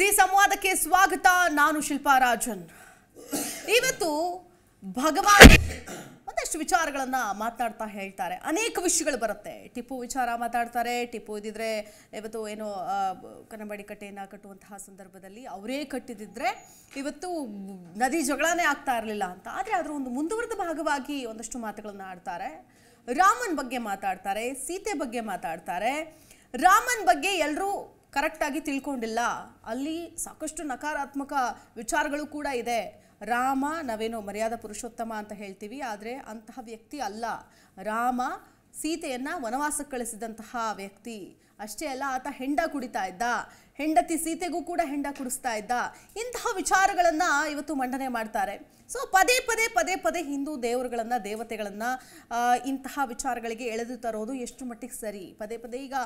G ಸಂವಾದಕ್ಕೆ ಸ್ವಾಗತ ನಾನು ಶಿಲ್ಪಾ ರಾಜನ್ ಇವತ್ತು ಭಗವಾನ್ ಒಂದಷ್ಟು ವಿಚಾರಗಳನ್ನ ಮಾತಾಡ್ತಾ ಹೇಳ್ತಾರೆ ಅನೇಕ ವಿಷಯಗಳು ಬರುತ್ತೆ ಟಿಪ್ಪು ವಿಚಾರ ಮಾತಾಡ್ತಾರೆ ಟಿಪ್ಪು ಇದ್ದಿದ್ರೆ ಇವತ್ತು ಏನೋ ಕನಬಾಡಿ ಕಟ್ಟೆಯನ್ನು ಕಟ್ಟುವಂತಹ ಸಂದರ್ಭದಲ್ಲಿ ಅವರೇ ಕಟ್ಟಿದಿದ್ರೆ ಇವತ್ತು ನದಿ ಜಗಳನೇ ಆಗ್ತಾ ಇರಲಿಲ್ಲ ಅಂತ ಆದರೆ ಅದರ ಒಂದು ಮುಂದುವರೆದ ಭಾಗವಾಗಿ ಒಂದಷ್ಟು ಮಾತುಗಳನ್ನು ಆಡ್ತಾರೆ ರಾಮನ್ ಬಗ್ಗೆ ಮಾತಾಡ್ತಾರೆ ಸೀತೆ ಬಗ್ಗೆ ಮಾತಾಡ್ತಾರೆ ರಾಮನ್ ಬಗ್ಗೆ ಎಲ್ಲರೂ ಕರೆಕ್ಟಾಗಿ ತಿಳ್ಕೊಂಡಿಲ್ಲ ಅಲ್ಲಿ ಸಾಕಷ್ಟು ನಕಾರಾತ್ಮಕ ವಿಚಾರಗಳು ಕೂಡ ಇದೆ ರಾಮ ನಾವೇನೋ ಮರ್ಯಾದ ಪುರುಷೋತ್ತಮ ಅಂತ ಹೇಳ್ತೀವಿ ಆದರೆ ಅಂತಹ ವ್ಯಕ್ತಿ ಅಲ್ಲ ರಾಮ ಸೀತೆಯನ್ನು ವನವಾಸಕ್ಕೆ ಕಳಿಸಿದಂತಹ ವ್ಯಕ್ತಿ ಅಷ್ಟೇ ಅಲ್ಲ ಆತ ಹೆಂಡ ಕುಡಿತಾ ಇದ್ದ ಹೆಂಡತಿ ಸೀತೆಗೂ ಕೂಡ ಹೆಂಡ ಕುಡಿಸ್ತಾ ಇದ್ದ ಇಂತಹ ವಿಚಾರಗಳನ್ನು ಇವತ್ತು ಮಂಡನೆ ಮಾಡ್ತಾರೆ ಸೊ ಪದೇ ಪದೇ ಪದೇ ಪದೇ ಹಿಂದೂ ದೇವರುಗಳನ್ನ ದೇವತೆಗಳನ್ನ ಇಂತಹ ವಿಚಾರಗಳಿಗೆ ಎಳೆದು ತರೋದು ಎಷ್ಟು ಮಟ್ಟಿಗೆ ಸರಿ ಪದೇ ಪದೇ ಈಗ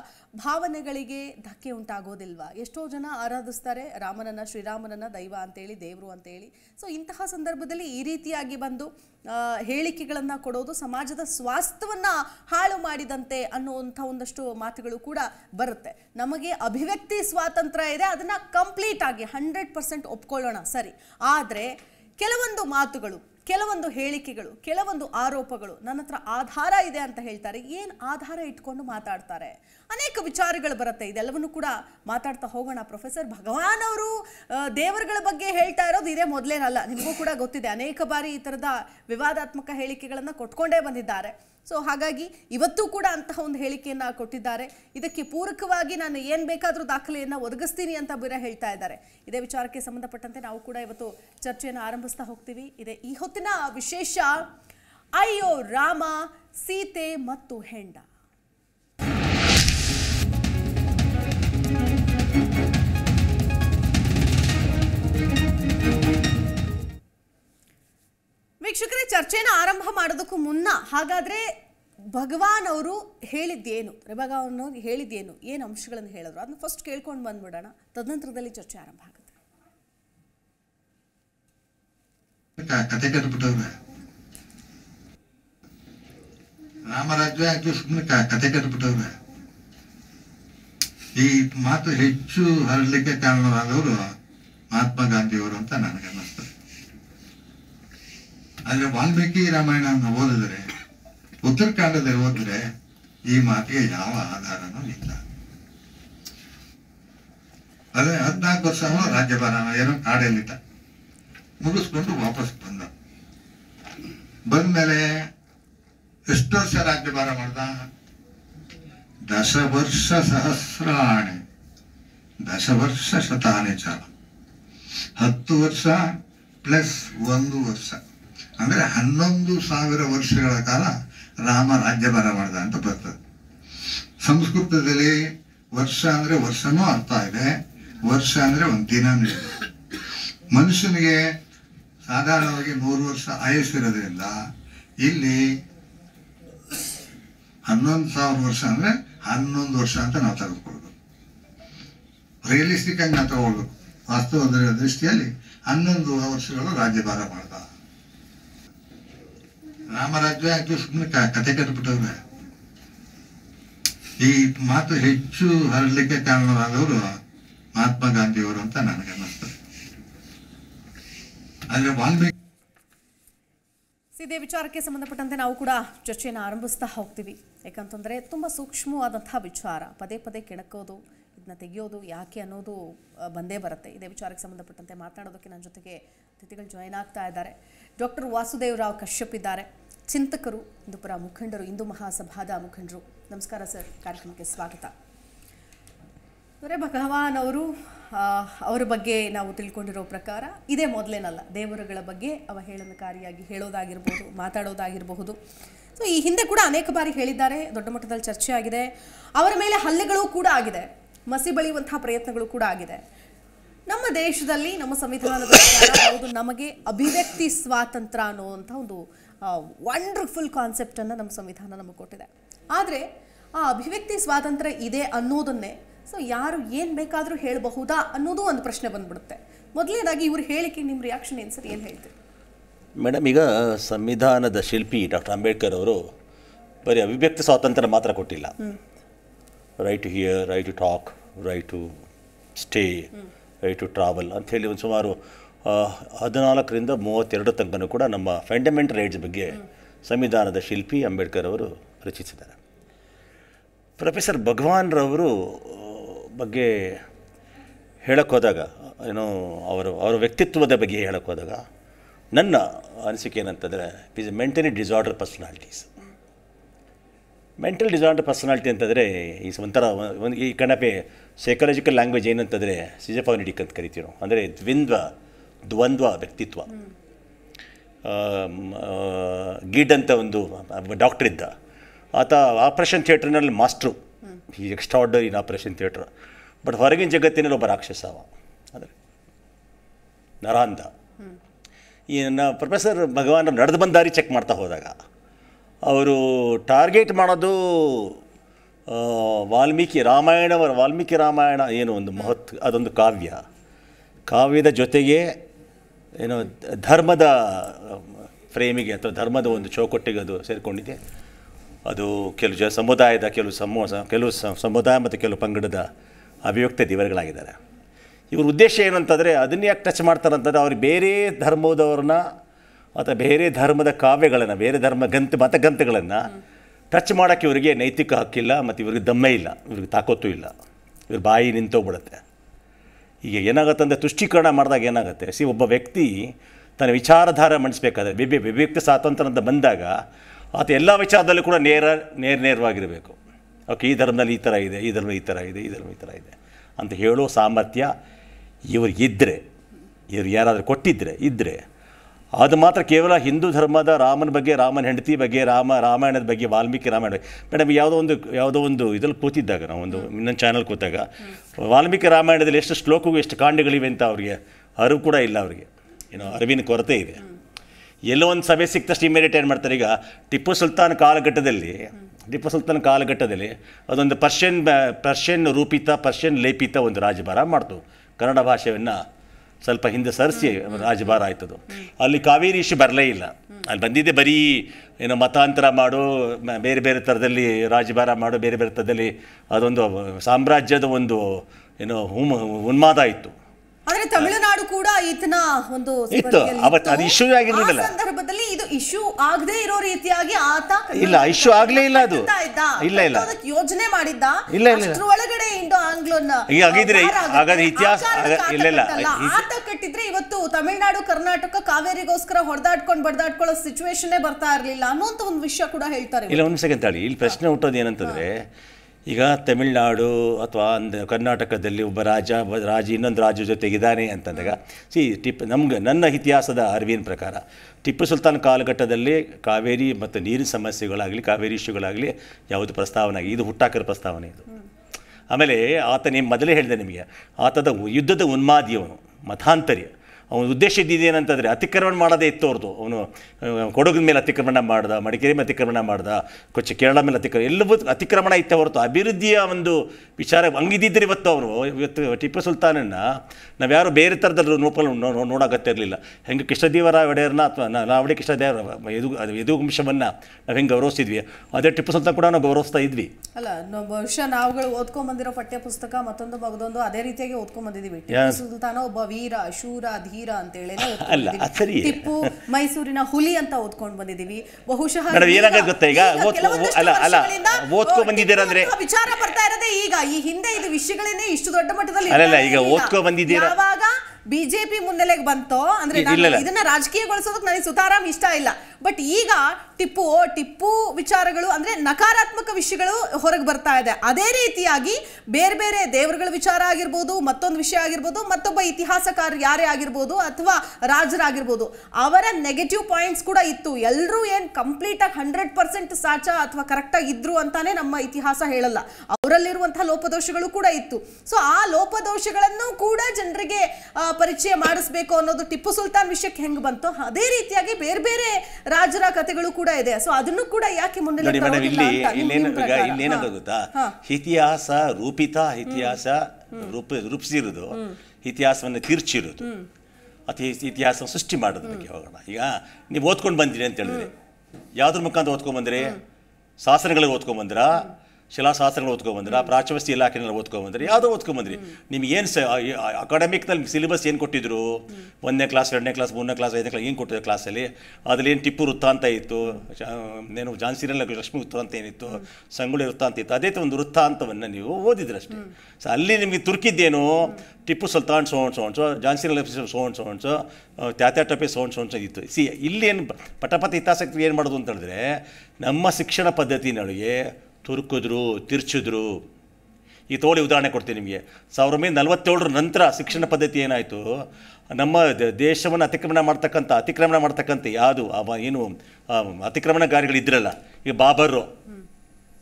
ಭಾವನೆಗಳಿಗೆ ಧಕ್ಕೆ ಉಂಟಾಗೋದಿಲ್ವಾ ಎಷ್ಟೋ ಜನ ಆರಾಧಿಸ್ತಾರೆ ರಾಮನನ್ನ ಶ್ರೀರಾಮನನ್ನ ದೈವ ಅಂತೇಳಿ ದೇವರು ಅಂತೇಳಿ ಸೊ ಇಂತಹ ಸಂದರ್ಭದಲ್ಲಿ ಈ ರೀತಿಯಾಗಿ ಬಂದು ಹೇಳಿಕೆಗಳನ್ನ ಕೊಡೋದು ಸಮಾಜದ ಸ್ವಾಸ್ಥವನ್ನ ಹಾಳು ಮಾಡಿದಂತೆ ಅನ್ನುವಂಥ ಒಂದಷ್ಟು ಮಾತುಗಳು ಕೂಡ ಬರುತ್ತೆ ನಮಗೆ ಅಭಿವ್ಯಕ್ತಿ ಸ್ವಾತಂತ್ರ್ಯ ತಂತ್ರ ಇದೆ ಅದನ್ನು ಕಂಪ್ಲೀಟ್ ಆಗಿ ಹಂಡ್ರೆಡ್ ಪರ್ಸೆಂಟ್ ಒಪ್ಕೊಳ್ಳೋಣ ಸರಿ ಆದರೆ ಕೆಲವೊಂದು ಮಾತುಗಳು ಕೆಲವೊಂದು ಹೇಳಿಕೆಗಳು ಕೆಲವೊಂದು ಆರೋಪಗಳು ನನ್ನ ಹತ್ರ ಆಧಾರ ಇದೆ ಅಂತ ಹೇಳ್ತಾರೆ ಏನು ಆಧಾರ ಇಟ್ಕೊಂಡು ಮಾತಾಡ್ತಾರೆ ಅನೇಕ ವಿಚಾರಗಳು ಬರುತ್ತೆ ಇದೆಲ್ಲವನ್ನು ಕೂಡ ಮಾತಾಡ್ತಾ ಹೋಗೋಣ ಪ್ರೊಫೆಸರ್ ಭಗವಾನ್ ಅವರು ದೇವರುಗಳ ಬಗ್ಗೆ ಹೇಳ್ತಾ ಇರೋದು ಇದೇ ಮೊದಲೇನಲ್ಲ ನಿಮಗೂ ಕೂಡ ಗೊತ್ತಿದೆ ಅನೇಕ ಬಾರಿ ಈ ಥರದ ವಿವಾದಾತ್ಮಕ ಹೇಳಿಕೆಗಳನ್ನು ಕೊಟ್ಕೊಂಡೇ ಬಂದಿದ್ದಾರೆ ಸೊ ಹಾಗಾಗಿ ಇವತ್ತು ಕೂಡ ಅಂತಹ ಒಂದು ಹೇಳಿಕೆಯನ್ನು ಕೊಟ್ಟಿದ್ದಾರೆ ಇದಕ್ಕೆ ಪೂರಕವಾಗಿ ನಾನು ಏನು ಬೇಕಾದರೂ ದಾಖಲೆಯನ್ನು ಒದಗಿಸ್ತೀನಿ ಅಂತ ಬೇರೆ ಹೇಳ್ತಾ ಇದ್ದಾರೆ ಇದೇ ವಿಚಾರಕ್ಕೆ ಸಂಬಂಧಪಟ್ಟಂತೆ ನಾವು ಕೂಡ ಇವತ್ತು ಚರ್ಚೆಯನ್ನು ಆರಂಭಿಸ್ತಾ ಹೋಗ್ತೀವಿ ಇದೆ ಈ ಹೊತ್ತಿನ ವಿಶೇಷ ಅಯ್ಯೋ ರಾಮ ಸೀತೆ ಮತ್ತು ಹೆಂಡ ವೀಕ್ಷಕರೇ ಚರ್ಚೆನ ಆರಂಭ ಮಾಡೋದಕ್ಕೂ ಮುನ್ನ ಹಾಗಾದ್ರೆ ಭಗವಾನ್ ಅವರು ಹೇಳಿದ್ದೇನು ಭಗವಾನ್ ಅವರು ಹೇಳಿದ್ದೇನು ಏನು ಅಂಶಗಳನ್ನು ಹೇಳಿದ್ರು ಅದನ್ನ ಫಸ್ಟ್ ಕೇಳ್ಕೊಂಡು ಬಂದ್ಬಿಡೋಣ ತದನಂತರದಲ್ಲಿ ಚರ್ಚೆ ಆರಂಭ ಆಗುತ್ತೆ ಕತೆ ರಾಮರಾಜ್ಯ ಹಾಕಿ ಸುಮ್ಮನೆ ಕತೆ ಕಟ್ಬಿಟ್ಟವ್ರೆ ಈ ಮಾತು ಹೆಚ್ಚು ಹರಡಲಿಕ್ಕೆ ಕಾರಣವಾದವರು ಮಹಾತ್ಮ ಗಾಂಧಿಯವರು ಅಂತ ನನಗನ್ನ ಆದ್ರೆ ವಾಲ್ಮೀಕಿ ಅನ್ನು ಓದಿದ್ರೆ ಉತ್ತರಕಾಂಡದಲ್ಲಿ ಓದಿದ್ರೆ ಈ ಮಾತಿಗೆ ಯಾವ ಆಧಾರನೂ ಇಲ್ಲ ಅದೇ ಹದಿನಾಲ್ಕು ವರ್ಷ ರಾಜ್ಯಭಾರ ಏನೋ ಕಾಡಲ್ಲಿದ್ದ ಮುಗಿಸ್ಕೊಂಡು ವಾಪಸ್ ಬಂದ ಬಂದ್ಮೇಲೆ ಎಷ್ಟು ವರ್ಷ ರಾಜ್ಯಭಾರ ಮಾಡ್ದ ದಶ ವರ್ಷ ಆಣೆ ದಶ ವರ್ಷ ಶತಾನೆ ಚಾಲ ಹತ್ತು ವರ್ಷ ಪ್ಲಸ್ ಒಂದು ವರ್ಷ ಅಂದ್ರೆ ಹನ್ನೊಂದು ಸಾವಿರ ವರ್ಷಗಳ ಕಾಲ ರಾಮ ರಾಜ್ಯಭಾರ ಮಾಡ್ದ ಅಂತ ಬರ್ತದೆ ಸಂಸ್ಕೃತದಲ್ಲಿ ವರ್ಷ ಅಂದ್ರೆ ವರ್ಷನೂ ಅರ್ಥ ಇದೆ ವರ್ಷ ಅಂದ್ರೆ ಒಂದು ದಿನ ಇದೆ ಮನುಷ್ಯನಿಗೆ ಸಾಧಾರಣವಾಗಿ ನೂರು ವರ್ಷ ಆಯಸ್ಸಿರೋದ್ರಿಂದ ಇಲ್ಲಿ ಹನ್ನೊಂದು ಸಾವಿರ ವರ್ಷ ಅಂದ್ರೆ ಹನ್ನೊಂದು ವರ್ಷ ಅಂತ ನಾವು ತೆಗೆದುಕೊಳ್ಬೇಕು ರಿಯಲಿಸ್ಟಿಕ್ ಆಗಿ ನಾವು ತಗೊಳ್ಬೇಕು ವಾಸ್ತವ ದೃಷ್ಟಿಯಲ್ಲಿ ಹನ್ನೊಂದು ವರ್ಷಗಳು ರಾಜ್ಯಭಾರ ಮಾಡ್ದ ರಾಮರಾಜ್ಯ ಸುಮ್ಮನೆ ಕತೆ ಈ ಮಾತು ಹೆಚ್ಚು ಹರಡಲಿಕ್ಕೆ ಕಾರಣವಾದವರು ಮಹಾತ್ಮ ಗಾಂಧಿಯವರು ಅಂತ ನನಗನ್ನಿಸ್ತದೆ ಆದ್ರೆ ವಾಲ್ಮೀಕಿ ಇದೇ ವಿಚಾರಕ್ಕೆ ಸಂಬಂಧಪಟ್ಟಂತೆ ನಾವು ಕೂಡ ಚರ್ಚೆಯನ್ನು ಆರಂಭಿಸ್ತಾ ಹೋಗ್ತೀವಿ ಯಾಕಂತಂದರೆ ತುಂಬ ಸೂಕ್ಷ್ಮವಾದಂತಹ ವಿಚಾರ ಪದೇ ಪದೇ ಕೆಣಕೋದು ಇದನ್ನ ತೆಗೆಯೋದು ಯಾಕೆ ಅನ್ನೋದು ಬಂದೇ ಬರುತ್ತೆ ಇದೇ ವಿಚಾರಕ್ಕೆ ಸಂಬಂಧಪಟ್ಟಂತೆ ಮಾತನಾಡೋದಕ್ಕೆ ನನ್ನ ಜೊತೆಗೆ ಅತಿಥಿಗಳು ಜಾಯ್ನ್ ಆಗ್ತಾ ಇದ್ದಾರೆ ಡಾಕ್ಟರ್ ವಾಸುದೇವರಾವ್ ಕಶ್ಯಪ್ ಇದ್ದಾರೆ ಚಿಂತಕರು ಪರ ಮುಖಂಡರು ಹಿಂದೂ ಮಹಾಸಭಾದ ಮುಖಂಡರು ನಮಸ್ಕಾರ ಸರ್ ಕಾರ್ಯಕ್ರಮಕ್ಕೆ ಸ್ವಾಗತ ಅಂದರೆ ಭಗವಾನ್ ಅವರು ಅವರ ಬಗ್ಗೆ ನಾವು ತಿಳ್ಕೊಂಡಿರೋ ಪ್ರಕಾರ ಇದೇ ಮೊದಲೇನಲ್ಲ ದೇವರುಗಳ ಬಗ್ಗೆ ಅವಹೇಳನಕಾರಿಯಾಗಿ ಹೇಳೋದಾಗಿರ್ಬೋದು ಮಾತಾಡೋದಾಗಿರಬಹುದು ಸೊ ಈ ಹಿಂದೆ ಕೂಡ ಅನೇಕ ಬಾರಿ ಹೇಳಿದ್ದಾರೆ ದೊಡ್ಡ ಮಟ್ಟದಲ್ಲಿ ಚರ್ಚೆ ಆಗಿದೆ ಅವರ ಮೇಲೆ ಹಲ್ಲೆಗಳು ಕೂಡ ಆಗಿದೆ ಮಸಿ ಬಳಿಯುವಂತಹ ಪ್ರಯತ್ನಗಳು ಕೂಡ ಆಗಿದೆ ನಮ್ಮ ದೇಶದಲ್ಲಿ ನಮ್ಮ ಸಂವಿಧಾನದ ನಮಗೆ ಅಭಿವ್ಯಕ್ತಿ ಸ್ವಾತಂತ್ರ್ಯ ಅನ್ನುವಂಥ ಒಂದು ವಂಡರ್ಫುಲ್ ಕಾನ್ಸೆಪ್ಟನ್ನು ನಮ್ಮ ಸಂವಿಧಾನ ನಮಗೆ ಕೊಟ್ಟಿದೆ ಆದರೆ ಆ ಅಭಿವ್ಯಕ್ತಿ ಸ್ವಾತಂತ್ರ್ಯ ಇದೆ ಅನ್ನೋದನ್ನೇ ಸೊ ಯಾರು ಏನು ಬೇಕಾದರೂ ಹೇಳಬಹುದಾ ಅನ್ನೋದು ಒಂದು ಪ್ರಶ್ನೆ ಬಂದ್ಬಿಡುತ್ತೆ ಮೊದಲನೇದಾಗಿ ಇವ್ರ ಹೇಳಿಕೆ ನಿಮ್ಮ ರಿಯಾಕ್ಷನ್ ಏನು ಸರ್ ಏನು ಹೇಳ್ತೀರಿ ಮೇಡಮ್ ಈಗ ಸಂವಿಧಾನದ ಶಿಲ್ಪಿ ಡಾಕ್ಟರ್ ಅಂಬೇಡ್ಕರ್ ಅವರು ಬರೀ ಅಭಿವ್ಯಕ್ತಿ ಸ್ವಾತಂತ್ರ್ಯ ಮಾತ್ರ ಕೊಟ್ಟಿಲ್ಲ right to hear right to talk right to stay right to travel ಅಂಥೇಳಿ ಒಂದು ಸುಮಾರು ಹದಿನಾಲ್ಕರಿಂದ ಮೂವತ್ತೆರಡು ತನಕನೂ ಕೂಡ ನಮ್ಮ ಫಂಡಮೆಂಟಲ್ ರೈಟ್ಸ್ ಬಗ್ಗೆ ಸಂವಿಧಾನದ ಶಿಲ್ಪಿ ಅಂಬೇಡ್ಕರ್ ಅವರು ರಚಿಸಿದ್ದಾರೆ ಪ್ರೊಫೆಸರ್ ಭಗವಾನ್ರವರು ಬಗ್ಗೆ ಹೇಳೋಕ್ಕೋದಾಗ ಏನು ಅವರು ಅವರ ವ್ಯಕ್ತಿತ್ವದ ಬಗ್ಗೆ ಹೇಳೋಕ್ಕೋದಾಗ ನನ್ನ ಅನಿಸಿಕೆ ಏನಂತಂದರೆ is a mentally disorder personalities mental disorder personality ಅಂತಂದರೆ ಈ ಒಂಥರ ಒಂದು ಈ ಕಣಪೆ ಸೈಕಾಲಜಿಕಲ್ ಲ್ಯಾಂಗ್ವೇಜ್ ಏನಂತಂದರೆ ಸಿಜಫಾನಿಟಿಕ್ ಅಂತ ಕರಿತೀವಿ ಅಂದರೆ ದ್ವಿಂದ್ವ ದ್ವಂದ್ವ ವ್ಯಕ್ತಿತ್ವ ಗಿಡ್ ಅಂತ ಒಂದು ಡಾಕ್ಟ್ರ್ ಇದ್ದ ಆತ ಆಪ್ರೇಷನ್ ಥಿಯೇಟ್ರ್ನಲ್ಲಿ ಮಾಸ್ಟ್ರು ಈ extraordinary in operation theatre but ಹೊರಗಿನ ಜಗತ್ತಿನಲ್ಲಿ ಒಬ್ಬ ರಾಕ್ಷಸ ಅವ ಆದರೆ ನರಾಂದ ಈ ಪ್ರೊಫೆಸರ್ ಭಗವಾನ್ ನಡೆದು ಬಂದಾರಿ ಚೆಕ್ ಮಾಡ್ತಾ ಹೋದಾಗ ಅವರು ಟಾರ್ಗೆಟ್ ಮಾಡೋದು ವಾಲ್ಮೀಕಿ ರಾಮಾಯಣ ವಾಲ್ಮೀಕಿ ರಾಮಾಯಣ ಏನು ಒಂದು ಮಹತ್ ಅದೊಂದು ಕಾವ್ಯ ಕಾವ್ಯದ ಜೊತೆಗೆ ಏನೋ ಧರ್ಮದ ಫ್ರೇಮಿಗೆ ಅಥವಾ ಧರ್ಮದ ಒಂದು ಚೌಕಟ್ಟಿಗೆ ಅದು ಸೇರಿಕೊಂಡಿದೆ ಅದು ಕೆಲವು ಜ ಸಮುದಾಯದ ಕೆಲವು ಸಮೂಹ ಕೆಲವು ಸಮುದಾಯ ಮತ್ತು ಕೆಲವು ಪಂಗಡದ ಅಭಿವ್ಯಕ್ತ ದೇವರುಗಳಾಗಿದ್ದಾರೆ ಇವ್ರ ಉದ್ದೇಶ ಏನಂತಂದರೆ ಅದನ್ನ ಯಾಕೆ ಟಚ್ ಮಾಡ್ತಾರೆ ಅಂತಂದರೆ ಅವ್ರು ಬೇರೆ ಧರ್ಮದವ್ರನ್ನ ಅಥವಾ ಬೇರೆ ಧರ್ಮದ ಕಾವ್ಯಗಳನ್ನು ಬೇರೆ ಧರ್ಮ ಗ್ರಂಥ ಮತಗ್ರಂಥಗಳನ್ನು ಟಚ್ ಮಾಡೋಕ್ಕೆ ಇವರಿಗೆ ನೈತಿಕ ಹಕ್ಕಿಲ್ಲ ಮತ್ತು ಇವ್ರಿಗೆ ದಮ್ಮೆ ಇಲ್ಲ ಇವ್ರಿಗೆ ತಾಕತ್ತು ಇಲ್ಲ ಇವ್ರ ಬಾಯಿ ನಿಂತೋಗ್ಬಿಡುತ್ತೆ ಈಗ ಅಂದರೆ ತುಷ್ಟೀಕರಣ ಮಾಡಿದಾಗ ಏನಾಗುತ್ತೆ ಸಿ ಒಬ್ಬ ವ್ಯಕ್ತಿ ತನ್ನ ವಿಚಾರಧಾರೆ ಮಂಡಿಸಬೇಕಾದ್ರೆ ವಿಭಿ ವಿವ್ಯಕ್ತಿ ಸ್ವಾತಂತ್ರ್ಯ ಅಂತ ಬಂದಾಗ ಆತ ಎಲ್ಲ ವಿಚಾರದಲ್ಲೂ ಕೂಡ ನೇರ ನೇರ ನೇರವಾಗಿರಬೇಕು ಓಕೆ ಈ ಧರ್ಮದಲ್ಲಿ ಈ ಥರ ಇದೆ ಈ ಧರ್ಮ ಈ ಥರ ಇದೆ ಈ ಧರ್ಮ ಈ ಥರ ಇದೆ ಅಂತ ಹೇಳೋ ಸಾಮರ್ಥ್ಯ ಇವ್ರಿಗಿದ್ದರೆ ಇವ್ರು ಯಾರಾದರೂ ಕೊಟ್ಟಿದ್ದರೆ ಇದ್ದರೆ ಅದು ಮಾತ್ರ ಕೇವಲ ಹಿಂದೂ ಧರ್ಮದ ರಾಮನ ಬಗ್ಗೆ ರಾಮನ ಹೆಂಡತಿ ಬಗ್ಗೆ ರಾಮ ರಾಮಾಯಣದ ಬಗ್ಗೆ ವಾಲ್ಮೀಕಿ ರಾಮಾಯಣ ಮೇಡಮ್ ಯಾವುದೋ ಒಂದು ಯಾವುದೋ ಒಂದು ಇದರಲ್ಲಿ ಕೂತಿದ್ದಾಗ ನಾವು ಒಂದು ಇನ್ನೊಂದು ಚಾನಲ್ ಕೂತಾಗ ವಾಲ್ಮೀಕಿ ರಾಮಾಯಣದಲ್ಲಿ ಎಷ್ಟು ಶ್ಲೋಕವು ಎಷ್ಟು ಕಾಂಡಗಳಿವೆ ಅಂತ ಅವರಿಗೆ ಅರಿವು ಕೂಡ ಇಲ್ಲ ಅವರಿಗೆ ಏನೋ ಅರಿವಿನ ಕೊರತೆ ಇದೆ ಎಲ್ಲೋ ಒಂದು ಸಭೆ ಸಿಕ್ತಷ್ಟು ಇಮಿಡಿಯೇಟ್ ಏನು ಮಾಡ್ತಾರೆ ಈಗ ಟಿಪ್ಪು ಸುಲ್ತಾನ್ ಕಾಲಘಟ್ಟದಲ್ಲಿ ಟಿಪ್ಪು ಸುಲ್ತಾನ್ ಕಾಲಘಟ್ಟದಲ್ಲಿ ಅದೊಂದು ಪರ್ಷಿಯನ್ ಪರ್ಷಿಯನ್ ರೂಪಿತ ಪರ್ಷಿಯನ್ ಲೇಪಿತ ಒಂದು ರಾಜಭಾರ ಮಾಡ್ತು ಕನ್ನಡ ಭಾಷೆಯನ್ನು ಸ್ವಲ್ಪ ಹಿಂದೆ ಸರಿಸಿ ರಾಜಭಾರ ಆಯ್ತದು ಅಲ್ಲಿ ಕಾವೇರಿ ಇಶು ಬರಲೇ ಇಲ್ಲ ಅಲ್ಲಿ ಬಂದಿದ್ದೆ ಬರೀ ಏನೋ ಮತಾಂತರ ಮಾಡು ಬೇರೆ ಬೇರೆ ಥರದಲ್ಲಿ ರಾಜಭಾರ ಮಾಡು ಬೇರೆ ಬೇರೆ ಥರದಲ್ಲಿ ಅದೊಂದು ಸಾಮ್ರಾಜ್ಯದ ಒಂದು ಏನೋ ಹುಮ ಉನ್ಮಾದ ಇತ್ತು ಆದ್ರೆ ತಮಿಳುನಾಡು ಕೂಡ ಈತನ ಒಂದು ಇತ್ತು ಅದು ಇಶ್ಯೂ ಆಗಿರ್ಲಿಲ್ಲ ಸಂದರ್ಭದಲ್ಲಿ ಇದು ಇಶ್ಯೂ ಆಗದೆ ಇರೋ ರೀತಿಯಾಗಿ ಆತ ಇಲ್ಲ ಇಶ್ಯೂ ಆಗ್ಲೇ ಇಲ್ಲ ಅದು ಇಲ್ಲ ಇಲ್ಲ ಯೋಜನೆ ಮಾಡಿದ್ದ ಇಲ್ಲ ಇಲ್ಲ ಒಳಗಡೆ ಇಂಡೋ ಆಂಗ್ಲೋನ್ ಹಾಗಿದ್ರೆ ಹಾಗಾದ್ರೆ ಇತಿಹಾಸ ಇಲ್ಲ ಇಲ್ಲ ಆತ ಕಟ್ಟಿದ್ರೆ ಇವತ್ತು ತಮಿಳುನಾಡು ಕರ್ನಾಟಕ ಕಾವೇರಿಗೋಸ್ಕರ ಹೊಡೆದಾಡ್ಕೊಂಡು ಬಡದಾಡ್ಕೊಳ್ಳೋ ಸಿಚುವೇಶನ್ ಬರ್ತಾ ಇರ್ಲಿಲ್ಲ ಅನ್ನೋಂತ ಒಂದು ವಿಷಯ ಕೂಡ ಹೇಳ್ತಾರೆ ಇಲ್ಲ ಒಂದ್ ಸೆಕೆಂಡ್ ತಾಳಿ ಇಲ್ಲಿ ಪ್ರಶ್ನೆ ಹುಟ್ಟೋದು ಏನಂತಂದ್ರೆ ಈಗ ತಮಿಳ್ನಾಡು ಅಥವಾ ಅಂದ ಕರ್ನಾಟಕದಲ್ಲಿ ಒಬ್ಬ ರಾಜ ರಾಜ ಇನ್ನೊಂದು ರಾಜ ಜೊತೆಗಿದ್ದಾನೆ ಅಂತಂದಾಗ ಸಿ ಟಿಪ್ ನಮ್ಗೆ ನನ್ನ ಇತಿಹಾಸದ ಅರಿವಿನ ಪ್ರಕಾರ ಟಿಪ್ಪು ಸುಲ್ತಾನ್ ಕಾಲಘಟ್ಟದಲ್ಲಿ ಕಾವೇರಿ ಮತ್ತು ನೀರಿನ ಸಮಸ್ಯೆಗಳಾಗಲಿ ಕಾವೇರಿ ಇಶ್ಯೂಗಳಾಗಲಿ ಯಾವುದು ಪ್ರಸ್ತಾವನೆ ಆಗಿ ಇದು ಹುಟ್ಟಾಕರ ಪ್ರಸ್ತಾವನೆ ಇದು ಆಮೇಲೆ ಆತ ಮೊದಲೇ ಹೇಳಿದೆ ನಿಮಗೆ ಆತದ ಯುದ್ಧದ ಉನ್ಮಾದಿಯವನು ಮತಾಂತರ್ಯ ಅವನ ಉದ್ದೇಶ ಇದ್ದೇನಂತಂದರೆ ಅತಿಕ್ರಮಣ ಮಾಡೋದೇ ಇತ್ತು ಅವ್ರದ್ದು ಅವನು ಕೊಡಗಿನ ಮೇಲೆ ಅತಿಕ್ರಮಣ ಮಾಡ್ದ ಮಡಿಕೇರಿ ಮೇಲೆ ಅತಿಕ್ರಮಣ ಮಾಡ್ದ ಕೊಚ್ಚಿ ಕೇರಳ ಮೇಲೆ ಅತಿಕ್ರಮಣ ಎಲ್ಲವೂ ಅತಿಕ್ರಮಣ ಇತ್ತು ಹೊರತು ಅಭಿವೃದ್ಧಿಯ ಒಂದು ವಿಚಾರ ಹಂಗಿದ್ದಿದ್ರೆ ಇವತ್ತು ಅವರು ಇವತ್ತು ಟಿಪ್ಪು ಸುಲ್ತಾನನ್ನು ನಾವು ಯಾರು ಬೇರೆ ಥರದ ರೂಪಲ್ಲಿ ನೋಡಾಗತ್ತೆ ಇರಲಿಲ್ಲ ಹೆಂಗೆ ಕೃಷ್ಣದೇವರಾಯ ಒಡೆಯರನ್ನ ಅಥವಾ ನಾವಡೆ ಕೃಷ್ಣದೇವರ ಎದು ಅದು ಯದುವಂಶವನ್ನು ನಾವು ಹೆಂಗೆ ಗೌರವಿಸಿದ್ವಿ ಅದೇ ಟಿಪ್ಪು ಸುಲ್ತಾನ್ ಕೂಡ ನಾವು ಗೌರವಿಸ್ತಾ ಇದ್ವಿ ಅಲ್ಲ ಬಹುಶಃ ನಾವುಗಳು ಓದ್ಕೊಂಬಂದಿರೋ ಪಠ್ಯ ಪುಸ್ತಕ ಮತ್ತೊಂದು ಮಗದೊಂದು ಅದೇ ರೀತಿಯಾಗಿ ಓದ್ಕೊಂಡ್ ಟಿಪ್ಪು ಸುಲ್ತಾನ ಒಬ್ಬ ವೀರ ಶೂರ ಧೀರ ವೀರ ಅಂತ ಅಲ್ಲ ಸರಿ ಟಿಪ್ಪು ಮೈಸೂರಿನ ಹುಲಿ ಅಂತ ಓದ್ಕೊಂಡು ಬಂದಿದ್ದೀವಿ ಬಹುಶಃ ಗೊತ್ತಾ ಈಗ ಅಲ್ಲ ಅಲ್ಲ ಓದ್ಕೊ ಬಂದಿದ್ದೀರಂದ್ರೆ ವಿಚಾರ ಬರ್ತಾ ಇರೋದೇ ಈಗ ಈ ಹಿಂದೆ ಇದು ವಿಷಯಗಳೇನೆ ಇಷ್ಟು ದೊಡ್ಡ ಮಟ್ಟದಲ್ಲಿ ಅಲ್ಲ ಈಗ ಓದ್ಕೊ ಬಂದಿದ್ದೀರಾ ಯಾವಾಗ ಬಿಜೆಪಿ ಮುನ್ನೆಲೆಗೆ ಬಂತೋ ಅಂದ್ರೆ ಇದನ್ನ ರಾಜಕೀಯಗೊಳಿಸೋದಕ್ಕೆ ನನಗೆ ಸುತಾರಾಮ್ ಇಷ್ಟ ಇಲ್ಲ ಬಟ್ ಈಗ ಟಿಪ್ಪು ಟಿಪ್ಪು ವಿಚಾರಗಳು ಅಂದ್ರೆ ನಕಾರಾತ್ಮಕ ವಿಷಯಗಳು ಹೊರಗೆ ಬರ್ತಾ ಇದೆ ಅದೇ ರೀತಿಯಾಗಿ ಬೇರೆ ಬೇರೆ ದೇವರುಗಳ ವಿಚಾರ ಆಗಿರ್ಬೋದು ಮತ್ತೊಂದು ವಿಷಯ ಆಗಿರ್ಬೋದು ಮತ್ತೊಬ್ಬ ಇತಿಹಾಸಕಾರ ಯಾರೇ ಆಗಿರ್ಬೋದು ಅಥವಾ ರಾಜರಾಗಿರ್ಬೋದು ಅವರ ನೆಗೆಟಿವ್ ಪಾಯಿಂಟ್ಸ್ ಕೂಡ ಇತ್ತು ಎಲ್ಲರೂ ಏನು ಕಂಪ್ಲೀಟ್ ಆಗಿ ಹಂಡ್ರೆಡ್ ಪರ್ಸೆಂಟ್ ಸಾಚ ಅಥವಾ ಆಗಿ ಇದ್ರು ಅಂತಾನೆ ನಮ್ಮ ಇತಿಹಾಸ ಹೇಳಲ್ಲ ಅವರಲ್ಲಿರುವಂತಹ ಲೋಪದೋಷಗಳು ಕೂಡ ಇತ್ತು ಸೊ ಆ ಲೋಪದೋಷಗಳನ್ನು ಕೂಡ ಜನರಿಗೆ ಪರಿಚಯ ಮಾಡಿಸ್ಬೇಕು ಅನ್ನೋದು ಟಿಪ್ಪು ಸುಲ್ತಾನ್ ವಿಷಯಕ್ಕೆ ಹೆಂಗ್ ಬಂತು ಅದೇ ರೀತಿಯಾಗಿ ಬೇರೆ ಬೇರೆ ರಾಜರ ಕಥೆಗಳು ಕೂಡ ಇದೆ ಸೊ ಅದನ್ನು ಕೂಡ ಯಾಕೆ ಮುನ್ನೆಲೆ ಇಲ್ಲೇನಾಗ ಗೊತ್ತಾ ಇತಿಹಾಸ ರೂಪಿತ ಇತಿಹಾಸ ರೂಪ ರೂಪಿಸಿರೋದು ಇತಿಹಾಸವನ್ನು ತಿರ್ಚಿರೋದು ಅತಿ ಇತಿಹಾಸ ಸೃಷ್ಟಿ ಮಾಡೋದ್ರ ಬಗ್ಗೆ ಹೋಗೋಣ ಈಗ ನೀವು ಓದ್ಕೊಂಡು ಬಂದಿರಿ ಅಂತ ಹೇಳಿದ್ರೆ ಯಾವುದ್ರ ಮುಖಾಂತರ ಓದ್ಕೊಂಡ್ ಬಂದ್ರೆ ಶಾಸನಗಳಿಗೆ ಓದ್ಕೊಂಡ್ ಬಂದ್ರಾ ಶಿಲಾಶಾಸ್ತ್ರಗಳು ಓದ್ಕೊಂಬಂದ್ರೆ ಆ ಪ್ರಾಚ್ಯವಸ್ತು ಇಲಾಖೆನಲ್ಲಿ ಓದ್ಕೊಂಬಂದ್ರೆ ಯಾವುದೋ ಓದ್ಕೊಂಬಂದ್ರಿ ನಿಮ್ಗೆ ಏನು ಸ ಅಕಾಡೆಮಿಕ್ನಲ್ಲಿ ಸಿಲೆಬಸ್ ಏನು ಕೊಟ್ಟಿದ್ರು ಒಂದನೇ ಕ್ಲಾಸ್ ಎರಡನೇ ಕ್ಲಾಸ್ ಮೂರನೇ ಕ್ಲಾಸ್ ಐದನೇ ಕ್ಲಾಸ್ ಏನು ಕೊಟ್ಟಿದ್ರು ಕ್ಲಾಸಲ್ಲಿ ಅದರಲ್ಲಿ ಏನು ಟಿಪ್ಪು ವೃತ್ತ ಅಂತ ಇತ್ತು ಏನು ಜಾನ್ಸಿರಲ್ಲ ಲಕ್ಷ್ಮಿ ವೃತ್ತ ಅಂತ ಏನಿತ್ತು ಸಂಗೊಳ್ಳಿ ವೃತ್ತ ಅಂತ ಇತ್ತು ಅದೇ ಒಂದು ವೃತ್ತಾಂತವನ್ನು ನೀವು ಓದಿದ್ರಷ್ಟೇ ಸೊ ಅಲ್ಲಿ ನಿಮಗೆ ತುರ್ಕಿದ್ದೇನು ಟಿಪ್ಪು ಸುಲ್ತಾನ್ ಸೋಣ್ ಸೋಣಸೋ ಲಕ್ಷ ಲಕ್ಷ್ಮಿ ಸೋಣ್ ಸೋಣಸೋ ತ್ಯಾತ್ಯಾ ಟಪೆ ಸೋಣ್ ಸೋಣ್ಸೋ ಇತ್ತು ಸಿ ಇಲ್ಲಿ ಏನು ಪಟಪತಿ ಹಿತಾಸಕ್ತಿ ಏನು ಮಾಡೋದು ಅಂತ ಹೇಳಿದ್ರೆ ನಮ್ಮ ಶಿಕ್ಷಣ ಪದ್ಧತಿನೊಳಗೆ ತುರುಕಿದ್ರು ತಿರ್ಚಿದ್ರು ಈ ತೋಳಿ ಉದಾಹರಣೆ ಕೊಡ್ತೀನಿ ನಿಮಗೆ ಸಾವಿರದ ಒಂಬೈನೂರ ನಲವತ್ತೇಳರ ನಂತರ ಶಿಕ್ಷಣ ಪದ್ಧತಿ ಏನಾಯಿತು ನಮ್ಮ ದೇಶವನ್ನು ಅತಿಕ್ರಮಣ ಮಾಡ್ತಕ್ಕಂಥ ಅತಿಕ್ರಮಣ ಮಾಡ್ತಕ್ಕಂಥ ಯಾವುದು ಅವ ಏನು ಅತಿಕ್ರಮಣಗಾರಿಗಳಿದ್ರಲ್ಲ ಈ Babar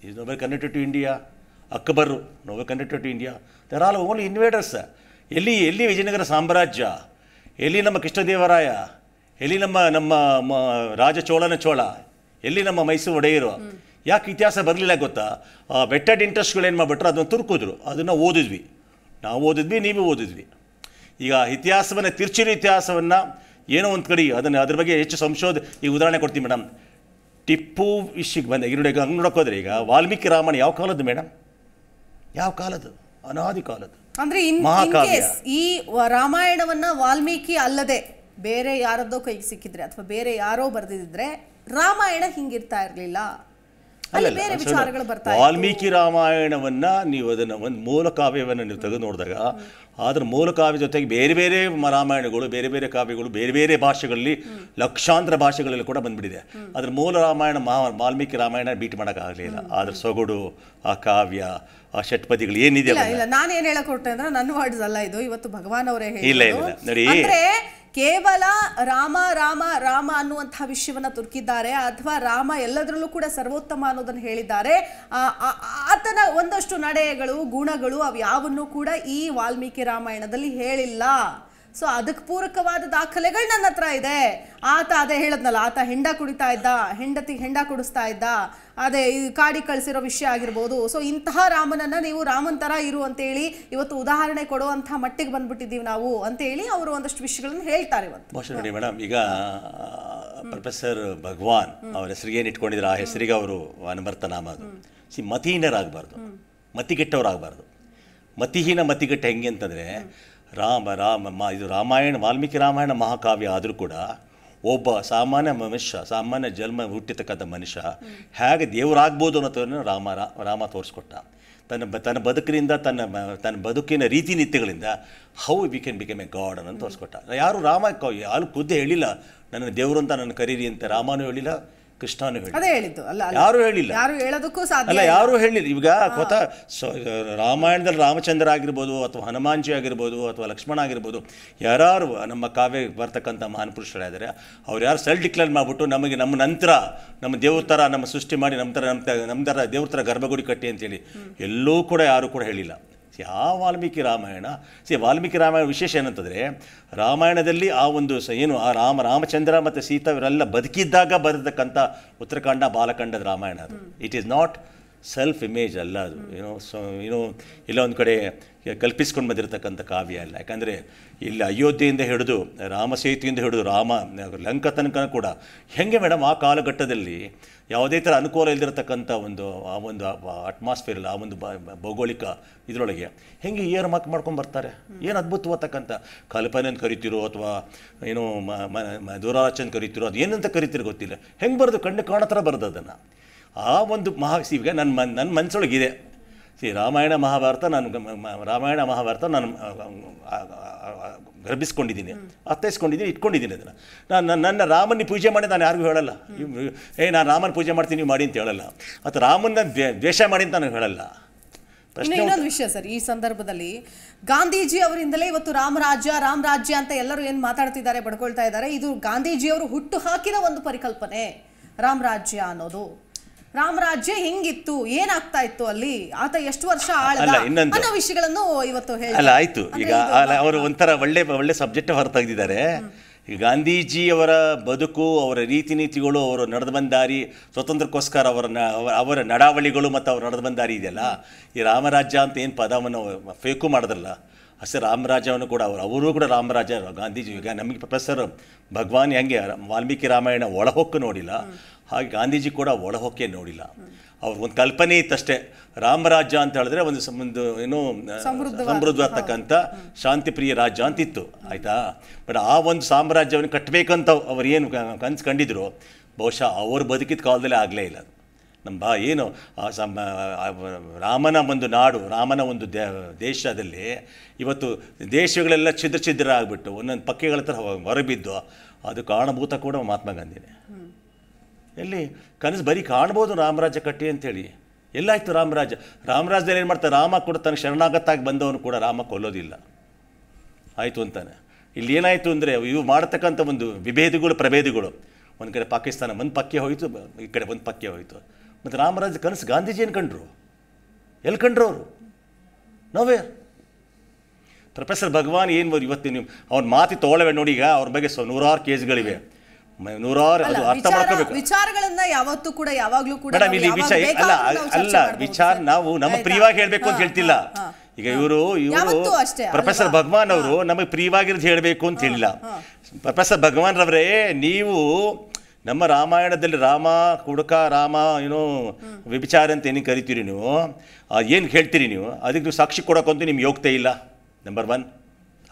is no connected to India Akbar no connected to India they're all only invaders ಎಲ್ಲಿ ಎಲ್ಲಿ ವಿಜಯನಗರ ಸಾಮ್ರಾಜ್ಯ ಎಲ್ಲಿ ನಮ್ಮ ಕೃಷ್ಣದೇವರಾಯ ಎಲ್ಲಿ ನಮ್ಮ ನಮ್ಮ ರಾಜ ಚೋಳನ ಚೋಳ ಎಲ್ಲಿ ನಮ್ಮ ಮೈಸೂರು ಒಡೆಯರು ಯಾಕೆ ಇತಿಹಾಸ ಬರಲಿಲ್ಲ ಗೊತ್ತಾ ವೆಟ್ಟೆಡ್ ಇಂಟ್ರೆಸ್ಟ್ಗಳೇನು ಮಾಡಿಬಿಟ್ರು ಅದನ್ನು ತುರ್ಕೋದ್ರು ಅದನ್ನು ಓದಿದ್ವಿ ನಾವು ಓದಿದ್ವಿ ನೀವು ಓದಿದ್ವಿ ಈಗ ಇತಿಹಾಸವನ್ನು ತಿರ್ಚಿರೋ ಇತಿಹಾಸವನ್ನು ಏನೋ ಒಂದು ಕಡೆ ಅದನ್ನು ಅದ್ರ ಬಗ್ಗೆ ಹೆಚ್ಚು ಸಂಶೋಧನೆ ಈಗ ಉದಾಹರಣೆ ಕೊಡ್ತೀನಿ ಮೇಡಮ್ ಟಿಪ್ಪು ವಿಷಯಕ್ಕೆ ಬಂದ ಈಗ ನೋಡಿ ಹಂಗೆ ನೋಡೋಕೋದ್ರೆ ಈಗ ವಾಲ್ಮೀಕಿ ರಾಮಾಯಣ ಯಾವ ಕಾಲದ್ದು ಮೇಡಮ್ ಯಾವ ಕಾಲದ್ದು ಅನಾದಿ ಕಾಲದ್ದು ಅಂದ್ರೆ ಮಹಾಕಾವ್ಯ ಈ ರಾಮಾಯಣವನ್ನ ವಾಲ್ಮೀಕಿ ಅಲ್ಲದೆ ಬೇರೆ ಯಾರದ್ದೋ ಕೈಗೆ ಸಿಕ್ಕಿದ್ರೆ ಅಥವಾ ಬೇರೆ ಯಾರೋ ಬರೆದಿದ್ರೆ ರಾಮಾಯಣ ಹಿಂಗಿರ್ತಾ ಇರಲಿಲ್ಲ ವಾಲ್ಮೀಕಿ ರಾಮಾಯಣವನ್ನ ನೀವು ಅದನ್ನ ಒಂದು ಮೂಲ ಕಾವ್ಯವನ್ನು ನೀವು ತೆಗೆದು ನೋಡಿದಾಗ ಅದರ ಮೂಲ ಕಾವ್ಯ ಜೊತೆಗೆ ಬೇರೆ ಬೇರೆ ರಾಮಾಯಣಗಳು ಬೇರೆ ಬೇರೆ ಕಾವ್ಯಗಳು ಬೇರೆ ಬೇರೆ ಭಾಷೆಗಳಲ್ಲಿ ಲಕ್ಷಾಂತರ ಭಾಷೆಗಳಲ್ಲಿ ಕೂಡ ಬಂದ್ಬಿಟ್ಟಿದೆ ಅದ್ರ ಮೂಲ ರಾಮಾಯಣ ಮಹಾ ವಾಲ್ಮೀಕಿ ರಾಮಾಯಣ ಬೀಟ್ ಆಗ್ಲಿಲ್ಲ ಅದ್ರ ಸೊಗಡು ಆ ಕಾವ್ಯ ಆ ಷಟ್ಪದಿಗಳು ಏನಿದೆ ನಾನು ಏನ್ ಹೇಳಕ್ ಹೊರಟೆ ಅಂದ್ರೆ ನನ್ನ ವರ್ಡ್ಸ್ ಅಲ್ಲ ಇದು ಇವತ್ತು ಭಗವಾನ್ ಅವರೇ ಇಲ್ಲ ಇಲ್ಲ ನೋಡಿ ಕೇವಲ ರಾಮ ರಾಮ ರಾಮ ಅನ್ನುವಂತಹ ವಿಷಯವನ್ನು ತುರುಕಿದ್ದಾರೆ ಅಥವಾ ರಾಮ ಎಲ್ಲದರಲ್ಲೂ ಕೂಡ ಸರ್ವೋತ್ತಮ ಅನ್ನೋದನ್ನು ಹೇಳಿದ್ದಾರೆ ಆತನ ಒಂದಷ್ಟು ನಡೆಗಳು ಗುಣಗಳು ಅವು ಯಾವನ್ನು ಕೂಡ ಈ ವಾಲ್ಮೀಕಿ ರಾಮಾಯಣದಲ್ಲಿ ಹೇಳಿಲ್ಲ ಸೊ ಅದಕ್ಕೆ ಪೂರಕವಾದ ದಾಖಲೆಗಳು ನನ್ನ ಹತ್ರ ಇದೆ ಆತ ಅದೇ ಹೇಳದ್ನಲ್ಲ ಆತ ಹೆಂಡ ಕುಡಿತಾ ಇದ್ದ ಹೆಂಡತಿ ಹೆಂಡ ಕುಡಿಸ್ತಾ ಇದ್ದ ಅದೇ ಈ ಕಾಡಿ ಕಳಿಸಿರೋ ವಿಷಯ ಆಗಿರ್ಬೋದು ಸೊ ಇಂತಹ ರಾಮನನ್ನ ನೀವು ರಾಮನ್ ತರ ಇರು ಅಂತೇಳಿ ಇವತ್ತು ಉದಾಹರಣೆ ಕೊಡುವಂತಹ ಮಟ್ಟಿಗೆ ಬಂದ್ಬಿಟ್ಟಿದ್ದೀವಿ ನಾವು ಅಂತೇಳಿ ಅವರು ಒಂದಷ್ಟು ವಿಷಯಗಳನ್ನು ಹೇಳ್ತಾರೆ ಮೇಡಮ್ ಈಗ ಪ್ರೊಫೆಸರ್ ಭಗವಾನ್ ಅವ್ರ ಹೆಸರಿಗೆ ಏನು ಇಟ್ಕೊಂಡಿದ್ರು ಆ ಹೆಸರಿಗೆ ಅವರು ಅನುಮರ್ತ ನಾಮ ಅದು ಸಿ ಮತಿಹೀನರಾಗಬಾರ್ದು ಮತಿಗೆಟ್ಟವರಾಗಬಾರ್ದು ಮತಿಹೀನ ಮತಿಗೆಟ್ಟ ಹೆಂಗೆ ಅಂತಂದ್ರೆ ರಾಮ ರಾಮ ಮಾ ಇದು ರಾಮಾಯಣ ವಾಲ್ಮೀಕಿ ರಾಮಾಯಣ ಮಹಾಕಾವ್ಯ ಆದರೂ ಕೂಡ ಒಬ್ಬ ಸಾಮಾನ್ಯ ಮನುಷ್ಯ ಸಾಮಾನ್ಯ ಜನ್ಮ ಹುಟ್ಟಿರ್ತಕ್ಕಂಥ ಮನುಷ್ಯ ಹೇಗೆ ದೇವರಾಗ್ಬೋದು ಅನ್ನೋದನ್ನು ರಾಮ ರಾಮ ತೋರಿಸ್ಕೊಟ್ಟ ತನ್ನ ತನ್ನ ಬದುಕಿನಿಂದ ತನ್ನ ತನ್ನ ಬದುಕಿನ ರೀತಿನಿತ್ಯಗಳಿಂದ how we can become a god ಅನ್ನೋದು ತೋರಿಸ್ಕೊಟ್ಟ ಯಾರು ರಾಮ ಯಾರು ಕುದ್ದೆ ಹೇಳಿಲ್ಲ ನನ್ನ ದೇವರು ಅಂತ ನನ್ನ ಕರೀರಿ ಅಂತ ರಾಮನೂ ಹೇಳಿಲ್ಲ ಕೃಷ್ಣನು ಹೇಳಿ ಅದೇ ಹೇಳಿದ್ದು ಅಲ್ಲ ಯಾರು ಹೇಳಿಲ್ಲ ಯಾರು ಹೇಳೋದಕ್ಕೂ ಸಾಧ್ಯ ಅಲ್ಲ ಯಾರು ಹೇಳಿಲ್ಲ ಈಗ ಕೊತ ರಾಮಾಯಣದಲ್ಲಿ ರಾಮಚಂದ್ರ ಆಗಿರ್ಬೋದು ಅಥವಾ ಹನುಮಾನ್ಜಿ ಆಗಿರ್ಬೋದು ಅಥವಾ ಲಕ್ಷ್ಮಣ ಆಗಿರ್ಬೋದು ಯಾರು ನಮ್ಮ ಕಾವ್ಯ ಬರ್ತಕ್ಕಂಥ ಮಹಾನ್ ಪುರುಷರಾದರೆ ಅವ್ರು ಯಾರು ಸೆಲ್ ಡಿಕ್ಲೇರ್ ಮಾಡಿಬಿಟ್ಟು ನಮಗೆ ನಮ್ಮ ನಂತರ ನಮ್ಮ ದೇವ್ರ ಥರ ನಮ್ಮ ಸೃಷ್ಟಿ ಮಾಡಿ ನಮ್ಮ ಥರ ನಮ್ಮ ನಮ್ಮ ಥರ ದೇವ್ರ ಥರ ಗರ್ಭಗುಡಿ ಕಟ್ಟಿ ಅಂತೇಳಿ ಎಲ್ಲೂ ಕೂಡ ಯಾರು ಕೂಡ ಹೇಳಿಲ್ಲ ಆ ವಾಲ್ಮೀಕಿ ರಾಮಾಯಣ ಸಿ ವಾಲ್ಮೀಕಿ ರಾಮಾಯಣ ವಿಶೇಷ ಏನಂತಂದರೆ ರಾಮಾಯಣದಲ್ಲಿ ಆ ಒಂದು ಏನು ಆ ರಾಮ ರಾಮಚಂದ್ರ ಮತ್ತು ಸೀತಾ ಇವರೆಲ್ಲ ಬದುಕಿದ್ದಾಗ ಬರೆದಕ್ಕಂಥ ಉತ್ತರಕಾಂಡ ಬಾಲಕಂಡದ ರಾಮಾಯಣ ಅದು it is not self image ಅಲ್ಲ ಅದು ಏನೋ ಸೊ ಏನೋ ಇಲ್ಲ ಒಂದು ಕಡೆ ಕಲ್ಪಿಸ್ಕೊಂಡು ಬಂದಿರತಕ್ಕಂಥ ಕಾವ್ಯ ಅಲ್ಲ ಯಾಕಂದರೆ ಇಲ್ಲಿ ಅಯೋಧ್ಯೆಯಿಂದ ಹಿಡಿದು ರಾಮ ಸೇತುವೆಯಿಂದ ಹಿಡಿದು ರಾಮ ಲಂಕ ತನಕ ಕೂಡ ಹೆಂಗೆ ಮೇಡಮ್ ಆ ಕಾಲಘಟ್ಟದಲ್ಲಿ ಯಾವುದೇ ಥರ ಅನುಕೂಲ ಇಲ್ದಿರತಕ್ಕಂಥ ಒಂದು ಆ ಒಂದು ಅಟ್ಮಾಸ್ಫಿಯರ್ ಆ ಒಂದು ಭೌಗೋಳಿಕ ಇದರೊಳಗೆ ಹೆಂಗೆ ಏರ್ ಮಾರ್ಕ್ ಮಾಡ್ಕೊಂಡು ಬರ್ತಾರೆ ಏನು ಅದ್ಭುತವಾಗತಕ್ಕಂಥ ಕಲ್ಪನೆ ಅಂತ ಕರಿತಿರೋ ಅಥವಾ ಏನೋ ಮ ಅಂತ ಕರಿತಿರೋ ಅದು ಏನಂತ ಕರಿತಿರೋ ಗೊತ್ತಿಲ್ಲ ಹೆಂಗೆ ಬರೋದು ಕಣ್ಣು ಕಾಣೋ ಥರ ಅದನ್ನು ಆ ಒಂದು ಮಹಾಶಿವಿಗೆ ನನ್ನ ಮನ್ ನನ್ನ ಮನಸ್ಸೊಳಗಿದೆ ಸಿ ರಾಮಾಯಣ ಮಹಾಭಾರತ ನಾನು ರಾಮಾಯಣ ಮಹಾಭಾರತ ನಾನು ಗರ್ಭಿಸ್ಕೊಂಡಿದ್ದೀನಿ ಅರ್ಥೈಸ್ಕೊಂಡಿದ್ದೀನಿ ಇಟ್ಕೊಂಡಿದ್ದೀನಿ ಅದನ್ನು ನಾನು ನನ್ನ ರಾಮನ ಪೂಜೆ ಮಾಡಿ ನಾನು ಯಾರಿಗೂ ಹೇಳಲ್ಲ ಏ ನಾನು ರಾಮನ ಪೂಜೆ ಮಾಡ್ತೀನಿ ನೀವು ಮಾಡಿ ಅಂತ ಹೇಳಲ್ಲ ಅಥವಾ ರಾಮನ ದ್ವೇಷ ಮಾಡಿ ಅಂತ ನಾನು ಹೇಳಲ್ಲ ಇನ್ನೊಂದು ವಿಷಯ ಸರ್ ಈ ಸಂದರ್ಭದಲ್ಲಿ ಗಾಂಧೀಜಿ ಅವರಿಂದಲೇ ಇವತ್ತು ರಾಮರಾಜ್ಯ ರಾಮರಾಜ್ಯ ಅಂತ ಎಲ್ಲರೂ ಏನು ಮಾತಾಡ್ತಿದ್ದಾರೆ ಪಡ್ಕೊಳ್ತಾ ಇದ್ದಾರೆ ಇದು ಗಾಂಧೀಜಿಯವರು ಹುಟ್ಟು ಹಾಕಿದ ಒಂದು ಪರಿಕಲ್ಪನೆ ರಾಮರಾಜ್ಯ ಅನ್ನೋದು ರಾಮರಾಜ್ಯ ಹೆಂಗಿತ್ತು ಏನಾಗ್ತಾ ಇತ್ತು ಅಲ್ಲಿ ಆತ ಎಷ್ಟು ವರ್ಷ ವಿಷಯಗಳನ್ನು ಇವತ್ತು ಅಲ್ಲ ಆಯ್ತು ಈಗ ಅವರು ಒಂಥರ ಒಳ್ಳೆ ಒಳ್ಳೆ ಸಬ್ಜೆಕ್ಟ್ ಹೊರತಾಗಿದ್ದಾರೆ ಗಾಂಧೀಜಿಯವರ ಬದುಕು ಅವರ ರೀತಿ ನೀತಿಗಳು ಅವರು ನಡೆದು ಬಂದಾರಿ ಸ್ವತಂತ್ರಕ್ಕೋಸ್ಕರ ಅವರ ಅವರ ನಡಾವಳಿಗಳು ಮತ್ತು ಅವರು ನಡೆದು ಬಂದಾರಿ ಇದೆಯಲ್ಲ ಈ ರಾಮರಾಜ್ಯ ಅಂತ ಏನು ಪದವನ್ನು ಫೇಕು ಮಾಡಿದ್ರಲ್ಲ ಅಷ್ಟೇ ರಾಮರಾಜ್ಯವನ್ನು ಕೂಡ ಅವರು ಅವರು ಕೂಡ ರಾಮರಾಜ ಗಾಂಧೀಜಿ ಈಗ ನಮಗೆ ಪ್ರೊಫೆಸರ್ ಭಗವಾನ್ ಹೆಂಗೆ ವಾಲ್ಮೀಕಿ ರಾಮಾಯಣ ಒಳಹೊಕ್ಕು ನೋಡಿಲ್ಲ ಹಾಗೆ ಗಾಂಧೀಜಿ ಕೂಡ ಒಳಹೊಕ್ಕೆ ನೋಡಿಲ್ಲ ಒಂದು ಕಲ್ಪನೆ ಇತ್ತಷ್ಟೇ ರಾಮರಾಜ್ಯ ಅಂತ ಹೇಳಿದ್ರೆ ಒಂದು ಒಂದು ಸಮೃದ್ಧ ಶಾಂತಿ ಶಾಂತಿಪ್ರಿಯ ರಾಜ್ಯ ಅಂತಿತ್ತು ಆಯಿತಾ ಬಟ್ ಆ ಒಂದು ಸಾಮ್ರಾಜ್ಯವನ್ನು ಕಟ್ಟಬೇಕಂತ ಅವ್ರು ಏನು ಕನ್ಸು ಕಂಡಿದ್ರು ಬಹುಶಃ ಅವರು ಬದುಕಿದ ಕಾಲದಲ್ಲೇ ಆಗಲೇ ಇಲ್ಲ ನಮ್ಮ ಬಾ ಏನು ರಾಮನ ಒಂದು ನಾಡು ರಾಮನ ಒಂದು ದೇಶದಲ್ಲಿ ಇವತ್ತು ದೇಶಗಳೆಲ್ಲ ಛಿದ್ರ ಛಿದ್ರ ಆಗಿಬಿಟ್ಟು ಒಂದೊಂದು ಪಕ್ಕಿಗಳ ಥರ ಹೊರಬಿದ್ದು ಅದು ಕಾರಣಭೂತ ಕೂಡ ಮಹಾತ್ಮ ಗಾಂಧಿನೇ ಎಲ್ಲಿ ಕನಸು ಬರೀ ಕಾಣ್ಬೋದು ರಾಮರಾಜ ಕಟ್ಟಿ ಅಂತೇಳಿ ಎಲ್ಲಾಯಿತು ರಾಮರಾಜ ರಾಮರಾಜದಲ್ಲಿ ಏನು ಮಾಡ್ತಾರೆ ರಾಮ ಕೂಡ ತನ್ನ ಶರಣಾಗತ್ತಾಗಿ ಬಂದವನು ಕೂಡ ರಾಮ ಕೊಲ್ಲೋದಿಲ್ಲ ಆಯಿತು ಅಂತಾನೆ ಇಲ್ಲಿ ಏನಾಯಿತು ಅಂದರೆ ಇವು ಮಾಡತಕ್ಕಂಥ ಒಂದು ವಿಭೇದಗಳು ಪ್ರಭೇದಗಳು ಒಂದು ಕಡೆ ಪಾಕಿಸ್ತಾನ ಒಂದು ಪಕ್ಕೆ ಹೋಯಿತು ಈ ಕಡೆ ಒಂದು ಪಕ್ಕೆ ಹೋಯಿತು ಮತ್ತು ರಾಮರಾಜ ಕನಸು ಗಾಂಧೀಜಿ ಏನು ಕಂಡ್ರು ಎಲ್ಲಿ ಕಂಡ್ರು ಅವರು ನೋವೇ ಪ್ರೊಫೆಸರ್ ಭಗವಾನ್ ಏನು ಇವತ್ತು ನೀವು ಅವ್ರ ಮಾತಿ ತೊಗೊಳವೆ ನೋಡಿ ಈಗ ಅವ್ರ ಬಗ್ಗೆ ಸೊ ನೂರಾರು ಕೇಸ್ಗಳಿವೆ ನೂರಾರು ಅದು ಅರ್ಥ ಮಾಡ್ಕೋಬೇಕು ವಿಚಾರಗಳನ್ನ ಯಾವತ್ತೂ ಕೂಡ ಕೂಡ ಅಲ್ಲ ಅಲ್ಲ ವಿಚಾರ ನಾವು ನಮ್ಮ ಪ್ರಿಯವಾಗಿ ಹೇಳ್ಬೇಕು ಅಂತ ಹೇಳ್ತಿಲ್ಲ ಈಗ ಇವರು ಇವರು ಪ್ರೊಫೆಸರ್ ಭಗವಾನ್ ಅವರು ನಮಗೆ ಪ್ರಿಯವಾಗಿರೋದು ಹೇಳಬೇಕು ಅಂತ ಹೇಳಿಲ್ಲ ಪ್ರೊಫೆಸರ್ ಭಗವಾನ್ ರವರೇ ನೀವು ನಮ್ಮ ರಾಮಾಯಣದಲ್ಲಿ ರಾಮ ಕುಡುಕ ರಾಮ ಏನೋ ವಿಭಿಚಾರ ಅಂತ ಏನು ಕರಿತೀರಿ ನೀವು ಏನು ಹೇಳ್ತೀರಿ ನೀವು ಅದಕ್ಕೆ ನೀವು ಸಾಕ್ಷಿ ಕೊಡೋಕ್ಕಂತೂ ನಿಮ್ಗೆ ಯೋಗ್ಯತೆ ಇಲ್ಲ ನಂಬರ್ ಒನ್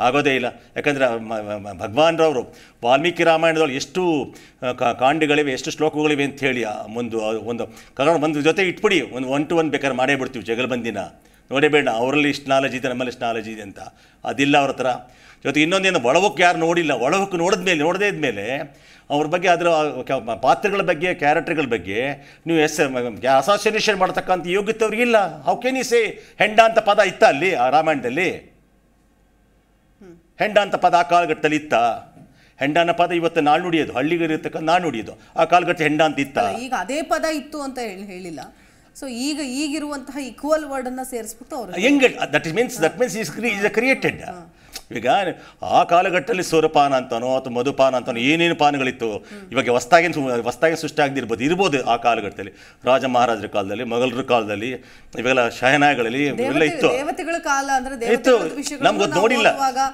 ಆಗೋದೇ ಇಲ್ಲ ಯಾಕಂದರೆ ಭಗವಾನ್ರವರು ವಾಲ್ಮೀಕಿ ರಾಮಾಯಣದಲ್ಲಿ ಎಷ್ಟು ಕಾಂಡಗಳಿವೆ ಎಷ್ಟು ಶ್ಲೋಕಗಳಿವೆ ಅಂತ ಹೇಳಿ ಒಂದು ಒಂದು ಕರೋಣ ಒಂದು ಜೊತೆ ಇಟ್ಬಿಡಿ ಒಂದು ಒನ್ ಟು ಒನ್ ಬೇಕಾದ್ರೆ ಮಾಡೇ ಬಿಡ್ತೀವಿ ಬಂದಿನ ನೋಡೇಬೇಡ ಅವರಲ್ಲಿ ಇಷ್ಟು ನಾಲೆಜ್ ಇದೆ ನಮ್ಮಲ್ಲಿ ಇಷ್ಟು ನಾಲೆಜ್ ಇದೆ ಅಂತ ಅದಿಲ್ಲ ಅವ್ರ ಹತ್ರ ಜೊತೆಗೆ ಇನ್ನೊಂದೇನು ಒಳವಕ್ಕೆ ಯಾರು ನೋಡಿಲ್ಲ ಒಳವಕ್ಕೆ ನೋಡಿದ್ಮೇಲೆ ನೋಡದೇ ಇದ್ಮೇಲೆ ಅವ್ರ ಬಗ್ಗೆ ಅದರ ಪಾತ್ರಗಳ ಬಗ್ಗೆ ಕ್ಯಾರೆಕ್ಟರ್ಗಳ ಬಗ್ಗೆ ನೀವು ಎಸ್ ಅಸೋಸಿಯೇಷನ್ ಮಾಡ್ತಕ್ಕಂಥ ಯೋಗ್ಯತೆ ಇಲ್ಲ ಹೌ ಕೆನ್ ಯು ಸೇ ಹೆಂಡ ಅಂತ ಪದ ಇತ್ತ ಅಲ್ಲಿ ಆ ರಾಮಾಯಣದಲ್ಲಿ ಹೆಂಡ ಅಂತ ಪದ ಆ ಕಾಲಘಟ್ಟದಲ್ಲಿ ಇತ್ತ ಹೆಂಡನ ಪದ ಇವತ್ತು ನಾಳೆ ನುಡಿಯೋದು ಹಳ್ಳಿಗಿರ್ತಕ್ಕಂಥ ನಾಳೆ ನುಡಿಯೋದು ಆ ಕಾಲಘಟ್ಟ ಹೆಂಡ ಅಂತ ಇತ್ತ ಈಗ ಅದೇ ಪದ ಇತ್ತು ಅಂತ ಹೇಳಿ ಹೇಳಿಲ್ಲ ಸೊ ಈಗ ಈಗಿರುವಂತಹ ಈಕ್ವಲ್ ವರ್ಡ್ ಅನ್ನ ಸೇರಿಸ್ಬಿಟ್ಟು ಅವರು ಹೆಂಗ್ that means that means is is created ಈಗ ಆ ಕಾಲಘಟ್ಟದಲ್ಲಿ ಸೂರಪಾನ ಅಂತಾನೋ ಅಥವಾ ಮಧುಪಾನ ಅಂತಾನೋ ಏನೇನು ಪಾನಗಳಿತ್ತು ಇವಾಗ ಹೊಸ್ತಾಗಿ ಸೃಷ್ಟಿ ಸೃಷ್ಟಿಯಾಗದಿರ್ಬೋದು ಇರ್ಬೋದು ಆ ಕಾಲಘಟ್ಟದಲ್ಲಿ ರಾಜ ಮಹಾರಾಜರ ಕಾಲದಲ್ಲಿ ಮೊಘಲರ ಕಾಲದಲ್ಲಿ ಇವೆಲ್ಲ ಶಹನಾಯಗಳಲ್ಲಿ ಇವೆಲ್ಲ ಇತ್ತು ಇತ್ತು ನಮ್ಗೆ ನೋಡಿಲ್ಲ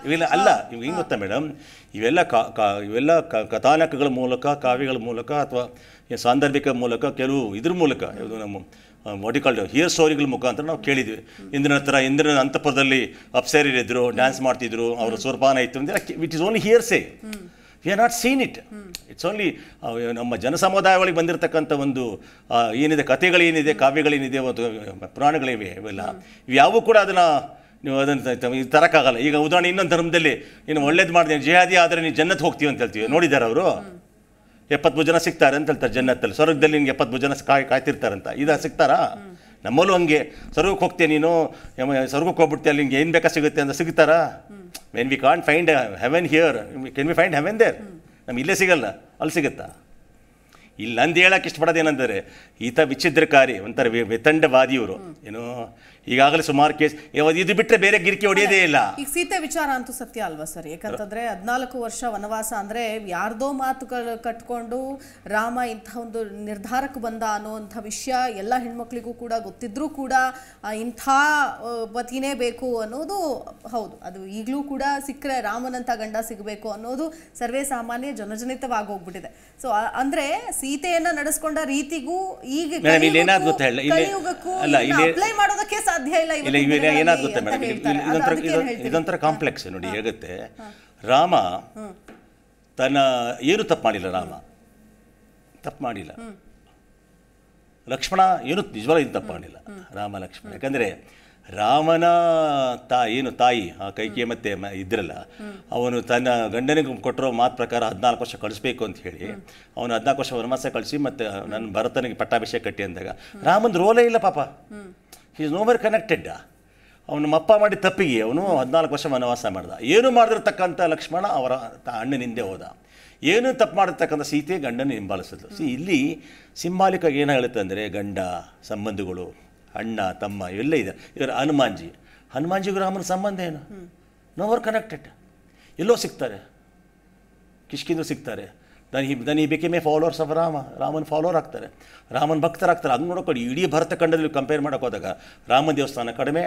ಇವೆಲ್ಲ ಅಲ್ಲ ಇವಾಗ ಹಿಂಗೆ ಗೊತ್ತಾ ಮೇಡಮ್ ಇವೆಲ್ಲ ಕಾ ಇವೆಲ್ಲ ಕಥಾನಕಗಳ ಮೂಲಕ ಕಾವ್ಯಗಳ ಮೂಲಕ ಅಥವಾ ಸಾಂದರ್ಭಿಕ ಮೂಲಕ ಕೆಲವು ಇದ್ರ ಮೂಲಕ ಯಾವುದು ನಮ್ಮ ಮೊಟಿಕಲ್ಡು ಹಿಯರ್ ಸ್ಟೋರಿಗಳ ಮುಖಾಂತರ ನಾವು ಕೇಳಿದ್ವಿ ಇಂದಿನ ಹತ್ರ ಇಂದಿನ ಅಂತಪುರದಲ್ಲಿ ಅಪ್ಸೇರಿದ್ರು ಡ್ಯಾನ್ಸ್ ಮಾಡ್ತಿದ್ರು ಅವರ ಸ್ವರ್ಪಾನ ಇತ್ತು ಅಂದರೆ which is only hearsay we are not seen it it's only ನಮ್ಮ ಒಳಗೆ ಬಂದಿರತಕ್ಕಂಥ ಒಂದು ಏನಿದೆ ಕಥೆಗಳೇನಿದೆ ಕಾವ್ಯಗಳೇನಿದೆ ಒಂದು ಪುರಾಣಗಳಿವೆ ಇವೆಲ್ಲ ಇವ್ಯಾವು ಕೂಡ ಅದನ್ನು ನೀವು ಅದನ್ನು ತರಕ್ಕಾಗಲ್ಲ ಈಗ ಉದಾಹರಣೆ ಇನ್ನೊಂದು ಧರ್ಮದಲ್ಲಿ ಏನು ಒಳ್ಳೇದು ಮಾಡಿದೆ ಜಿಹಾದಿ ಆದರೆ ನೀವು ಜನ್ನತ್ ಹೋಗ್ತೀವಿ ಅಂತ ಹೇಳ್ತೀವಿ ನೋಡಿದ್ದಾರೆ ಅವರು ಎಪ್ಪತ್ತು ಜನ ಸಿಗ್ತಾರೆ ಅಂತ ಹೇಳ್ತಾರೆ ಜನ್ನತ್ತಲ್ಲಿ ಸ್ವರ್ಗದಲ್ಲಿ ನಿಂಗೆ ಎಪ್ಪತ್ತು ಜನ ಕಾಯ್ ಕಾಯ್ತಿರ್ತಾರಂತ ಇದು ಸಿಗ್ತಾರಾ ನಮ್ಮಲ್ಲೂ ಹಂಗೆ ಸ್ವರ್ಗಕ್ಕೆ ಹೋಗ್ತೀಯ ನೀನು ಸ್ವರ್ಗಕ್ಕೆ ಹೋಗ್ಬಿಡ್ತೀಯ ಅಲ್ಲಿ ನಿಂಗೆ ಏನು ಬೇಕಾ ಸಿಗುತ್ತೆ ಅಂತ ಸಿಗ್ತಾರಾ when we can't find heaven here can we find heaven there ನಮ್ಗೆ ಇಲ್ಲೇ ಸಿಗಲ್ಲ ಅಲ್ಲಿ ಸಿಗುತ್ತಾ ಇಲ್ಲ ಹೇಳಕ್ಕೆ ಇಷ್ಟಪಡೋದು ಏನಂದರೆ ಈತ ವಿಚ್ಛಿದ್ರಕಾರಿ ಒಂಥರ ಇವರು ಏನು ಈಗಾಗಲೇ ಸುಮಾರು ಕೇಸ್ ಇದು ಬಿಟ್ಟರೆ ಬೇರೆ ಗಿರಿಕೆ ಹೊಡೆಯದೇ ಇಲ್ಲ ಈಗ ಸೀತೆ ವಿಚಾರ ಅಂತೂ ಸತ್ಯ ಅಲ್ವಾ ಸರ್ ಯಾಕಂತಂದ್ರೆ ಹದಿನಾಲ್ಕು ವರ್ಷ ವನವಾಸ ಅಂದ್ರೆ ಯಾರ್ದೋ ಮಾತು ಕಟ್ಕೊಂಡು ರಾಮ ಇಂಥ ಒಂದು ನಿರ್ಧಾರಕ್ಕೆ ಬಂದ ಅನ್ನುವಂಥ ವಿಷಯ ಎಲ್ಲ ಹೆಣ್ಮಕ್ಳಿಗೂ ಕೂಡ ಗೊತ್ತಿದ್ರೂ ಕೂಡ ಇಂಥ ಪತಿನೇ ಬೇಕು ಅನ್ನೋದು ಹೌದು ಅದು ಈಗಲೂ ಕೂಡ ಸಿಕ್ಕರೆ ರಾಮನಂತ ಗಂಡ ಸಿಗಬೇಕು ಅನ್ನೋದು ಸರ್ವೇ ಸಾಮಾನ್ಯ ಹೋಗ್ಬಿಟ್ಟಿದೆ ಸೊ ಅಂದ್ರೆ ಸೀತೆಯನ್ನ ನಡೆಸ್ಕೊಂಡ ರೀತಿಗೂ ಈಗ ಅಪ್ಲೈ ಮಾಡೋದಕ್ಕೆ ಸಾಧ್ಯ ಇಲ್ಲ ಇಲ್ಲ ಇವೆಲ್ಲ ಮೇಡಮ್ ಇದೊಂಥರ ಇದೊಂಥರ ಕಾಂಪ್ಲೆಕ್ಸ್ ನೋಡಿ ಹೇಗುತ್ತೆ ರಾಮ ತನ್ನ ಏನು ತಪ್ಪು ಮಾಡಿಲ್ಲ ರಾಮ ತಪ್ಪು ಮಾಡಿಲ್ಲ ಲಕ್ಷ್ಮಣ ಏನು ನಿಜವಾಗ ಇದು ತಪ್ಪು ಮಾಡಿಲ್ಲ ರಾಮ ಲಕ್ಷ್ಮಣ ಯಾಕಂದರೆ ರಾಮನ ತಾ ಏನು ತಾಯಿ ಆ ಕೈಕಿ ಮತ್ತೆ ಇದ್ರಲ್ಲ ಅವನು ತನ್ನ ಗಂಡನಿಗೆ ಕೊಟ್ಟಿರೋ ಮಾತು ಪ್ರಕಾರ ಹದಿನಾಲ್ಕು ವರ್ಷ ಕಳಿಸ್ಬೇಕು ಅಂತ ಹೇಳಿ ಅವನು ಹದಿನಾಲ್ಕು ವರ್ಷ ಮಾಸ ಕಳಿಸಿ ಮತ್ತು ನನ್ನ ಭರತನಿಗೆ ಪಟ್ಟಾಭಿಷೇಕ ಕಟ್ಟಿ ಅಂದಾಗ ರಾಮನ ರೋಲೇ ಇಲ್ಲ ಪಾಪ ಈಸ್ ನೋ ನೋವರ್ ಕನೆಕ್ಟೆಡ್ ಅವನು ಅಪ್ಪ ಮಾಡಿ ತಪ್ಪಿಗೆ ಅವನು ಹದಿನಾಲ್ಕು ವರ್ಷ ವನವಾಸ ಮಾಡ್ದ ಏನು ಮಾಡಿರ್ತಕ್ಕಂಥ ಲಕ್ಷ್ಮಣ ಅವರ ಅಣ್ಣನಿಂದೆ ಹೋದ ಏನು ತಪ್ಪು ಮಾಡಿರ್ತಕ್ಕಂಥ ಸೀತೆ ಗಂಡನ ಹಿಂಬಾಲಿಸಿದ್ಲು ಸಿ ಇಲ್ಲಿ ಸಿಂಬಾಲಿಕಾಗಿ ಏನು ಹೇಳುತ್ತೆ ಅಂದರೆ ಗಂಡ ಸಂಬಂಧಗಳು ಅಣ್ಣ ತಮ್ಮ ಇವೆಲ್ಲ ಇದೆ ಇವರ ಹನುಮಾನ್ಜಿ ಹನುಮಾನ್ಜಿಗೂ ರಾಮನ ಸಂಬಂಧ ಏನು ನೋವರ್ ಕನೆಕ್ಟೆಡ್ ಎಲ್ಲೋ ಸಿಗ್ತಾರೆ ಕಿಷ್ಕಿಂದು ಸಿಗ್ತಾರೆ then he then followers became a followers of Rama ರಾಮನ್ ಫಾಲೋವರ್ ಆಗ್ತಾರೆ ರಾಮನ್ ಭಕ್ತರಾಗ್ತಾರೆ ಅದು ನೋಡ್ಕೊಳ್ಳಿ ಇಡೀ ಭಾರತ ಖಂಡದಲ್ಲಿ ಕಂಪೇರ್ ಮಾಡೋಕೆ ಹೋದಾಗ ರಾಮ ದೇವಸ್ಥಾನ ಕಡಿಮೆ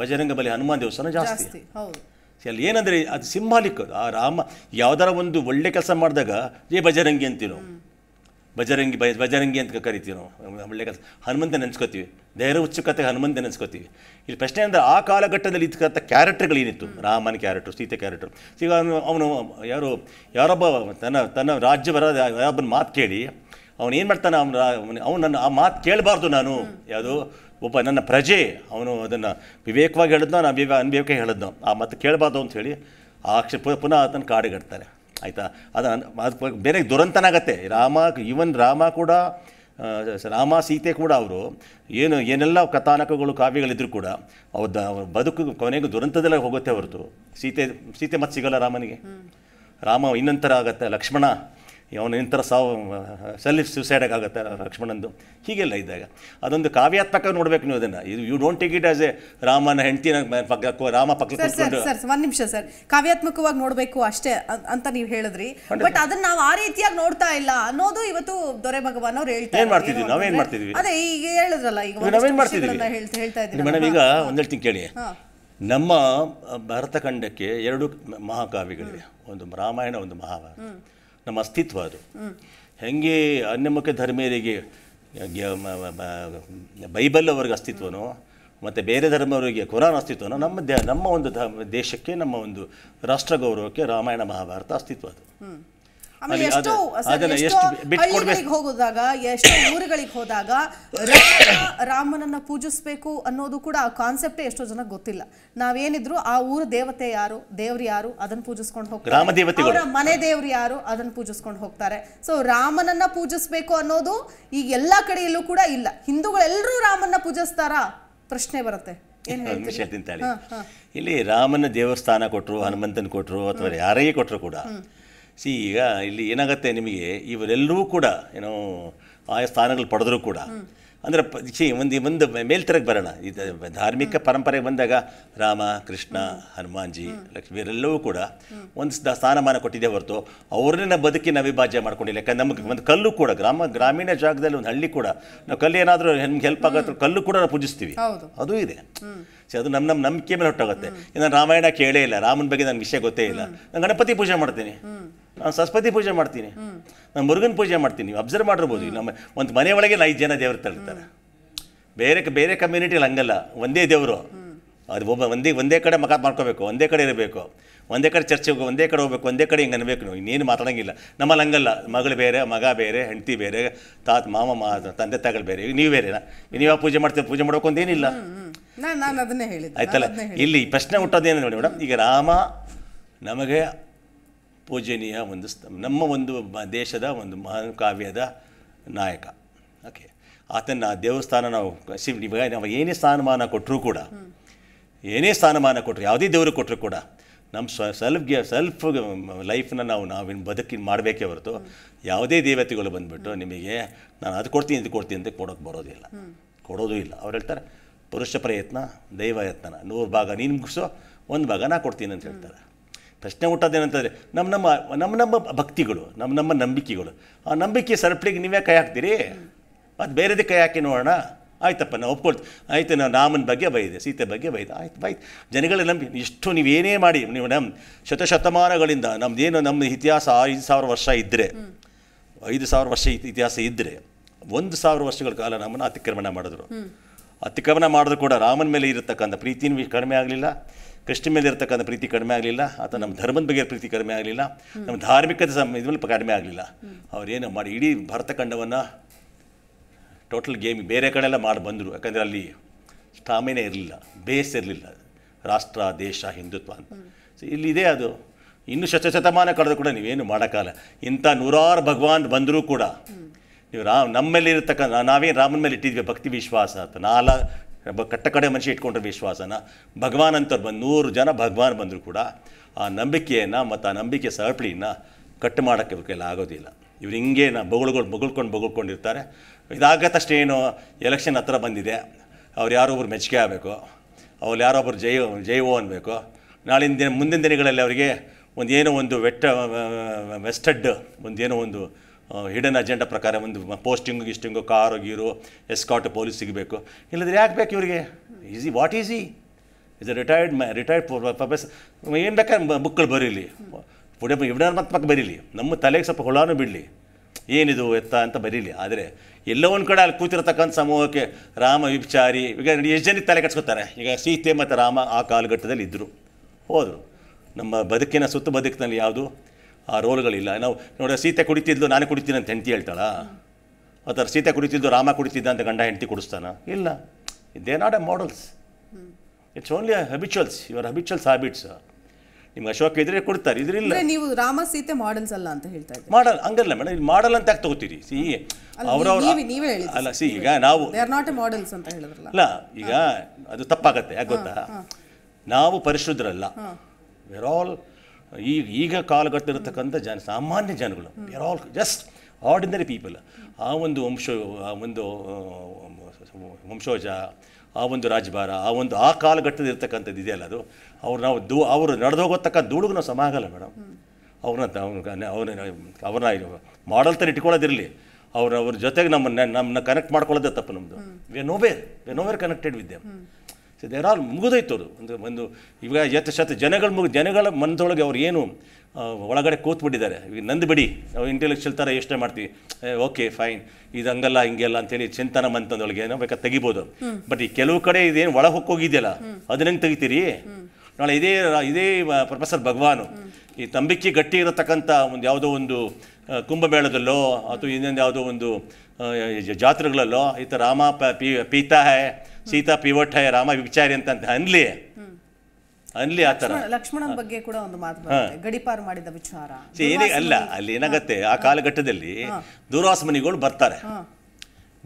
ಬಜರಂಗ ಬಲಿ ಹನುಮಾನ್ ದೇವಸ್ಥಾನ ಜಾಸ್ತಿ ಅಲ್ಲಿ ಏನಂದರೆ ಅದು ಸಿಂಬಾಲಿಕ್ ಆ ರಾಮ ಯಾವ್ದಾರ ಒಂದು ಒಳ್ಳೆ ಕೆಲಸ ಮಾಡಿದಾಗ ಏ ಬಜರಂಗಿ ಅಂತೀರೋ ಬಜರಂಗಿ ಬಜ ಬಜರಂಗಿ ಅಂತ ಕರಿತೀವಿ ನಾವು ಒಳ್ಳೆ ಕೆಲಸ ಹನುಮಂತ ನೆನೆಸ್ಕೋತೀವಿ ಧೈರ್ಯ ಉತ್ಸುಕತೆ ಹನುಮಂತ ನೆನೆಸ್ಕೋತೀವಿ ಇಲ್ಲಿ ಪ್ರಶ್ನೆ ಅಂದರೆ ಆ ಕಾಲಘಟ್ಟದಲ್ಲಿ ಇದ್ದಕ್ಕಂಥ ಏನಿತ್ತು ರಾಮನ ಕ್ಯಾರೆಕ್ಟ್ರು ಸೀತೆ ಕ್ಯಾರೆಕ್ಟ್ರು ಈಗ ಅವನು ಯಾರು ಯಾರೊಬ್ಬ ತನ್ನ ತನ್ನ ರಾಜ್ಯ ಬರ ಯಾರೊಬ್ಬನ ಮಾತು ಕೇಳಿ ಅವನು ಏನು ಮಾಡ್ತಾನೆ ಅವನು ಅವನು ನನ್ನ ಆ ಮಾತು ಕೇಳಬಾರ್ದು ನಾನು ಯಾವುದು ಒಬ್ಬ ನನ್ನ ಪ್ರಜೆ ಅವನು ಅದನ್ನು ವಿವೇಕವಾಗಿ ಹೇಳಿದ್ನೋ ನಾನು ವಿವೇಕ ಅನ್ವಿವೇಕ ಹೇಳಿದ್ನೋ ಆ ಮಾತು ಕೇಳಬಾರ್ದು ಅಂತ ಹೇಳಿ ಆ ಪುನಃ ಅದನ್ನು ಕಾಡಿಗಡ್ತಾರೆ ಆಯಿತಾ ಅದು ಅದು ಬೇರೆ ದುರಂತನಾಗತ್ತೆ ರಾಮ ಈವನ್ ರಾಮ ಕೂಡ ರಾಮ ಸೀತೆ ಕೂಡ ಅವರು ಏನು ಏನೆಲ್ಲ ಕಥಾನಕಗಳು ಕಾವ್ಯಗಳಿದ್ರು ಕೂಡ ಅವ್ರ ಬದುಕು ಕೊನೆಗೂ ದುರಂತದಲ್ಲೇ ಹೋಗುತ್ತೆ ಹೊರತು ಸೀತೆ ಸೀತೆ ಮತ್ತೆ ಸಿಗಲ್ಲ ರಾಮನಿಗೆ ರಾಮ ಇನ್ನೊಂಥರ ಆಗತ್ತೆ ಲಕ್ಷ್ಮಣ ಇವನು ಇಂಥ ಸಾವ್ ಸೆಲ್ಫ್ ಸೂಸೈಡಾಗಿ ಆಗುತ್ತೆ ಲಕ್ಷ್ಮಣಂದು ಹೀಗೆಲ್ಲ ಇದ್ದಾಗ ಅದೊಂದು ಕಾವ್ಯಾತ್ಮಕ ನೋಡ್ಬೇಕು ನೀವು ಅದನ್ನ ಇದು you don't take it as a ರಾಮನ ಹೆಂಡತಿನ ಪಕ್ಕ ರಾಮ ಪಕ್ಕ ಸರ್ ಒಂದು ನಿಮಿಷ ಸರ್ ಕಾವ್ಯಾತ್ಮಕವಾಗಿ ನೋಡಬೇಕು ಅಷ್ಟೇ ಅಂತ ನೀವು ಹೇಳಿದ್ರಿ ಬಟ್ ಅದನ್ನ ನಾವು ಆ ರೀತಿಯಾಗಿ ನೋಡ್ತಾ ಇಲ್ಲ ಅನ್ನೋದು ಇವತ್ತು ದೊರೆ ಭಗವಾನ್ ಅವ್ರು ಹೇಳ್ತಾರೆ ಏನು ಮಾಡ್ತಿದ್ವಿ ಏನು ಮಾಡ್ತಿದ್ವಿ ಅದೇ ಈಗ ಹೇಳಿದ್ರಲ್ಲ ಈಗ ನಾವೇನು ಮಾಡ್ತಿದ್ವಿ ಹೇಳ್ತಾ ಇದ್ದೀವಿ ಮೇಡಮ್ ಈಗ ಒಂದು ಹೇಳ್ತೀನಿ ಕೇಳಿ ನಮ್ಮ ಭರತಖಂಡಕ್ಕೆ ಎರಡು ಮಹಾಕಾವ್ಯಗಳಿವೆ ಒಂದು ರಾಮಾಯಣ ಒಂದು ಮಹಾಭಾರತ ನಮ್ಮ ಅಸ್ತಿತ್ವ ಅದು ಅನ್ಯ ಮುಖ್ಯ ಧರ್ಮೀಯರಿಗೆ ಬೈಬಲ್ ಅವ್ರಿಗೆ ಅಸ್ತಿತ್ವನೋ ಮತ್ತು ಬೇರೆ ಧರ್ಮವರಿಗೆ ಕುರಾನ್ ಅಸ್ತಿತ್ವನೋ ನಮ್ಮ ನಮ್ಮ ಒಂದು ದೇಶಕ್ಕೆ ನಮ್ಮ ಒಂದು ರಾಷ್ಟ್ರ ಗೌರವಕ್ಕೆ ರಾಮಾಯಣ ಮಹಾಭಾರತ ಅಸ್ತಿತ್ವ ಅದು ಆಮೇಲೆ ಎಷ್ಟೋ ಹೋಗೋದಾಗ ಎಷ್ಟೋ ಊರುಗಳಿಗೆ ಹೋದಾಗ ರಾಮನನ್ನ ಪೂಜಿಸ್ಬೇಕು ಅನ್ನೋದು ಕೂಡ ಆ ಕಾನ್ಸೆಪ್ಟೇ ಎಷ್ಟೋ ಜನ ಗೊತ್ತಿಲ್ಲ ನಾವೇನಿದ್ರು ಆ ಊರು ದೇವತೆ ಯಾರು ದೇವ್ರು ಯಾರು ಅದನ್ನ ಪೂಜಿಸ್ಕೊಂಡು ಹೋಗ್ತಾರೆ ಮನೆ ದೇವ್ರು ಯಾರು ಅದನ್ನ ಪೂಜಿಸ್ಕೊಂಡು ಹೋಗ್ತಾರೆ ಸೊ ರಾಮನನ್ನ ಪೂಜಿಸ್ಬೇಕು ಅನ್ನೋದು ಈಗ ಎಲ್ಲಾ ಕಡೆಯಲ್ಲೂ ಕೂಡ ಇಲ್ಲ ಹಿಂದೂಗಳೆಲ್ಲರೂ ರಾಮನ್ನ ಪೂಜಿಸ್ತಾರಾ ಪ್ರಶ್ನೆ ಬರುತ್ತೆ ಇಲ್ಲಿ ರಾಮನ ದೇವಸ್ಥಾನ ಕೊಟ್ಟರು ಹನುಮಂತನ ಕೊಟ್ಟರು ಅಥವಾ ಯಾರೇ ಕೊಟ್ಟರು ಕೂಡ ಸಿ ಈಗ ಇಲ್ಲಿ ಏನಾಗುತ್ತೆ ನಿಮಗೆ ಇವರೆಲ್ಲರೂ ಕೂಡ ಏನೋ ಆಯಾ ಸ್ಥಾನಗಳು ಪಡೆದರೂ ಕೂಡ ಅಂದರೆ ಸಿ ಒಂದು ಒಂದು ಮೇಲ್ತರಕ್ಕೆ ಬರೋಣ ಇದು ಧಾರ್ಮಿಕ ಪರಂಪರೆಗೆ ಬಂದಾಗ ರಾಮ ಕೃಷ್ಣ ಹನುಮಾನ್ಜಿ ಲಕ್ಷ್ಮಿ ಇವರೆಲ್ಲವೂ ಕೂಡ ಒಂದು ಸ್ಥಾನಮಾನ ಕೊಟ್ಟಿದ್ದೇ ಹೊರತು ಅವ್ರನ್ನ ಬದುಕಿನ ಅವಿಭಾಜ್ಯ ಮಾಡ್ಕೊಂಡಿಲ್ಲ ಯಾಕಂದ್ರೆ ನಮಗೆ ಒಂದು ಕಲ್ಲು ಕೂಡ ಗ್ರಾಮ ಗ್ರಾಮೀಣ ಜಾಗದಲ್ಲಿ ಒಂದು ಹಳ್ಳಿ ಕೂಡ ನಾವು ಕಲ್ಲು ಏನಾದರೂ ನಮ್ಗೆ ಹೆಲ್ಪ್ ಆಗೋ ಕಲ್ಲು ಕೂಡ ನಾವು ಪೂಜಿಸ್ತೀವಿ ಅದು ಇದೆ ಸೊ ಅದು ನಮ್ಮ ನಮ್ಮ ನಂಬಿಕೆ ಮೇಲೆ ಹೊಟ್ಟಾಗುತ್ತೆ ಇನ್ನು ರಾಮಾಯಣ ಕೇಳೇ ಇಲ್ಲ ರಾಮನ ಬಗ್ಗೆ ನನಗೆ ವಿಷಯ ಗೊತ್ತೇ ಇಲ್ಲ ನಾನು ಗಣಪತಿ ಪೂಜೆ ಮಾಡ್ತೀನಿ ನಾನು ಸರಸ್ವತಿ ಪೂಜೆ ಮಾಡ್ತೀನಿ ನಾನು ಮುರುಗನ್ ಪೂಜೆ ಮಾಡ್ತೀನಿ ನೀವು ಅಬ್ಸರ್ವ್ ಮಾಡಿರ್ಬೋದು ನಮ್ಮ ಒಂದು ಮನೆ ಒಳಗೆ ಐದು ಜನ ದೇವರು ತಳ್ತಾರೆ ಬೇರೆ ಬೇರೆ ಕಮ್ಯುನಿಟಿಲಿ ಹಂಗಲ್ಲ ಒಂದೇ ದೇವರು ಅದು ಒಬ್ಬ ಒಂದೇ ಒಂದೇ ಕಡೆ ಮಕ ಮಾಡ್ಕೋಬೇಕು ಒಂದೇ ಕಡೆ ಇರಬೇಕು ಒಂದೇ ಕಡೆ ಹೋಗಿ ಒಂದೇ ಕಡೆ ಹೋಗ್ಬೇಕು ಒಂದೇ ಕಡೆ ಹಿಂಗೆ ಅನ್ಬೇಕು ನೀವು ಇನ್ನೇನು ಮಾತಾಡೋಂಗಿಲ್ಲ ನಮ್ಮಲ್ಲಿ ಹಂಗಲ್ಲ ಮಗಳು ಬೇರೆ ಮಗ ಬೇರೆ ಹೆಂಡತಿ ಬೇರೆ ತಾತ ಮಾಮ ತಂದೆ ತಾಗಳು ಬೇರೆ ಈಗ ನೀವು ಬೇರೆನಾ ನೀವು ಪೂಜೆ ಮಾಡ್ತೀವಿ ಪೂಜೆ ಮಾಡೋಕೆ ಏನಿಲ್ಲ ನಾನು ಆಯ್ತಲ್ಲ ಇಲ್ಲಿ ಪ್ರಶ್ನೆ ಹುಟ್ಟೋದೇನು ನೋಡಿ ಮೇಡಮ್ ಈಗ ರಾಮ ನಮಗೆ ಪೂಜನೀಯ ಒಂದು ನಮ್ಮ ಒಂದು ದೇಶದ ಒಂದು ಮಹಾಕಾವ್ಯದ ನಾಯಕ ಓಕೆ ಆತನ ದೇವಸ್ಥಾನ ನಾವು ಶಿವ ನಾವು ಏನೇ ಸ್ಥಾನಮಾನ ಕೊಟ್ಟರೂ ಕೂಡ ಏನೇ ಸ್ಥಾನಮಾನ ಕೊಟ್ಟರು ಯಾವುದೇ ದೇವರು ಕೊಟ್ಟರು ಕೂಡ ನಮ್ಮ ಸ್ವ ಸೆಲ್ಫ್ಗೆ ಸೆಲ್ಫ್ ಲೈಫ್ನ ನಾವು ನಾವಿನ್ನು ಬದುಕಿನ ಮಾಡಬೇಕೇ ಹೊರತು ಯಾವುದೇ ದೇವತೆಗಳು ಬಂದುಬಿಟ್ಟು ನಿಮಗೆ ನಾನು ಅದು ಕೊಡ್ತೀನಿ ಇದು ಕೊಡ್ತೀನಿ ಅಂತ ಕೊಡೋಕ್ಕೆ ಬರೋದಿಲ್ಲ ಕೊಡೋದು ಇಲ್ಲ ಅವ್ರು ಹೇಳ್ತಾರೆ ಪುರುಷ ಪ್ರಯತ್ನ ದೈವ ಯತ್ನ ನೂರು ಭಾಗ ನೀನು ಮುಗಿಸೋ ಒಂದು ಭಾಗ ನಾ ಕೊಡ್ತೀನಿ ಅಂತ ಹೇಳ್ತಾರೆ ಪ್ರಶ್ನೆ ಹುಟ್ಟೋದೇನಂತಂದರೆ ನಮ್ಮ ನಮ್ಮ ನಮ್ಮ ನಮ್ಮ ಭಕ್ತಿಗಳು ನಮ್ಮ ನಮ್ಮ ನಂಬಿಕೆಗಳು ಆ ನಂಬಿಕೆ ಸರಪಳಿಗೆ ನೀವೇ ಕೈ ಹಾಕ್ತೀರಿ ಅದು ಬೇರೆದೇ ಕೈ ಹಾಕಿ ನೋಡೋಣ ಆಯ್ತಪ್ಪ ನಾವು ಒಪ್ಕೊಳ್ತೀವಿ ಆಯ್ತು ನಾವು ನಾಮನ ಬಗ್ಗೆ ಬೈದೆ ಸೀತೆ ಬಗ್ಗೆ ಬೈದೆ ಆಯ್ತು ಬಾಯ್ತು ಜನಗಳ ನಂಬಿ ಇಷ್ಟು ನೀವೇನೇ ಮಾಡಿ ನೀವು ನಮ್ಮ ಶತಶತಮಾನಗಳಿಂದ ನಮ್ಮದೇನು ನಮ್ಮ ಇತಿಹಾಸ ಐದು ಸಾವಿರ ವರ್ಷ ಇದ್ದರೆ ಐದು ಸಾವಿರ ವರ್ಷ ಇತಿಹಾಸ ಇದ್ದರೆ ಒಂದು ಸಾವಿರ ವರ್ಷಗಳ ಕಾಲ ನಮ್ಮನ್ನು ಅತಿಕ್ರಮಣ ಮಾಡಿದ್ರು ಅತಿಕ್ರಮಣ ಮಾಡಿದ್ರು ಕೂಡ ರಾಮನ ಮೇಲೆ ಇರತಕ್ಕಂಥ ಪ್ರೀತಿನೂ ಕಡಿಮೆ ಆಗಲಿಲ್ಲ ಕೃಷ್ಣ ಮೇಲೆ ಇರತಕ್ಕಂಥ ಪ್ರೀತಿ ಕಡಿಮೆ ಆಗಲಿಲ್ಲ ಅಥವಾ ನಮ್ಮ ಧರ್ಮದ ಬಗ್ಗೆ ಪ್ರೀತಿ ಕಡಿಮೆ ಆಗಲಿಲ್ಲ ನಮ್ಮ ಧಾರ್ಮಿಕತೆ ಸಮ ಇದ್ರ ಮೇಲೆ ಕಡಿಮೆ ಆಗಲಿಲ್ಲ ಅವರೇನು ಮಾಡಿ ಇಡೀ ಭಾರತ ಖಂಡವನ್ನು ಟೋಟಲ್ ಗೇಮ್ ಬೇರೆ ಕಡೆ ಎಲ್ಲ ಮಾಡಿ ಬಂದರು ಯಾಕಂದರೆ ಅಲ್ಲಿ ಸ್ಟಾಮಿನೇ ಇರಲಿಲ್ಲ ಬೇಸ್ ಇರಲಿಲ್ಲ ರಾಷ್ಟ್ರ ದೇಶ ಹಿಂದುತ್ವ ಅಂತ ಸೊ ಇಲ್ಲಿದೆ ಅದು ಇನ್ನು ಶತಶತಮಾನ ಕಳೆದು ಕೂಡ ನೀವೇನು ಮಾಡೋಕ್ಕಲ್ಲ ಇಂಥ ನೂರಾರು ಭಗವಾನ್ ಬಂದರೂ ಕೂಡ ನೀವು ರಾಮ್ ನಮ್ಮಲ್ಲಿ ಇರತಕ್ಕಂಥ ನಾವೇನು ರಾಮನ ಮೇಲೆ ಇಟ್ಟಿದ್ವಿ ಭಕ್ತಿ ವಿಶ್ವಾಸ ಅಂತ ನಾಲ ಕಟ್ಟ ಕಡೆ ಮನುಷ್ಯ ಇಟ್ಕೊಂಡ್ರೆ ವಿಶ್ವಾಸನ ಭಗವಾನ್ ಅಂತವ್ರು ಬಂದು ನೂರು ಜನ ಭಗವಾನ್ ಬಂದರೂ ಕೂಡ ಆ ನಂಬಿಕೆಯನ್ನು ಮತ್ತು ಆ ನಂಬಿಕೆ ಸರಪಳಿಯನ್ನು ಕಟ್ ಮಾಡೋಕ್ಕೆ ಇವಕ್ಕೆಲ್ಲ ಆಗೋದಿಲ್ಲ ಇವ್ರು ಹಿಂಗೆ ನಾ ಬೊಗಳ್ಗಳು ಬೊಗಳ್ಕೊಂಡು ಬೊಗಳ್ಕೊಂಡಿರ್ತಾರೆ ಇದಾಗತ್ತಷ್ಟು ಏನು ಎಲೆಕ್ಷನ್ ಹತ್ರ ಬಂದಿದೆ ಅವ್ರು ಯಾರೋ ಒಬ್ರು ಮೆಚ್ಚುಗೆ ಆಗಬೇಕು ಅವ್ರು ಯಾರೋ ಒಬ್ರು ಜೈ ಜೈವೋ ಅನ್ಬೇಕು ನಾಳಿನ ದಿನ ಮುಂದಿನ ದಿನಗಳಲ್ಲಿ ಅವರಿಗೆ ಒಂದೇನೋ ಒಂದು ವೆಟ್ಟ ವೆಸ್ಟೆಡ್ ಒಂದೇನೋ ಒಂದು ಹಿಡನ್ ಅಜೆಂಡಾ ಪ್ರಕಾರ ಒಂದು ಪೋಸ್ಟಿಂಗು ಗಿಸ್ಟಿಂಗು ಕಾರು ಗೀರು ಎಸ್ಕಾಟ್ ಪೊಲೀಸ್ ಸಿಗಬೇಕು ಇಲ್ಲದ್ರೆ ಯಾಕೆ ಬೇಕು ಇವರಿಗೆ easy what easy is retired ಮ್ಯಾ ರಿಟೈರ್ಡ್ ಪ್ರೊಫೆಸರ್ ಏನು ಬೇಕಾದ್ರೆ ಬುಕ್ಗಳು ಬರೀಲಿ ವಿವರಣಾತ್ಮಕ ಬರೀಲಿ ನಮ್ಮ ತಲೆಗೆ ಸ್ವಲ್ಪ ಹುಳಾನು ಬಿಡಲಿ ಏನಿದು ಎತ್ತ ಅಂತ ಬರೀಲಿ ಆದರೆ ಎಲ್ಲೋ ಒಂದು ಕಡೆ ಅಲ್ಲಿ ಕೂತಿರತಕ್ಕಂಥ ಸಮೂಹಕ್ಕೆ ರಾಮ ವಿಚಾರಿ ಈಗ ಎಷ್ಟು ಜನಕ್ಕೆ ತಲೆ ಕಟ್ಸ್ಕೊತಾರೆ ಈಗ ಸೀತೆ ಮತ್ತು ರಾಮ ಆ ಕಾಲಘಟ್ಟದಲ್ಲಿ ಇದ್ದರು ಹೋದರು ನಮ್ಮ ಬದುಕಿನ ಸುತ್ತ ಬದುಕಿನಲ್ಲಿ ಯಾವುದು ಆ ರೋಲ್ಗಳಿಲ್ಲ ನಾವು ನೋಡಿ ಸೀತೆ ಕುಡಿತಿದ್ಲು ನಾನೇ ಕುಡಿತೀನಿ ಅಂತ ಹೆಂಡತಿ ಹೇಳ್ತಾಳ ಆ ಥರ ಸೀತೆ ಕುಡಿತಿದ್ದು ರಾಮ ಕುಡಿತಿದ್ದ ಅಂತ ಗಂಡ ಹೆಂಡತಿ ಕುಡಿಸ್ತಾನ ಇಲ್ಲ they not a models it's only habituals your habituals habits ನಿಮ್ಗೆ ಅಶೋಕ ಇದ್ರೆ ಕೊಡ್ತಾರೆ ಇದ್ರಿಲ್ಲ ನೀವು ರಾಮ ಸೀತೆ ಮಾಡಲ್ಸ್ ಅಲ್ಲ ಅಂತ ಹೇಳ್ತಾರೆ ಮಾಡಲ್ ಹಂಗಲ್ಲ ಮೇಡಮ್ ಇಲ್ಲಿ ಮಾಡಲ್ ಅಂತ ಯಾಕೆ ತಗೋತೀರಿ ಸಿ ಅವರವ್ರ ಅಲ್ಲ ಸಿ ಈಗ ನಾವು ನಾಟ್ ಎ ಮಾಡಲ್ಸ್ ಅಂತ ಹೇಳಿದ್ರಲ್ಲ ಅಲ್ಲ ಈಗ ಅದು ತಪ್ಪಾಗತ್ತೆ ಯಾಕೆ ಗೊತ್ತಾ ನಾವು ಪರಿಶುದ್ಧರಲ್ಲ ವೆರ್ ಆಲ್ ಈಗ ಈಗ ಕಾಲಘಟ್ಟದಲ್ಲಿರ್ತಕ್ಕಂಥ ಜನ ಸಾಮಾನ್ಯ ಜನಗಳು are all just ordinary people ಆ ಒಂದು ವಂಶ ಆ ಒಂದು ವಂಶೋಜ ಆ ಒಂದು ರಾಜಭಾರ ಆ ಒಂದು ಆ ಕಾಲಘಟ್ಟದಿರ್ತಕ್ಕಂಥದ್ದು ಇದೆಯಲ್ಲ ಅದು ಅವ್ರು ನಾವು ದೂ ಅವರು ನಡೆದೋಗೋತಕ್ಕಂಥ ಧೂಳಿಗೂ ನಾವು ಸಮ ಆಗಲ್ಲ ಮೇಡಮ್ ಅವ್ರನ್ನ ಅವ್ರನ್ನ ಅವ್ರನ್ನ ಮಾಡಲ್ ತರ ಇಟ್ಕೊಳ್ಳೋದಿರಲಿ ಅವ್ರ ಅವ್ರ ಜೊತೆಗೆ ನಮ್ಮನ್ನ ನಮ್ಮನ್ನ ಕನೆಕ್ಟ್ ಮಾಡ್ಕೊಳ್ಳೋದೇ ತಪ್ಪು ನಮ್ಮದು we are nowhere we are nowhere connected with so there are ಮುಗಿದೋಯ್ತು ಒಂದು ಒಂದು ಇವಾಗ ಎತ್ತು ಶತ ಜನಗಳು ಮುಗಿ ಜನಗಳ ಮನದೊಳಗೆ ಅವ್ರು ಏನು ಒಳಗಡೆ ಕೂತ್ಬಿಟ್ಟಿದ್ದಾರೆ ಈಗ ನಂದು ಬಿಡಿ ನಾವು ಇಂಟೆಲೆಕ್ಚುಯಲ್ ಥರ ಯೋಚನೆ ಮಾಡ್ತೀವಿ ಓಕೆ ಫೈನ್ ಇದು ಹಂಗಲ್ಲ ಹಿಂಗೆಲ್ಲ ಅಂತೇಳಿ ಚಿಂತನ ಮಂತಂದೊಳಗೆ ಏನೋ ಬೇಕಾದ್ರೆ ತೆಗಿಬೋದು ಬಟ್ ಈ ಕೆಲವು ಕಡೆ ಇದೇನು ಒಳ ಹೊಕ್ಕೋಗಿದೆಯಲ್ಲ ಅದನ್ನಂಗೆ ತೆಗಿತೀರಿ ನಾಳೆ ಇದೇ ಇದೇ ಪ್ರೊಫೆಸರ್ ಭಗವಾನು ಈ ತಂಬಿಕ್ಕಿ ಗಟ್ಟಿ ಇರತಕ್ಕಂಥ ಒಂದು ಯಾವುದೋ ಒಂದು ಕುಂಭಮೇಳದಲ್ಲೋ ಅಥವಾ ಇನ್ನೊಂದು ಯಾವುದೋ ಒಂದು ಜಾತ್ರೆಗಳಲ್ಲೋ ಈ ಥರ ರಾಮ ಪೀತಾ ಹೇ ಸೀತಾ ಪಿವಟ್ಟ ರಾಮ ವಿಚಾರಿ ಅಂತ ಅನ್ಲಿ ಅನ್ಲಿ ಆ ಥರ ಲಕ್ಷ್ಮಣನ ಬಗ್ಗೆ ಕೂಡ ಒಂದು ಮಾತು ಗಡಿಪಾರು ಮಾಡಿದ ವಿಚಾರ ಅಲ್ಲ ಅಲ್ಲಿ ಏನಾಗತ್ತೆ ಆ ಕಾಲಘಟ್ಟದಲ್ಲಿ ದೂರಾಸಮನಿಗಳು ಬರ್ತಾರೆ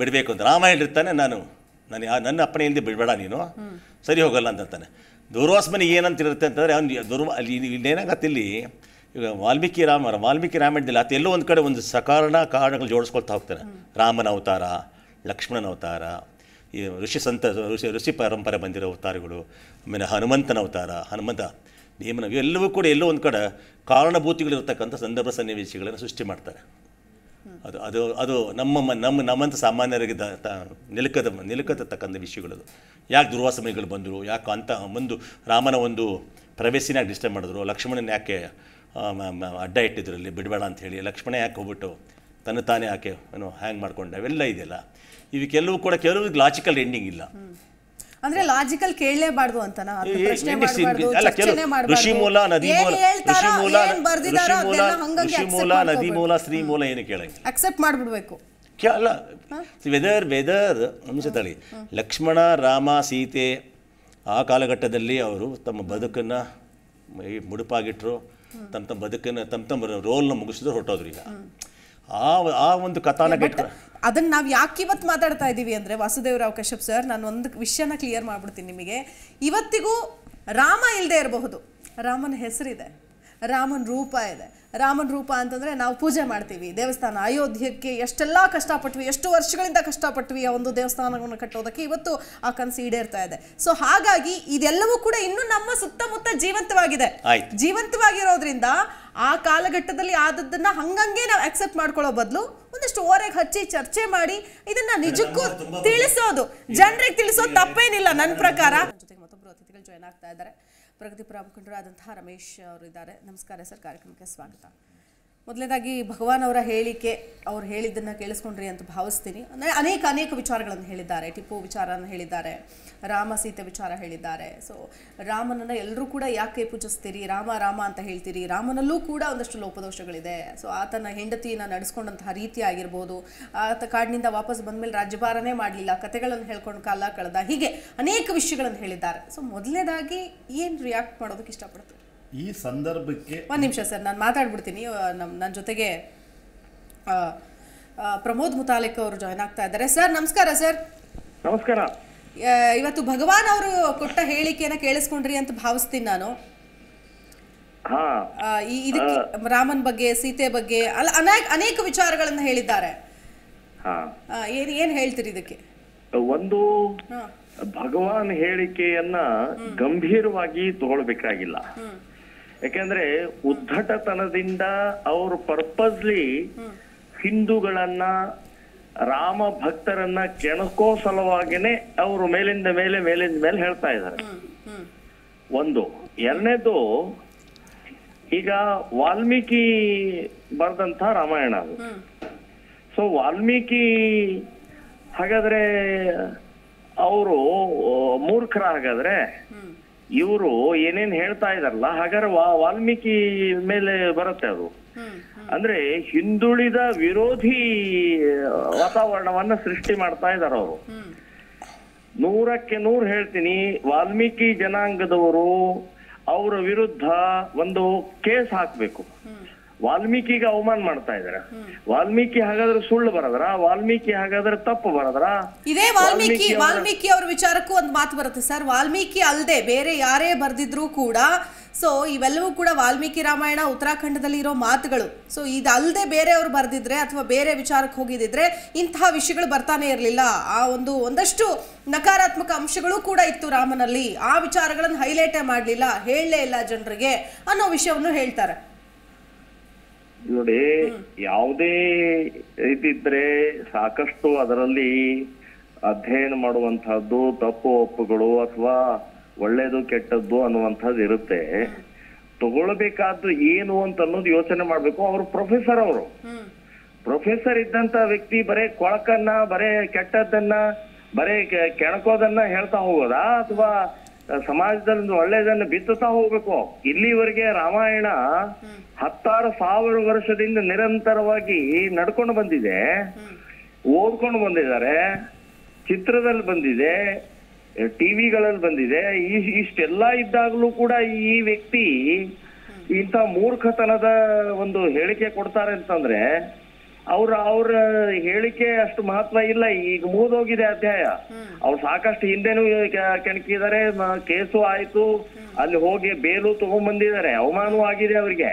ಬಿಡಬೇಕು ಅಂತ ರಾಮ ಹೇಳಿರ್ತಾನೆ ನಾನು ನಾನು ನನ್ನ ಅಪ್ಪಣೆ ಇಲ್ಲದೆ ಬಿಡಬೇಡ ನೀನು ಸರಿ ಹೋಗಲ್ಲ ಅಂತಾನೆ ದೂರವಾಸಮನಿ ಏನಂತ ಇರುತ್ತೆ ಅಂತಂದರೆ ಅವ್ನು ದುರ್ವ ಅಲ್ಲಿ ಇಲ್ಲೇನಾಗತ್ತೆ ಇಲ್ಲಿ ಈಗ ವಾಲ್ಮೀಕಿ ರಾಮ ವಾಲ್ಮೀಕಿ ರಾಮಾಯಣದಲ್ಲಿ ಆತ ಎಲ್ಲೋ ಒಂದು ಕಡೆ ಒಂದು ಸಕಾರಣ ಕಾರಣಗಳು ಜೋಡಿಸ್ಕೊಳ್ತಾ ಹೋಗ್ತಾನೆ ರಾಮನ ಅವತಾರ ಲಕ್ಷ್ಮಣನ ಅವತಾರ ಈ ಋಷಿ ಸಂತ ಋಷಿ ಋಷಿ ಪರಂಪರೆ ಬಂದಿರೋ ಅವತಾರಗಳು ಆಮೇಲೆ ಹನುಮಂತನ ಅವತಾರ ಹನುಮಂತ ನೇಮನ ಇವೆಲ್ಲವೂ ಕೂಡ ಎಲ್ಲೋ ಒಂದು ಕಡೆ ಕಾರಣಭೂತಿಗಳಿರ್ತಕ್ಕಂಥ ಸಂದರ್ಭ ಸನ್ನಿವೇಶಗಳನ್ನು ಸೃಷ್ಟಿ ಮಾಡ್ತಾರೆ ಅದು ಅದು ಅದು ನಮ್ಮ ನಮ್ಮ ನಮ್ಮಂಥ ಸಾಮಾನ್ಯರಿಗೆ ತ ನಿಲುಕದ ನಿಲುಕತಕ್ಕಂಥ ವಿಷಯಗಳದು ಯಾಕೆ ದುರ್ವಾಸಮಯಗಳು ಬಂದರು ಯಾಕೆ ಅಂತ ಒಂದು ರಾಮನ ಒಂದು ಪ್ರವೇಶಿನ ಡಿಸ್ಟರ್ಬ್ ಮಾಡಿದ್ರು ಲಕ್ಷ್ಮಣನ ಯಾಕೆ ಅಡ್ಡ ಇಟ್ಟಿದ್ರಲ್ಲಿ ಬಿಡಬೇಡ ಅಂತ ಹೇಳಿ ಲಕ್ಷ್ಮಣ ಯಾಕೆ ಹೋಗ್ಬಿಟ್ಟು ತನ್ನ ತಾನೇ ಯಾಕೆ ಏನು ಹ್ಯಾಂಗ್ ಮಾಡ್ಕೊಂಡೆ ಅವೆಲ್ಲ ಇದೆಯಲ್ಲ ಇದು ಕೆಲವು ಕೂಡ ಕೆಲವರಿಗೆ ಲಾಜಿಕಲ್ ಎಂಡಿಂಗ್ ಇಲ್ಲ ಅಂದ್ರೆ ಲಾಜಿಕಲ್ ಕೇಳಲೇಬಾರ್ದು ಅಂತ ಮೂಲ ನದಿ ಮೂಲ ಋಷಿ ಮೂಲ ಋಷಿ ಮೂಲ ನದಿ ಮೂಲ ಮೂಲ ಏನು ಕೇಳಂಗಿಲ್ಲ ಅಕ್ಸೆಪ್ಟ್ ಮಾಡ್ಬಿಡ್ಬೇಕು ಅಲ್ಲ ವೆದರ್ ವೆದರ್ ಅಂಶ ಲಕ್ಷ್ಮಣ ರಾಮ ಸೀತೆ ಆ ಕಾಲಘಟ್ಟದಲ್ಲಿ ಅವರು ತಮ್ಮ ಬದುಕನ್ನ ಮುಡುಪಾಗಿಟ್ರು ತಮ್ಮ ತಮ್ಮ ಬದುಕನ್ನು ತಮ್ಮ ತಮ್ಮ ರೋಲ್ನ ಮುಗಿಸಿದ್ರು ಹೊರಟೋದ್ರು ಈಗ ಆ ಆ ಒಂದು ಕಥಾನಕ ಅದನ್ನ ನಾವು ಯಾಕೆ ಇವತ್ತು ಮಾತಾಡ್ತಾ ಇದ್ದೀವಿ ಅಂದ್ರೆ ವಾಸುದೇವರಾವ್ ಕಶ್ಯಪ್ ಸರ್ ನಾನು ಒಂದು ವಿಷಯನ ಕ್ಲಿಯರ್ ಮಾಡ್ಬಿಡ್ತೀನಿ ನಿಮಗೆ ಇವತ್ತಿಗೂ ರಾಮ ಇಲ್ಲದೆ ಇರಬಹುದು ರಾಮನ ಹೆಸರಿದೆ ರಾಮನ ರೂಪ ಇದೆ ರಾಮನ ರೂಪ ಅಂತಂದರೆ ನಾವು ಪೂಜೆ ಮಾಡ್ತೀವಿ ದೇವಸ್ಥಾನ ಅಯೋಧ್ಯಕ್ಕೆ ಎಷ್ಟೆಲ್ಲ ಕಷ್ಟಪಟ್ವಿ ಎಷ್ಟು ವರ್ಷಗಳಿಂದ ಕಷ್ಟಪಟ್ವಿ ಆ ಒಂದು ದೇವಸ್ಥಾನವನ್ನು ಕಟ್ಟೋದಕ್ಕೆ ಇವತ್ತು ಆ ಕನಸು ಈಡೇರ್ತಾ ಇದೆ ಸೊ ಹಾಗಾಗಿ ಇದೆಲ್ಲವೂ ಕೂಡ ಇನ್ನೂ ನಮ್ಮ ಸುತ್ತಮುತ್ತ ಜೀವಂತವಾಗಿದೆ ಜೀವಂತವಾಗಿರೋದ್ರಿಂದ ಆ ಕಾಲಘಟ್ಟದಲ್ಲಿ ಆದದ್ದನ್ನ ಹಂಗಂಗೆ ನಾವು ಅಕ್ಸೆಪ್ಟ್ ಮಾಡ್ಕೊಳ್ಳೋ ಬದಲು ಒಂದಷ್ಟು ಓರೆಗೆ ಹಚ್ಚಿ ಚರ್ಚೆ ಮಾಡಿ ಇದನ್ನ ನಿಜಕ್ಕೂ ತಿಳಿಸೋದು ಜನರಿಗೆ ತಿಳಿಸೋದು ತಪ್ಪೇನಿಲ್ಲ ನನ್ನ ಪ್ರಕಾರ ಜೊತೆಗೆ ಮತ್ತೊಬ್ಬರು ಅತಿಥಿಗಳು ಜಾಯ್ನ್ ಆಗ್ತಾ ಇದ್ದಾರೆ ಪ್ರಗತಿಪರ ಮುಖಂಡರಾದಂತಹ ರಮೇಶ್ ಅವರು ಇದ್ದಾರೆ ನಮಸ್ಕಾರ ಸರ್ ಕಾರ್ಯಕ್ರಮಕ್ಕೆ ಸ್ವಾಗತ ಮೊದಲನೇದಾಗಿ ಭಗವಾನ್ ಅವರ ಹೇಳಿಕೆ ಅವ್ರು ಹೇಳಿದ್ದನ್ನು ಕೇಳಿಸ್ಕೊಂಡ್ರಿ ಅಂತ ಭಾವಿಸ್ತೀನಿ ಅಂದರೆ ಅನೇಕ ಅನೇಕ ವಿಚಾರಗಳನ್ನು ಹೇಳಿದ್ದಾರೆ ಟಿಪ್ಪು ವಿಚಾರನ ಹೇಳಿದ್ದಾರೆ ರಾಮ ಸೀತೆ ವಿಚಾರ ಹೇಳಿದ್ದಾರೆ ಸೊ ರಾಮನನ್ನು ಎಲ್ಲರೂ ಕೂಡ ಯಾಕೆ ಪೂಜಿಸ್ತೀರಿ ರಾಮ ರಾಮ ಅಂತ ಹೇಳ್ತೀರಿ ರಾಮನಲ್ಲೂ ಕೂಡ ಒಂದಷ್ಟು ಲೋಪದೋಷಗಳಿದೆ ಸೊ ಆತನ ಹೆಂಡತಿಯನ್ನು ನಡೆಸ್ಕೊಂಡಂತಹ ರೀತಿ ಆಗಿರ್ಬೋದು ಆತ ಕಾಡಿನಿಂದ ವಾಪಸ್ ಬಂದಮೇಲೆ ರಾಜ್ಯಭಾರನೇ ಮಾಡಲಿಲ್ಲ ಕಥೆಗಳನ್ನು ಹೇಳ್ಕೊಂಡು ಕಾಲ ಕಳೆದ ಹೀಗೆ ಅನೇಕ ವಿಷಯಗಳನ್ನು ಹೇಳಿದ್ದಾರೆ ಸೊ ಮೊದಲನೇದಾಗಿ ಏನು ರಿಯಾಕ್ಟ್ ಮಾಡೋದಕ್ಕೆ ಇಷ್ಟಪಡ್ತೀವಿ ಈ ಸಂದರ್ಭಕ್ಕೆ ಒಂದು ನಿಮಿಷ ಸರ್ ನಾನು ಮಾತಾಡ್ಬಿಡ್ತೀನಿ ನಮ್ಮ ನನ್ನ ಜೊತೆಗೆ ಪ್ರಮೋದ್ ಮುತಾಲಿಕ್ ಅವರು ಜಾಯ್ನ್ ಆಗ್ತಾ ಇದ್ದಾರೆ ಸರ್ ನಮಸ್ಕಾರ ಸರ್ ನಮಸ್ಕಾರ ಇವತ್ತು ಭಗವಾನ್ ಅವರು ಕೊಟ್ಟ ಹೇಳಿಕೆಯನ್ನು ಕೇಳಿಸ್ಕೊಂಡ್ರಿ ಅಂತ ಭಾವಿಸ್ತೀನಿ ನಾನು ಇದಕ್ಕೆ ರಾಮನ್ ಬಗ್ಗೆ ಸೀತೆ ಬಗ್ಗೆ ಅಲ್ಲ ಅನೇಕ ಅನೇಕ ವಿಚಾರಗಳನ್ನ ಹೇಳಿದ್ದಾರೆ ಏನ್ ಏನ್ ಹೇಳ್ತೀರಿ ಇದಕ್ಕೆ ಒಂದು ಭಗವಾನ್ ಹೇಳಿಕೆಯನ್ನ ಗಂಭೀರವಾಗಿ ತಗೊಳ್ಬೇಕಾಗಿಲ್ಲ ಯಾಕೆಂದ್ರೆ ಉದ್ಧಟತನದಿಂದ ಅವರು ಪರ್ಪಸ್ಲಿ ಹಿಂದೂಗಳನ್ನ ರಾಮ ಭಕ್ತರನ್ನ ಕೆಣಕೋ ಸಲುವಾಗಿನೇ ಅವರು ಮೇಲಿಂದ ಮೇಲೆ ಮೇಲಿಂದ ಮೇಲೆ ಹೇಳ್ತಾ ಇದ್ದಾರೆ ಒಂದು ಎರಡನೇದು ಈಗ ವಾಲ್ಮೀಕಿ ಬರೆದಂತ ರಾಮಾಯಣ ಅದು ಸೊ ವಾಲ್ಮೀಕಿ ಹಾಗಾದ್ರೆ ಅವರು ಮೂರ್ಖರ ಹಾಗಾದ್ರೆ ಇವರು ಏನೇನ್ ಹೇಳ್ತಾ ಇದಾರಲ್ಲ ಹಾಗಾದ್ರೆ ವಾಲ್ಮೀಕಿ ಮೇಲೆ ಬರುತ್ತೆ ಅದು ಅಂದ್ರೆ ಹಿಂದುಳಿದ ವಿರೋಧಿ ವಾತಾವರಣವನ್ನ ಸೃಷ್ಟಿ ಮಾಡ್ತಾ ಇದಾರೆ ಅವರು ನೂರಕ್ಕೆ ನೂರು ಹೇಳ್ತೀನಿ ವಾಲ್ಮೀಕಿ ಜನಾಂಗದವರು ಅವರ ವಿರುದ್ಧ ಒಂದು ಕೇಸ್ ಹಾಕ್ಬೇಕು ವಾಲ್ಮೀಕಿಗೆ ಅವಮಾನ ಮಾಡ್ತಾ ಇದಾರೆ ವಾಲ್ಮೀಕಿ ಹಾಗಾದ್ರೆ ಸುಳ್ಳು ಬರದ್ರ ವಾಲ್ಮೀಕಿ ಹಾಗಾದ್ರೆ ತಪ್ಪು ಬರದ್ರ ಇದೇ ವಾಲ್ಮೀಕಿ ವಾಲ್ಮೀಕಿ ಅವ್ರ ವಿಚಾರಕ್ಕೂ ಒಂದ್ ಮಾತು ಬರುತ್ತೆ ಸರ್ ವಾಲ್ಮೀಕಿ ಅಲ್ಲದೆ ಬೇರೆ ಯಾರೇ ಬರ್ದಿದ್ರು ಕೂಡ ಸೊ ಇವೆಲ್ಲವೂ ಕೂಡ ವಾಲ್ಮೀಕಿ ರಾಮಾಯಣ ಉತ್ತರಾಖಂಡದಲ್ಲಿ ಇರೋ ಮಾತುಗಳು ಸೊ ಇದಲ್ಲದೆ ಬೇರೆಯವರು ಬರೆದಿದ್ರೆ ಅಥವಾ ಬೇರೆ ವಿಚಾರಕ್ಕೆ ಹೋಗಿದ್ದಿದ್ರೆ ಇಂತಹ ವಿಷಯಗಳು ಬರ್ತಾನೆ ಇರಲಿಲ್ಲ ಆ ಒಂದು ಒಂದಷ್ಟು ನಕಾರಾತ್ಮಕ ಅಂಶಗಳು ಕೂಡ ಇತ್ತು ರಾಮನಲ್ಲಿ ಆ ವಿಚಾರಗಳನ್ನು ಹೈಲೈಟೇ ಮಾಡಲಿಲ್ಲ ಹೇಳಲೇ ಇಲ್ಲ ಜನರಿಗೆ ಅನ್ನೋ ವಿಷಯವನ್ನು ಹೇಳ್ತಾರೆ ನೋಡಿ ಯಾವುದೇ ಇದ್ರೆ ಸಾಕಷ್ಟು ಅದರಲ್ಲಿ ಅಧ್ಯಯನ ಮಾಡುವಂತಹದ್ದು ತಪ್ಪು ಒಪ್ಪುಗಳು ಅಥವಾ ಒಳ್ಳೇದು ಕೆಟ್ಟದ್ದು ಅನ್ನುವಂಥದ್ದು ಇರುತ್ತೆ ತಗೊಳ್ಬೇಕಾದ್ದು ಏನು ಅಂತ ಅನ್ನೋದು ಯೋಚನೆ ಮಾಡ್ಬೇಕು ಅವರು ಪ್ರೊಫೆಸರ್ ಅವರು ಪ್ರೊಫೆಸರ್ ಇದ್ದಂತ ವ್ಯಕ್ತಿ ಬರೇ ಕೊಳಕನ್ನ ಬರೇ ಕೆಟ್ಟದ್ದನ್ನ ಬರೇ ಕೆಣಕೋದನ್ನ ಹೇಳ್ತಾ ಹೋಗೋದಾ ಅಥವಾ ಸಮಾಜದಲ್ಲಿ ಒಳ್ಳೆಯದನ್ನು ಬಿತ್ತುತ್ತಾ ಹೋಗ್ಬೇಕು ಇಲ್ಲಿವರೆಗೆ ರಾಮಾಯಣ ಹತ್ತಾರು ಸಾವಿರ ವರ್ಷದಿಂದ ನಿರಂತರವಾಗಿ ನಡ್ಕೊಂಡು ಬಂದಿದೆ ಓದ್ಕೊಂಡು ಬಂದಿದ್ದಾರೆ ಚಿತ್ರದಲ್ಲಿ ಬಂದಿದೆ ಟಿವಿಗಳಲ್ಲಿ ಬಂದಿದೆ ಈ ಇಷ್ಟೆಲ್ಲ ಇದ್ದಾಗಲೂ ಕೂಡ ಈ ವ್ಯಕ್ತಿ ಇಂಥ ಮೂರ್ಖತನದ ಒಂದು ಹೇಳಿಕೆ ಕೊಡ್ತಾರೆ ಅಂತಂದ್ರೆ ಅವ್ರ ಅವ್ರ ಹೇಳಿಕೆ ಅಷ್ಟು ಮಹತ್ವ ಇಲ್ಲ ಈಗ ಮೂದೋಗಿದೆ ಅಧ್ಯಾಯ ಅವ್ರು ಸಾಕಷ್ಟು ಹಿಂದೆನೂ ಕೆಣಕಿದ್ದಾರೆ ಕೇಸು ಆಯ್ತು ಅಲ್ಲಿ ಹೋಗಿ ಬೇಲು ತಗೊಂಡ್ಬಂದಿದ್ದಾರೆ ಅವಮಾನವೂ ಆಗಿದೆ ಅವರಿಗೆ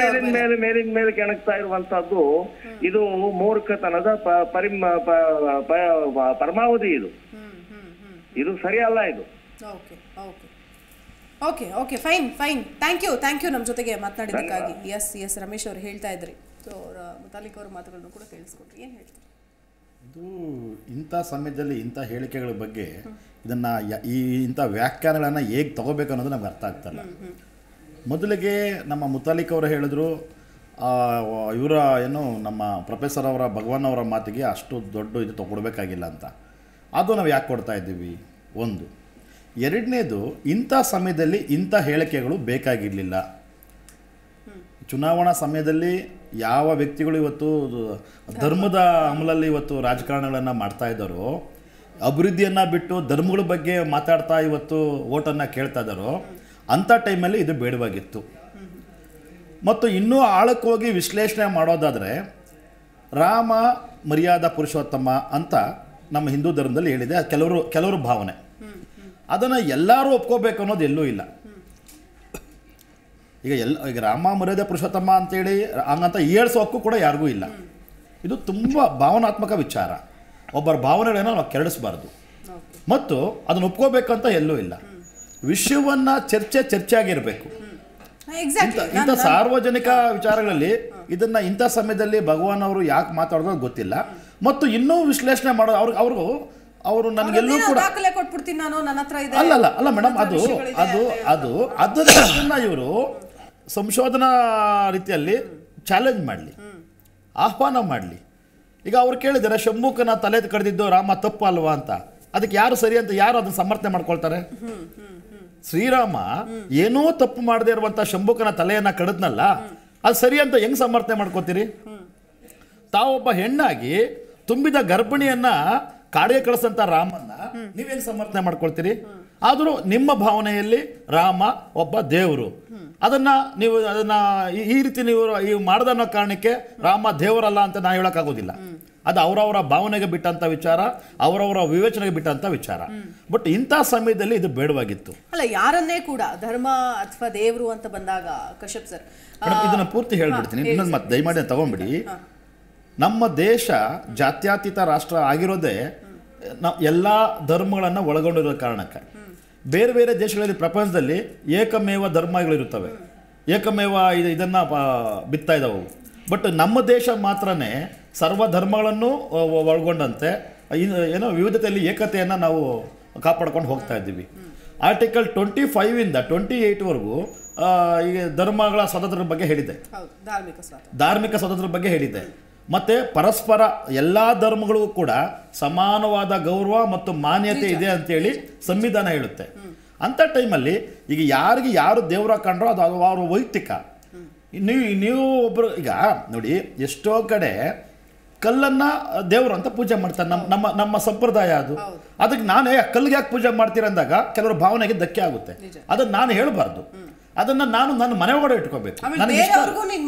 ಮೇಲಿನ ಮೇಲೆ ಮೇಲಿನ ಮೇಲೆ ಕೆಣಕ್ತಾ ಇರುವಂತಹದ್ದು ಇದು ಮೂರ್ಖತನದ ಪರಿಮ ಪರಮಾವಧಿ ಇದು ಇದು ಸರಿಯಲ್ಲ ಇದು okay okay fine fine thank you thank you ನಮ್ಮ ಜೊತೆಗೆ ಮಾತನಾಡಿದ್ದಕ್ಕಾಗಿ ಎಸ್ ಎಸ್ ರಮೇಶ್ ಅವರು ಹೇಳ್ತಾ ಇದ್ರಿ ಮತ್ತು ಅವರ ಮಾತುಗಳನ್ನು ಕೂಡ ಏನು ಹೇಳ್ತಾರೆ ಇದು ಇಂಥ ಸಮಯದಲ್ಲಿ ಇಂಥ ಹೇಳಿಕೆಗಳ ಬಗ್ಗೆ ಇದನ್ನು ಈ ಇಂಥ ವ್ಯಾಖ್ಯಾನಗಳನ್ನು ಹೇಗೆ ತಗೋಬೇಕು ಅನ್ನೋದು ನಮ್ಗೆ ಅರ್ಥ ಆಗ್ತಲ್ಲ ಮೊದಲಿಗೆ ನಮ್ಮ ಮುತಾಲಿಕ್ ಅವರು ಹೇಳಿದ್ರು ಇವರ ಏನು ನಮ್ಮ ಪ್ರೊಫೆಸರ್ ಅವರ ಭಗವಾನ್ ಅವರ ಮಾತಿಗೆ ಅಷ್ಟು ದೊಡ್ಡ ಇದು ತಗೊಡ್ಬೇಕಾಗಿಲ್ಲ ಅಂತ ಅದು ನಾವು ಯಾಕೆ ಕೊಡ್ತಾ ಇದ್ದೀವಿ ಒಂದು ಎರಡನೇದು ಇಂಥ ಸಮಯದಲ್ಲಿ ಇಂಥ ಹೇಳಿಕೆಗಳು ಬೇಕಾಗಿರಲಿಲ್ಲ ಚುನಾವಣಾ ಸಮಯದಲ್ಲಿ ಯಾವ ವ್ಯಕ್ತಿಗಳು ಇವತ್ತು ಧರ್ಮದ ಅಮಲಲ್ಲಿ ಇವತ್ತು ರಾಜಕಾರಣಗಳನ್ನು ಮಾಡ್ತಾ ಇದ್ದಾರೋ ಅಭಿವೃದ್ಧಿಯನ್ನು ಬಿಟ್ಟು ಧರ್ಮಗಳ ಬಗ್ಗೆ ಮಾತಾಡ್ತಾ ಇವತ್ತು ಓಟನ್ನು ಕೇಳ್ತಾ ಇದ್ದಾರೋ ಅಂಥ ಟೈಮಲ್ಲಿ ಇದು ಬೇಡವಾಗಿತ್ತು ಮತ್ತು ಇನ್ನೂ ಆಳಕ್ಕೆ ಹೋಗಿ ವಿಶ್ಲೇಷಣೆ ಮಾಡೋದಾದರೆ ರಾಮ ಮರ್ಯಾದ ಪುರುಷೋತ್ತಮ ಅಂತ ನಮ್ಮ ಹಿಂದೂ ಧರ್ಮದಲ್ಲಿ ಹೇಳಿದೆ ಕೆಲವರು ಕೆಲವರು ಭಾವನೆ ಅದನ್ನು ಎಲ್ಲರೂ ಒಪ್ಕೋಬೇಕು ಅನ್ನೋದು ಎಲ್ಲೂ ಇಲ್ಲ ಈಗ ಎಲ್ಲ ಈಗ ರಾಮ ಮರ್ಯಾದೆ ಪುರುಷೋತ್ತಮ ಅಂತೇಳಿ ಹಂಗಂತ ಏಳ್ಸೋ ಹಕ್ಕು ಕೂಡ ಯಾರಿಗೂ ಇಲ್ಲ ಇದು ತುಂಬ ಭಾವನಾತ್ಮಕ ವಿಚಾರ ಒಬ್ಬರ ಭಾವನೆಗಳನ್ನು ನಾವು ಕೆರಳಿಸಬಾರ್ದು ಮತ್ತು ಅದನ್ನು ಒಪ್ಕೋಬೇಕಂತ ಎಲ್ಲೂ ಇಲ್ಲ ವಿಷಯವನ್ನು ಚರ್ಚೆ ಚರ್ಚೆಯಾಗಿರಬೇಕು ಇಂಥ ಇಂಥ ಸಾರ್ವಜನಿಕ ವಿಚಾರಗಳಲ್ಲಿ ಇದನ್ನು ಇಂಥ ಸಮಯದಲ್ಲಿ ಭಗವಾನ್ ಅವರು ಯಾಕೆ ಮಾತಾಡೋದು ಗೊತ್ತಿಲ್ಲ ಮತ್ತು ಇನ್ನೂ ವಿಶ್ಲೇಷಣೆ ಮಾಡೋದು ಅವ್ರಿಗೆ ಅವ್ರಿಗೂ ಅವರು ನನಗೆಲ್ಲೂ ಕೂಡ ಅಲ್ಲ ಅಲ್ಲ ಅಲ್ಲ ಮೇಡಮ್ ಅದು ಅದು ಅದು ಅದನ್ನ ಇವರು ಸಂಶೋಧನಾ ರೀತಿಯಲ್ಲಿ ಚಾಲೆಂಜ್ ಮಾಡಲಿ ಆಹ್ವಾನ ಮಾಡಲಿ ಈಗ ಅವ್ರು ಕೇಳಿದ್ದಾರೆ ಶಂಭುಕನ ತಲೆ ಕಡ್ದಿದ್ದು ರಾಮ ತಪ್ಪು ಅಲ್ವಾ ಅಂತ ಅದಕ್ಕೆ ಯಾರು ಸರಿ ಅಂತ ಯಾರು ಅದನ್ನು ಸಮರ್ಥನೆ ಮಾಡ್ಕೊಳ್ತಾರೆ ಶ್ರೀರಾಮ ಏನೋ ತಪ್ಪು ಮಾಡದೇ ಇರುವಂಥ ಶಂಭುಕನ ತಲೆಯನ್ನ ಕಡಿದ್ನಲ್ಲ ಅದು ಸರಿ ಅಂತ ಹೆಂಗ್ ಸಮರ್ಥನೆ ಮಾಡ್ಕೋತೀರಿ ತಾವೊಬ್ಬ ಹೆಣ್ಣಾಗಿ ತುಂಬಿದ ಗರ್ಭಿಣಿಯನ್ನ ಕಾಡಿಗೆ ಕಳಿಸಂತ ರಾಮನ್ನ ನೀವೇನು ಸಮರ್ಥನೆ ಮಾಡ್ಕೊಳ್ತೀರಿ ಆದರೂ ನಿಮ್ಮ ಭಾವನೆಯಲ್ಲಿ ರಾಮ ಒಬ್ಬ ದೇವರು ಅದನ್ನ ನೀವು ಅದನ್ನ ಈ ರೀತಿ ನೀವು ಇವು ಅನ್ನೋ ಕಾರಣಕ್ಕೆ ರಾಮ ದೇವರಲ್ಲ ಅಂತ ನಾನು ಆಗುದಿಲ್ಲ ಅದು ಅವರವರ ಭಾವನೆಗೆ ಬಿಟ್ಟಂತ ವಿಚಾರ ಅವರವರ ವಿವೇಚನೆಗೆ ಬಿಟ್ಟಂತ ವಿಚಾರ ಬಟ್ ಇಂಥ ಸಮಯದಲ್ಲಿ ಇದು ಬೇಡವಾಗಿತ್ತು ಅಲ್ಲ ಯಾರನ್ನೇ ಕೂಡ ಧರ್ಮ ಅಥವಾ ದೇವರು ಅಂತ ಬಂದಾಗ ಕಶ್ಯಪ್ ಸರ್ ಇದನ್ನ ಪೂರ್ತಿ ಹೇಳ್ಬಿಡ್ತೀನಿ ಇನ್ನೊಂದು ಮತ್ತೆ ದಯಮಾಡಿ ತಗೊಂಡ್ಬಿಡಿ ನಮ್ಮ ದೇಶ ಜಾತ್ಯಾತೀತ ರಾಷ್ಟ್ರ ಆಗಿರೋದೇ ನಾವು ಎಲ್ಲ ಧರ್ಮಗಳನ್ನು ಒಳಗೊಂಡಿರೋ ಕಾರಣಕ್ಕೆ ಬೇರೆ ಬೇರೆ ದೇಶಗಳಲ್ಲಿ ಪ್ರಪಂಚದಲ್ಲಿ ಏಕಮೇವ ಧರ್ಮಗಳಿರುತ್ತವೆ ಏಕಮೇವ ಇದು ಇದನ್ನು ಬಿತ್ತಾ ಇದ್ದಾವೆ ಬಟ್ ನಮ್ಮ ದೇಶ ಮಾತ್ರ ಸರ್ವ ಧರ್ಮಗಳನ್ನು ಒಳಗೊಂಡಂತೆ ಏನೋ ವಿವಿಧತೆಯಲ್ಲಿ ಏಕತೆಯನ್ನು ನಾವು ಕಾಪಾಡ್ಕೊಂಡು ಹೋಗ್ತಾ ಇದ್ದೀವಿ ಆರ್ಟಿಕಲ್ ಟ್ವೆಂಟಿ ಫೈವಿಂದ ಟ್ವೆಂಟಿ ಏಯ್ಟ್ವರೆಗೂ ಈಗ ಧರ್ಮಗಳ ಸ್ವಾತಂತ್ರ್ಯದ ಬಗ್ಗೆ ಹೇಳಿದೆ ಧಾರ್ಮಿಕ ಸ್ವಾತಂತ್ರ್ಯ ಬಗ್ಗೆ ಹೇಳಿದೆ ಮತ್ತು ಪರಸ್ಪರ ಎಲ್ಲ ಧರ್ಮಗಳಿಗೂ ಕೂಡ ಸಮಾನವಾದ ಗೌರವ ಮತ್ತು ಮಾನ್ಯತೆ ಇದೆ ಅಂತೇಳಿ ಸಂವಿಧಾನ ಹೇಳುತ್ತೆ ಅಂಥ ಟೈಮಲ್ಲಿ ಈಗ ಯಾರಿಗೆ ಯಾರು ದೇವರ ಕಂಡ್ರೋ ಅದು ಅವರು ವೈಯಕ್ತಿಕ ನೀವು ನೀವು ಒಬ್ಬರು ಈಗ ನೋಡಿ ಎಷ್ಟೋ ಕಡೆ ಕಲ್ಲನ್ನು ದೇವರು ಅಂತ ಪೂಜೆ ಮಾಡ್ತಾರೆ ನಮ್ಮ ನಮ್ಮ ನಮ್ಮ ಸಂಪ್ರದಾಯ ಅದು ಅದಕ್ಕೆ ನಾನೇ ಕಲ್ಲಿಗೆ ಯಾಕೆ ಪೂಜೆ ಮಾಡ್ತೀರಂದಾಗ ಕೆಲವರು ಭಾವನೆಗೆ ಧಕ್ಕೆ ಆಗುತ್ತೆ ಅದನ್ನು ನಾನು ಹೇಳಬಾರ್ದು ಅದನ್ನ ನಾನು ನನ್ನ ಮನೆ ಒಳಗಡೆ ಇಟ್ಕೋಬೇಕು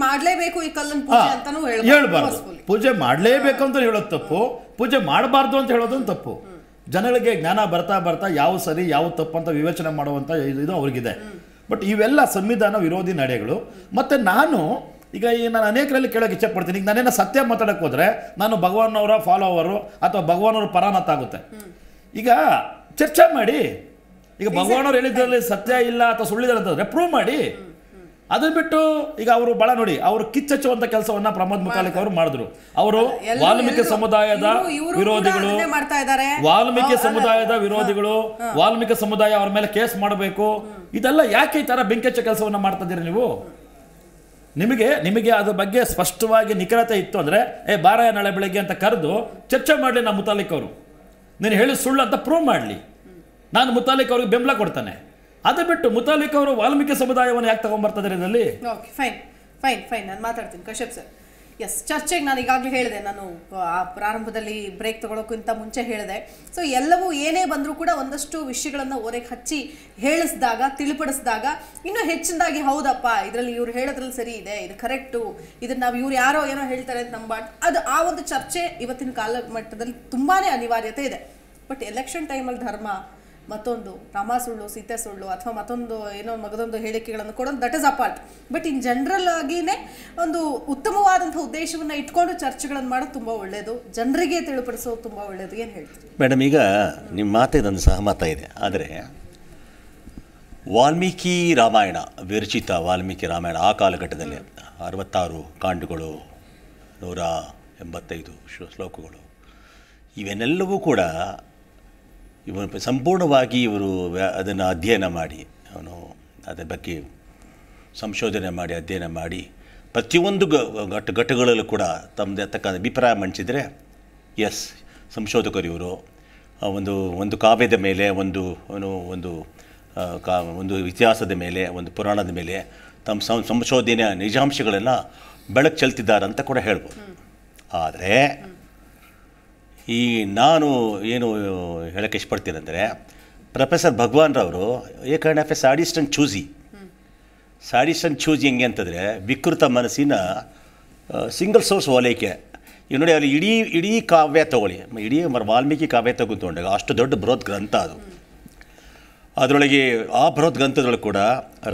ಮಾಡಲೇಬೇಕು ಈ ಕಲ್ಲನ್ ಪೂಜೆ ಹೇಳಬಾರ್ದು ಪೂಜೆ ಮಾಡಲೇಬೇಕು ಅಂತ ಹೇಳೋದು ತಪ್ಪು ಪೂಜೆ ಮಾಡಬಾರ್ದು ಅಂತ ಹೇಳೋದೊಂದು ತಪ್ಪು ಜನಗಳಿಗೆ ಜ್ಞಾನ ಬರ್ತಾ ಬರ್ತಾ ಯಾವ ಸರಿ ಯಾವ ತಪ್ಪು ಅಂತ ವಿವೇಚನೆ ಮಾಡುವಂತ ಇದು ಅವ್ರಿಗಿದೆ ಬಟ್ ಇವೆಲ್ಲ ಸಂವಿಧಾನ ವಿರೋಧಿ ನಡೆಗಳು ಮತ್ತೆ ನಾನು ಈಗ ಈ ನಾನು ಅನೇಕರಲ್ಲಿ ಕೇಳೋಕೆ ಇಚ್ಛೆ ಪಡ್ತೀನಿ ಈಗ ನಾನೇನೋ ಸತ್ಯ ಮಾತಾಡಕ್ಕೆ ಹೋದ್ರೆ ನಾನು ಭಗವಾನ್ ಅವರ ಫಾಲೋವರು ಅಥವಾ ಭಗವಾನ್ ಅವರ ಆಗುತ್ತೆ ಈಗ ಚರ್ಚೆ ಮಾಡಿ ಈಗ ಭಗವಾನ್ ಅವ್ರು ಹೇಳಿದ್ರಲ್ಲಿ ಸತ್ಯ ಇಲ್ಲ ಅಥವಾ ಸುಳ್ಳಿದ್ದಾರೆ ಅಂತಂದ್ರೆ ಪ್ರೂವ್ ಮಾಡಿ ಅದನ್ನ ಬಿಟ್ಟು ಈಗ ಅವರು ಬಹಳ ನೋಡಿ ಅವರು ಕಿಚ್ಚಚ್ಚುವಂತ ಕೆಲಸವನ್ನ ಪ್ರಮೋದ್ ಮುಖಾಲಿಕ್ ಅವರು ಮಾಡಿದ್ರು ಅವರು ವಾಲ್ಮೀಕಿ ಸಮುದಾಯದ ವಿರೋಧಿಗಳು ವಾಲ್ಮೀಕಿ ಸಮುದಾಯದ ವಿರೋಧಿಗಳು ವಾಲ್ಮೀಕಿ ಸಮುದಾಯ ಅವ್ರ ಮೇಲೆ ಕೇಸ್ ಮಾಡಬೇಕು ಇದೆಲ್ಲ ಯಾಕೆ ಈ ತರ ಬೆಂಕಿಚ್ಚ ಕೆಲಸವನ್ನ ಮಾಡ್ತಾ ಇದ್ದೀರಿ ನೀವು ನಿಮಗೆ ನಿಮಗೆ ಅದ್ರ ಬಗ್ಗೆ ಸ್ಪಷ್ಟವಾಗಿ ನಿಖರತೆ ಇತ್ತು ಅಂದ್ರೆ ಏ ಬಾರಾಯ ನಾಳೆ ಬೆಳಿಗ್ಗೆ ಅಂತ ಕರೆದು ಚರ್ಚೆ ಮಾಡ್ಲಿ ನಮ್ಮ ಮುತಾಲಿಕ್ ಅವರು ನೀನು ಹೇಳಿ ಸುಳ್ಳು ಅಂತ ಪ್ರೂವ್ ಮಾಡ್ಲಿ ನಾನು ಮುತಾಲಿಕ್ ಅವ್ರಿಗೆ ಬೆಂಬಲ ಕೊಡ್ತಾನೆ ಅದು ಬಿಟ್ಟು ಮುತಾಲಿಕ್ ಅವರು ವಾಲ್ಮೀಕಿ ಸಮುದಾಯವನ್ನು ಯಾಕೆ ತಗೊಂಡ್ಬರ್ತಾರೆ ಇದರಲ್ಲಿ ಓಕೆ ಫೈನ್ ಫೈನ್ ಫೈನ್ ನಾನು ಮಾತಾಡ್ತೀನಿ ಕಶ್ಯಪ್ ಸರ್ ಎಸ್ ಚರ್ಚೆಗೆ ನಾನು ಈಗಾಗಲೇ ಹೇಳಿದೆ ನಾನು ಆ ಪ್ರಾರಂಭದಲ್ಲಿ ಬ್ರೇಕ್ ತಗೊಳ್ಳೋಕ್ಕಿಂತ ಮುಂಚೆ ಹೇಳಿದೆ ಸೊ ಎಲ್ಲವೂ ಏನೇ ಬಂದರೂ ಕೂಡ ಒಂದಷ್ಟು ವಿಷಯಗಳನ್ನು ಓರೆಗೆ ಹಚ್ಚಿ ಹೇಳಿಸಿದಾಗ ತಿಳಿಪಡಿಸಿದಾಗ ಇನ್ನೂ ಹೆಚ್ಚಿನದಾಗಿ ಹೌದಪ್ಪ ಇದರಲ್ಲಿ ಇವ್ರು ಹೇಳೋದ್ರಲ್ಲಿ ಸರಿ ಇದೆ ಇದು ಕರೆಕ್ಟು ಇದನ್ನು ನಾವು ಇವ್ರು ಯಾರೋ ಏನೋ ಹೇಳ್ತಾರೆ ಅಂತ ನಂಬ ಅದು ಆ ಒಂದು ಚರ್ಚೆ ಇವತ್ತಿನ ಕಾಲಮಟ್ಟದಲ್ಲಿ ತುಂಬಾ ಅನಿವಾರ್ಯತೆ ಇದೆ ಬಟ್ ಎಲೆಕ್ಷನ್ ಟೈಮಲ್ಲಿ ಧರ್ಮ ಮತ್ತೊಂದು ರಾಮ ಸುಳ್ಳು ಸೀತೆ ಸುಳ್ಳು ಅಥವಾ ಮತ್ತೊಂದು ಏನೋ ಮಗದೊಂದು ಹೇಳಿಕೆಗಳನ್ನು ಕೊಡೋದು that is apart but in general ಆಗಿಯೇ ಒಂದು ಉತ್ತಮವಾದಂಥ ಉದ್ದೇಶವನ್ನು ಇಟ್ಕೊಂಡು ಚರ್ಚೆಗಳನ್ನು ಮಾಡೋದು ತುಂಬ ಒಳ್ಳೆಯದು ಜನರಿಗೆ ತಿಳಿಪಡಿಸೋದು ತುಂಬ ಒಳ್ಳೆಯದು ಏನು ಹೇಳ್ತೀವಿ ಮೇಡಮ್ ಈಗ ನಿಮ್ಮ ಮಾತೆ ಸಹ ಸಹಮತ ಇದೆ ಆದರೆ ವಾಲ್ಮೀಕಿ ರಾಮಾಯಣ ವಿರಚಿತ ವಾಲ್ಮೀಕಿ ರಾಮಾಯಣ ಆ ಕಾಲಘಟ್ಟದಲ್ಲಿ ಅರವತ್ತಾರು ಕಾಂಡುಗಳು ನೂರ ಎಂಬತ್ತೈದು ಶ್ಲೋಕಗಳು ಇವೆಲ್ಲವೂ ಕೂಡ ಇವನು ಸಂಪೂರ್ಣವಾಗಿ ಇವರು ಅದನ್ನು ಅಧ್ಯಯನ ಮಾಡಿ ಅವನು ಅದರ ಬಗ್ಗೆ ಸಂಶೋಧನೆ ಮಾಡಿ ಅಧ್ಯಯನ ಮಾಡಿ ಪ್ರತಿಯೊಂದು ಘಟ ಘಟಗಳಲ್ಲೂ ಕೂಡ ತಮ್ಮದೇ ತಕ್ಕಂಥ ಅಭಿಪ್ರಾಯ ಮಂಡಿಸಿದರೆ ಎಸ್ ಸಂಶೋಧಕರು ಇವರು ಒಂದು ಒಂದು ಕಾವ್ಯದ ಮೇಲೆ ಒಂದು ಅವನು ಒಂದು ಕಾ ಒಂದು ಇತಿಹಾಸದ ಮೇಲೆ ಒಂದು ಪುರಾಣದ ಮೇಲೆ ತಮ್ಮ ಸಂಶೋಧನೆಯ ನಿಜಾಂಶಗಳನ್ನು ಬೆಳಕು ಚೆಲ್ತಿದ್ದಾರೆ ಅಂತ ಕೂಡ ಹೇಳ್ಬೋದು ಆದರೆ ಈ ನಾನು ಏನು ಹೇಳಕ್ಕೆ ಇಷ್ಟಪಡ್ತೀನಂದರೆ ಪ್ರೊಫೆಸರ್ ಭಗವಾನ್ರವರು ರವರು of a sadist choosy sadist choosy ಹೆಂಗೆ ಅಂತಂದರೆ ವಿಕೃತ ಮನಸ್ಸಿನ ಸಿಂಗಲ್ ಸೋರ್ಸ್ ಓಲೈಕೆ ಈಗ ನೋಡಿ ಅಲ್ಲಿ ಇಡೀ ಇಡೀ ಕಾವ್ಯ ತಗೊಳ್ಳಿ ಇಡೀ ವಾಲ್ಮೀಕಿ ಕಾವ್ಯ ತಗೊಂಡಾಗ ಅಷ್ಟು ದೊಡ್ಡ ಬೃಹತ್ ಗ್ರಂಥ ಅದು ಅದರೊಳಗೆ ಆ ಬೃಹತ್ ಗ್ರಂಥದೊಳಗೆ ಕೂಡ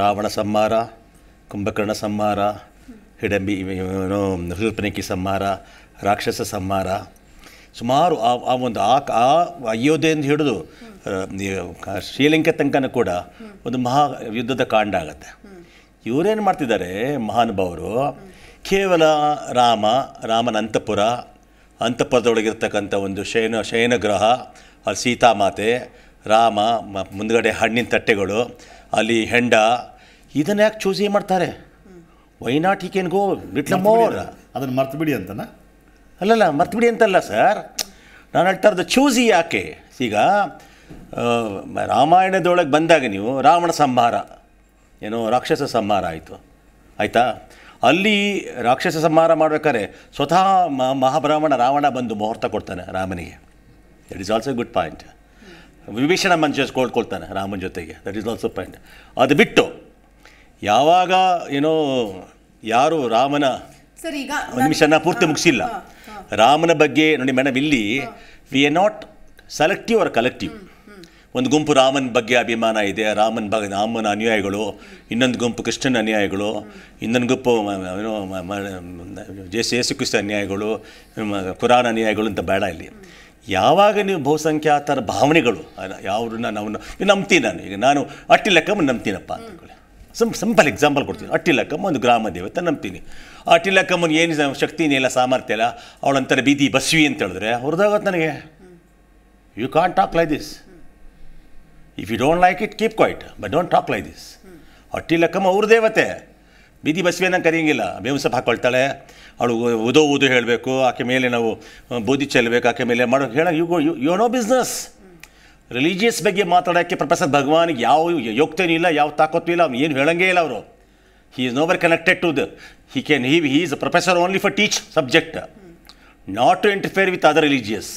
ರಾವಣ ಸಂಹಾರ ಕುಂಭಕರ್ಣ ಸಂಹಾರ ಹಿಡಂಬಿ ಹೃದಯಪನಿಕಿ ಸಂಹಾರ ರಾಕ್ಷಸ ಸಂಹಾರ ಸುಮಾರು ಆ ಆ ಒಂದು ಆ ಆ ಅಯೋಧ್ಯೆಯಿಂದ ಹಿಡಿದು ಶ್ರೀಲಂಕೆ ತನಕನೂ ಕೂಡ ಒಂದು ಮಹಾ ಯುದ್ಧದ ಕಾಂಡ ಆಗುತ್ತೆ ಇವರೇನು ಮಾಡ್ತಿದ್ದಾರೆ ಮಹಾನುಭಾವರು ಕೇವಲ ರಾಮ ರಾಮನ ಅಂತಪುರ ಅಂತಪುರದೊಳಗಿರ್ತಕ್ಕಂಥ ಒಂದು ಶಯನ ಶಯನಗ್ರಹ ಅಲ್ಲಿ ಸೀತಾಮಾತೆ ರಾಮ ಮುಂದಗಡೆ ಹಣ್ಣಿನ ತಟ್ಟೆಗಳು ಅಲ್ಲಿ ಹೆಂಡ ಇದನ್ನು ಯಾಕೆ ಚೂಸಿ ಮಾಡ್ತಾರೆ ವೈ ನಾಟ್ ಅದನ್ನು ಮರ್ತು ಬಿಡಿ ಅಂತನಾ ಅಲ್ಲಲ್ಲ ಮರ್ತುಬಿಡಿ ಅಂತಲ್ಲ ಸರ್ ನಾನು ಹೇಳ್ತಾ ಇರೋದು ಚೂಸಿ ಯಾಕೆ ಈಗ ರಾಮಾಯಣದೊಳಗೆ ಬಂದಾಗ ನೀವು ರಾವಣ ಸಂಹಾರ ಏನೋ ರಾಕ್ಷಸ ಸಂಹಾರ ಆಯಿತು ಆಯಿತಾ ಅಲ್ಲಿ ರಾಕ್ಷಸ ಸಂಹಾರ ಮಾಡಬೇಕಾದ್ರೆ ಸ್ವತಃ ಮಹಾಬ್ರಾಹ್ಮಣ ರಾವಣ ಬಂದು ಮುಹೂರ್ತ ಕೊಡ್ತಾನೆ ರಾಮನಿಗೆ that is also good point Vibhishana ಮಂಚ ಕೊಡ್ಕೊಳ್ತಾನೆ ರಾಮನ ಜೊತೆಗೆ ದಟ್ ಈಸ್ ಆಲ್ಸೋ ಪಾಯಿಂಟ್ ಅದು ಬಿಟ್ಟು ಯಾವಾಗ ಏನೋ ಯಾರು ರಾಮನ ಸರಿ ಈಗ ನಾನು ಪೂರ್ತಿ ಮುಗಿಸಿಲ್ಲ ರಾಮನ ಬಗ್ಗೆ ನೋಡಿ ಮೇಡಮ್ ಇಲ್ಲಿ we a not selective our collective ಒಂದು ಗುಂಪು ರಾಮನ ಬಗ್ಗೆ ಅಭಿಮಾನ ಇದೆ ರಾಮನ ಬಗ್ಗೆ ರಾಮನ ಅನುಯಾಯಿಗಳು ಇನ್ನೊಂದು ಗುಂಪು ಕೃಷ್ಣನ ಅನುಯಾಯಿಗಳು ಇನ್ನೊಂದು ಗುಂಪು ಏನೋ ಯೇಸು ಕ್ರಿಸ್ತ ಅನ್ಯಾಯಗಳು ಕುರಾನ್ ಅನ್ಯಾಯಗಳು ಅಂತ ಬೇಡ ಇಲ್ಲಿ ಯಾವಾಗ ನೀವು ಬಹುಸಂಖ್ಯಾತರ ಭಾವನೆಗಳು ಯಾವನ್ನ ನಾನು ನಂಬ್ತೀನಿ ನಾನು ಈಗ ನಾನು ಅಟ್ಟಿ ಲೆಕ್ಕ ನಂಬ್ತೀನಪ್ಪ ಅಂತ ಸಿಂಪಲ್ ಎಕ್ಸಾಂಪಲ್ ಕೊಡ್ತೀನಿ ಅಟ್ಟಿ ಲೆಕ್ಕಮ್ಮ ಒಂದು ಗ್ರಾಮ ದೇವತೆ ನಂಬ್ತೀನಿ ಆ ಟಿಲಕ್ಕಮ್ಮನ ಏನು ಇಲ್ಲ ಸಾಮರ್ಥ್ಯ ಇಲ್ಲ ಅವಳಂತಾರೆ ಬೀದಿ ಬಸ್ವಿ ಅಂತ ಹೇಳಿದ್ರೆ ಹೊರದಾಗತ್ತೆ ನನಗೆ you can't talk like this if you don't like it keep quiet but don't talk like this ಆ ಟಿಲಕ್ಕಮ್ಮ ಅವ್ರ ದೇವತೆ ಬೀದಿ ಬಸ್ವಿಯನ್ನು ಕರಿಯೋಂಗಿಲ್ಲ ಬೇವಸಪ್ ಹಾಕ್ಕೊಳ್ತಾಳೆ ಅವಳು ಓದೋ ಉದು ಹೇಳಬೇಕು ಆಕೆ ಮೇಲೆ ನಾವು ಬೋಧಿ ಚೆಲ್ಲಬೇಕು ಆಕೆ ಮೇಲೆ ಮಾಡೋ ಹೇಳೋ you you you no business religious ಬಗ್ಗೆ ಮಾತಾಡೋಕ್ಕೆ ಪ್ರೊಫೆಸರ್ ಭಗವಾನ್ಗೆ ಯಾವ ಯೋಗ್ಯನೂ ಇಲ್ಲ ಯಾವ ತಾಕತ್ತು ಇಲ್ಲ ಅವ್ನು ಏನು ಹೇಳೋಂಗೇ ಇಲ್ಲ ಅವರು he is nowhere connected to the, he can, he, he is a professor only for teach subject, not to interfere with other religious.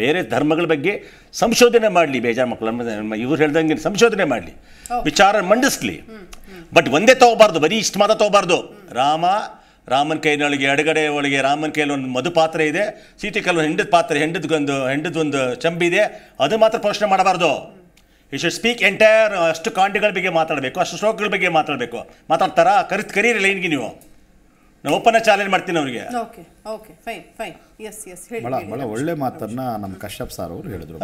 ಬೇರೆ ಧರ್ಮಗಳ ಬಗ್ಗೆ ಸಂಶೋಧನೆ ಮಾಡಲಿ ಬೇಜಾರು ಮಕ್ಕಳು ಇವ್ರು ಹೇಳ್ದಂಗೆ ಸಂಶೋಧನೆ ಮಾಡಲಿ ವಿಚಾರ ಮಂಡಿಸ್ಲಿ ಬಟ್ ಒಂದೇ ತಗೋಬಾರ್ದು ಬರೀ ಇಷ್ಟು ಮಾತ್ರ ತಗೋಬಾರ್ದು ರಾಮ ರಾಮನ ಕೈನೊಳಗೆ ಎಡಗಡೆ ಒಳಗೆ ರಾಮನ ಕೈಯಲ್ಲಿ ಒಂದು ಮಧು ಪಾತ್ರೆ ಇದೆ ಸೀತೆ ಒಂದು ಹೆಂಡದ ಪಾತ್ರೆ ಹೆಂಡದೊಂದು ಚಂಬಿ ಇದೆ ಅದು ಮಾತ್ರ ಪೋಷಣೆ ಮಾಡಬಾರ್ದು ಯು ಶುಡ್ ಸ್ಪೀಕ್ ಎಂಟೈರ್ ಅಷ್ಟು ಕಾಂಡಿಗಳ ಬಗ್ಗೆ ಮಾತಾಡಬೇಕು ಅಷ್ಟು ಶ್ಲೋಕಗಳ ಬಗ್ಗೆ ಮಾತಾಡಬೇಕು ಮಾತಾಡ್ತಾರಾ ಕರಿತ್ ಕರೀರಿ ಲೈನ್ಗೆ ನೀವು ನಾವು ಓಪನ್ ಚಾಲೆಂಜ್ ಮಾಡ್ತೀನಿ ಅವರಿಗೆ okay okay fine fine yes yes ಬಹಳ ಒಳ್ಳೆ ಮಾತನ್ನ ನಮ್ಮ ಕಶ್ಯಪ್ ಸರ್ ಅವರು ಹೇಳಿದ್ರು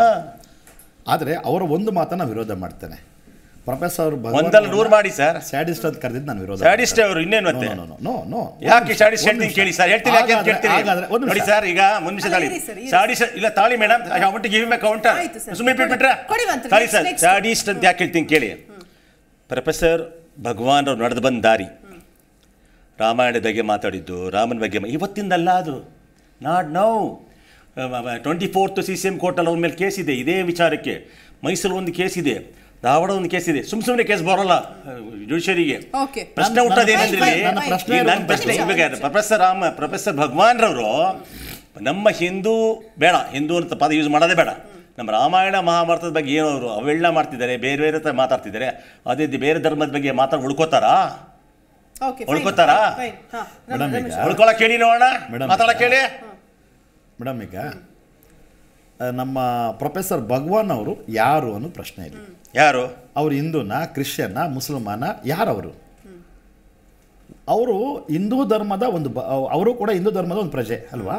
ಆದರೆ ಅವರ ಒಂದು ಮಾತನ್ನು ವಿರೋಧ ಮಾಡ್ತೇನೆ ಪ್ರೊಫೆಸರ್ ಒಂದಲ್ಲಿ ನೂರು ಮಾಡಿ ಸರ್ ಸ್ಯಾಡಿಸ್ಟ್ ಅಂತ ಕರೆದಿದ್ದು ನಾನು ವಿರೋಧ ಸ್ಯಾಡಿಸ್ಟ್ ಅವರು ಇನ್ನೇನು ಮತ್ತೆ ನೋ ನೋ ಯಾಕೆ ಸ್ಯಾಡಿಸ್ಟ್ ಹೇಳ್ತೀನಿ ಕೇಳಿ ಸರ್ ಹೇಳ್ತೀನಿ ಯಾಕೆ ಅಂತ ಕೇಳ್ತೀನಿ ನೋಡಿ ಸರ್ ಈಗ ಒಂದು ನಿಮಿಷ ತಾಳಿ ಸ್ಯಾಡಿಸ್ಟ್ ಇಲ್ಲ ತಾಳಿ madam I want give him a counter ಸುಮ್ಮನೆ ಬಿಟ್ಬಿಟ್ರಾ ತಾಳಿ ಸರ್ ಸ್ಯಾಡಿಸ್ಟ್ ಅಂತ ಯಾಕೆ ಹೇಳ್ತೀನಿ ಕೇಳಿ ಪ್ರೊಫೆಸರ್ ಭಗವಾನ್ ಅವರು ನಡೆದು ಬಂದ ದಾರಿ ರಾಮಾಯಣದ ಬಗ್ಗೆ ಮಾತಾಡಿದ್ದು ರಾಮನ ಬಗ್ಗೆ ಇವತ್ತಿಂದಲ್ಲ ಅದು not now twenty fourth C C M ಕೋರ್ಟಲ್ಲಿ ಅವ್ರ ಮೇಲೆ ಕೇಸಿದೆ ಇದೇ ವಿಚಾರಕ್ಕೆ ಮೈಸೂರು ಒಂದು ಕೇಸಿದೆ ಧಾರವಾಡ ಒಂದು ಕೇಸ್ ಇದೆ ಸುಮ್ ಸುಮ್ಮನೆ ಕೇಸ್ ಬರೋಲ್ಲ ಜುಡಿಷಿಯರಿಗೆ ಪ್ರಶ್ನೆ ಹುಟ್ಟೋದೇನಂದ್ರೆ ನನ್ನ ಪ್ರಶ್ನೆ ಬೇಕಾದ್ರೆ ಪ್ರೊಫೆಸರ್ ರಾಮ ಪ್ರೊಫೆಸರ್ ಭಗವಾನ್ ರವರು ನಮ್ಮ ಹಿಂದೂ ಬೇಡ ಹಿಂದೂ ಅಂತ ಪದ ಯೂಸ್ ಮಾಡೋದೇ ಬೇಡ ನಮ್ಮ ರಾಮಾಯಣ ಮಹಾಭಾರತದ ಬಗ್ಗೆ ಏನು ಅವರು ಅವೆಲ್ಲ ಮಾಡ್ತಿದ್ದಾರೆ ಬೇರೆ ಬೇರೆ ಥರ ಮಾತಾಡ್ತಿದ್ದಾರೆ ಅದೇ ಬೇರೆ ಧರ್ಮದ ಬಗ್ಗೆ ಮಾತಾಡಿ ಉಳ್ಕೋತಾರಾ ಉಳ್ಕೋತಾರಾ ಉಳ್ಕೊಳಕ್ ಹೇಳಿ ನೋಡೋಣ ಮಾತಾಡೋಕೆ ಹೇಳಿ ಮೇಡಮ್ ಈಗ ನಮ್ಮ ಪ್ರೊಫೆಸರ್ ಭಗವಾನ್ ಅವರು ಯಾರು ಅನ್ನೋ ಪ್ರಶ್ನೆ ಇದೆ ಯಾರು ಅವರು ಹಿಂದೂನ ಕ್ರಿಶ್ಚಿಯನ್ನ ಮುಸಲ್ಮಾನ ಯಾರವರು ಅವರು ಹಿಂದೂ ಧರ್ಮದ ಒಂದು ಅವರು ಕೂಡ ಹಿಂದೂ ಧರ್ಮದ ಒಂದು ಪ್ರಜೆ ಅಲ್ವಾ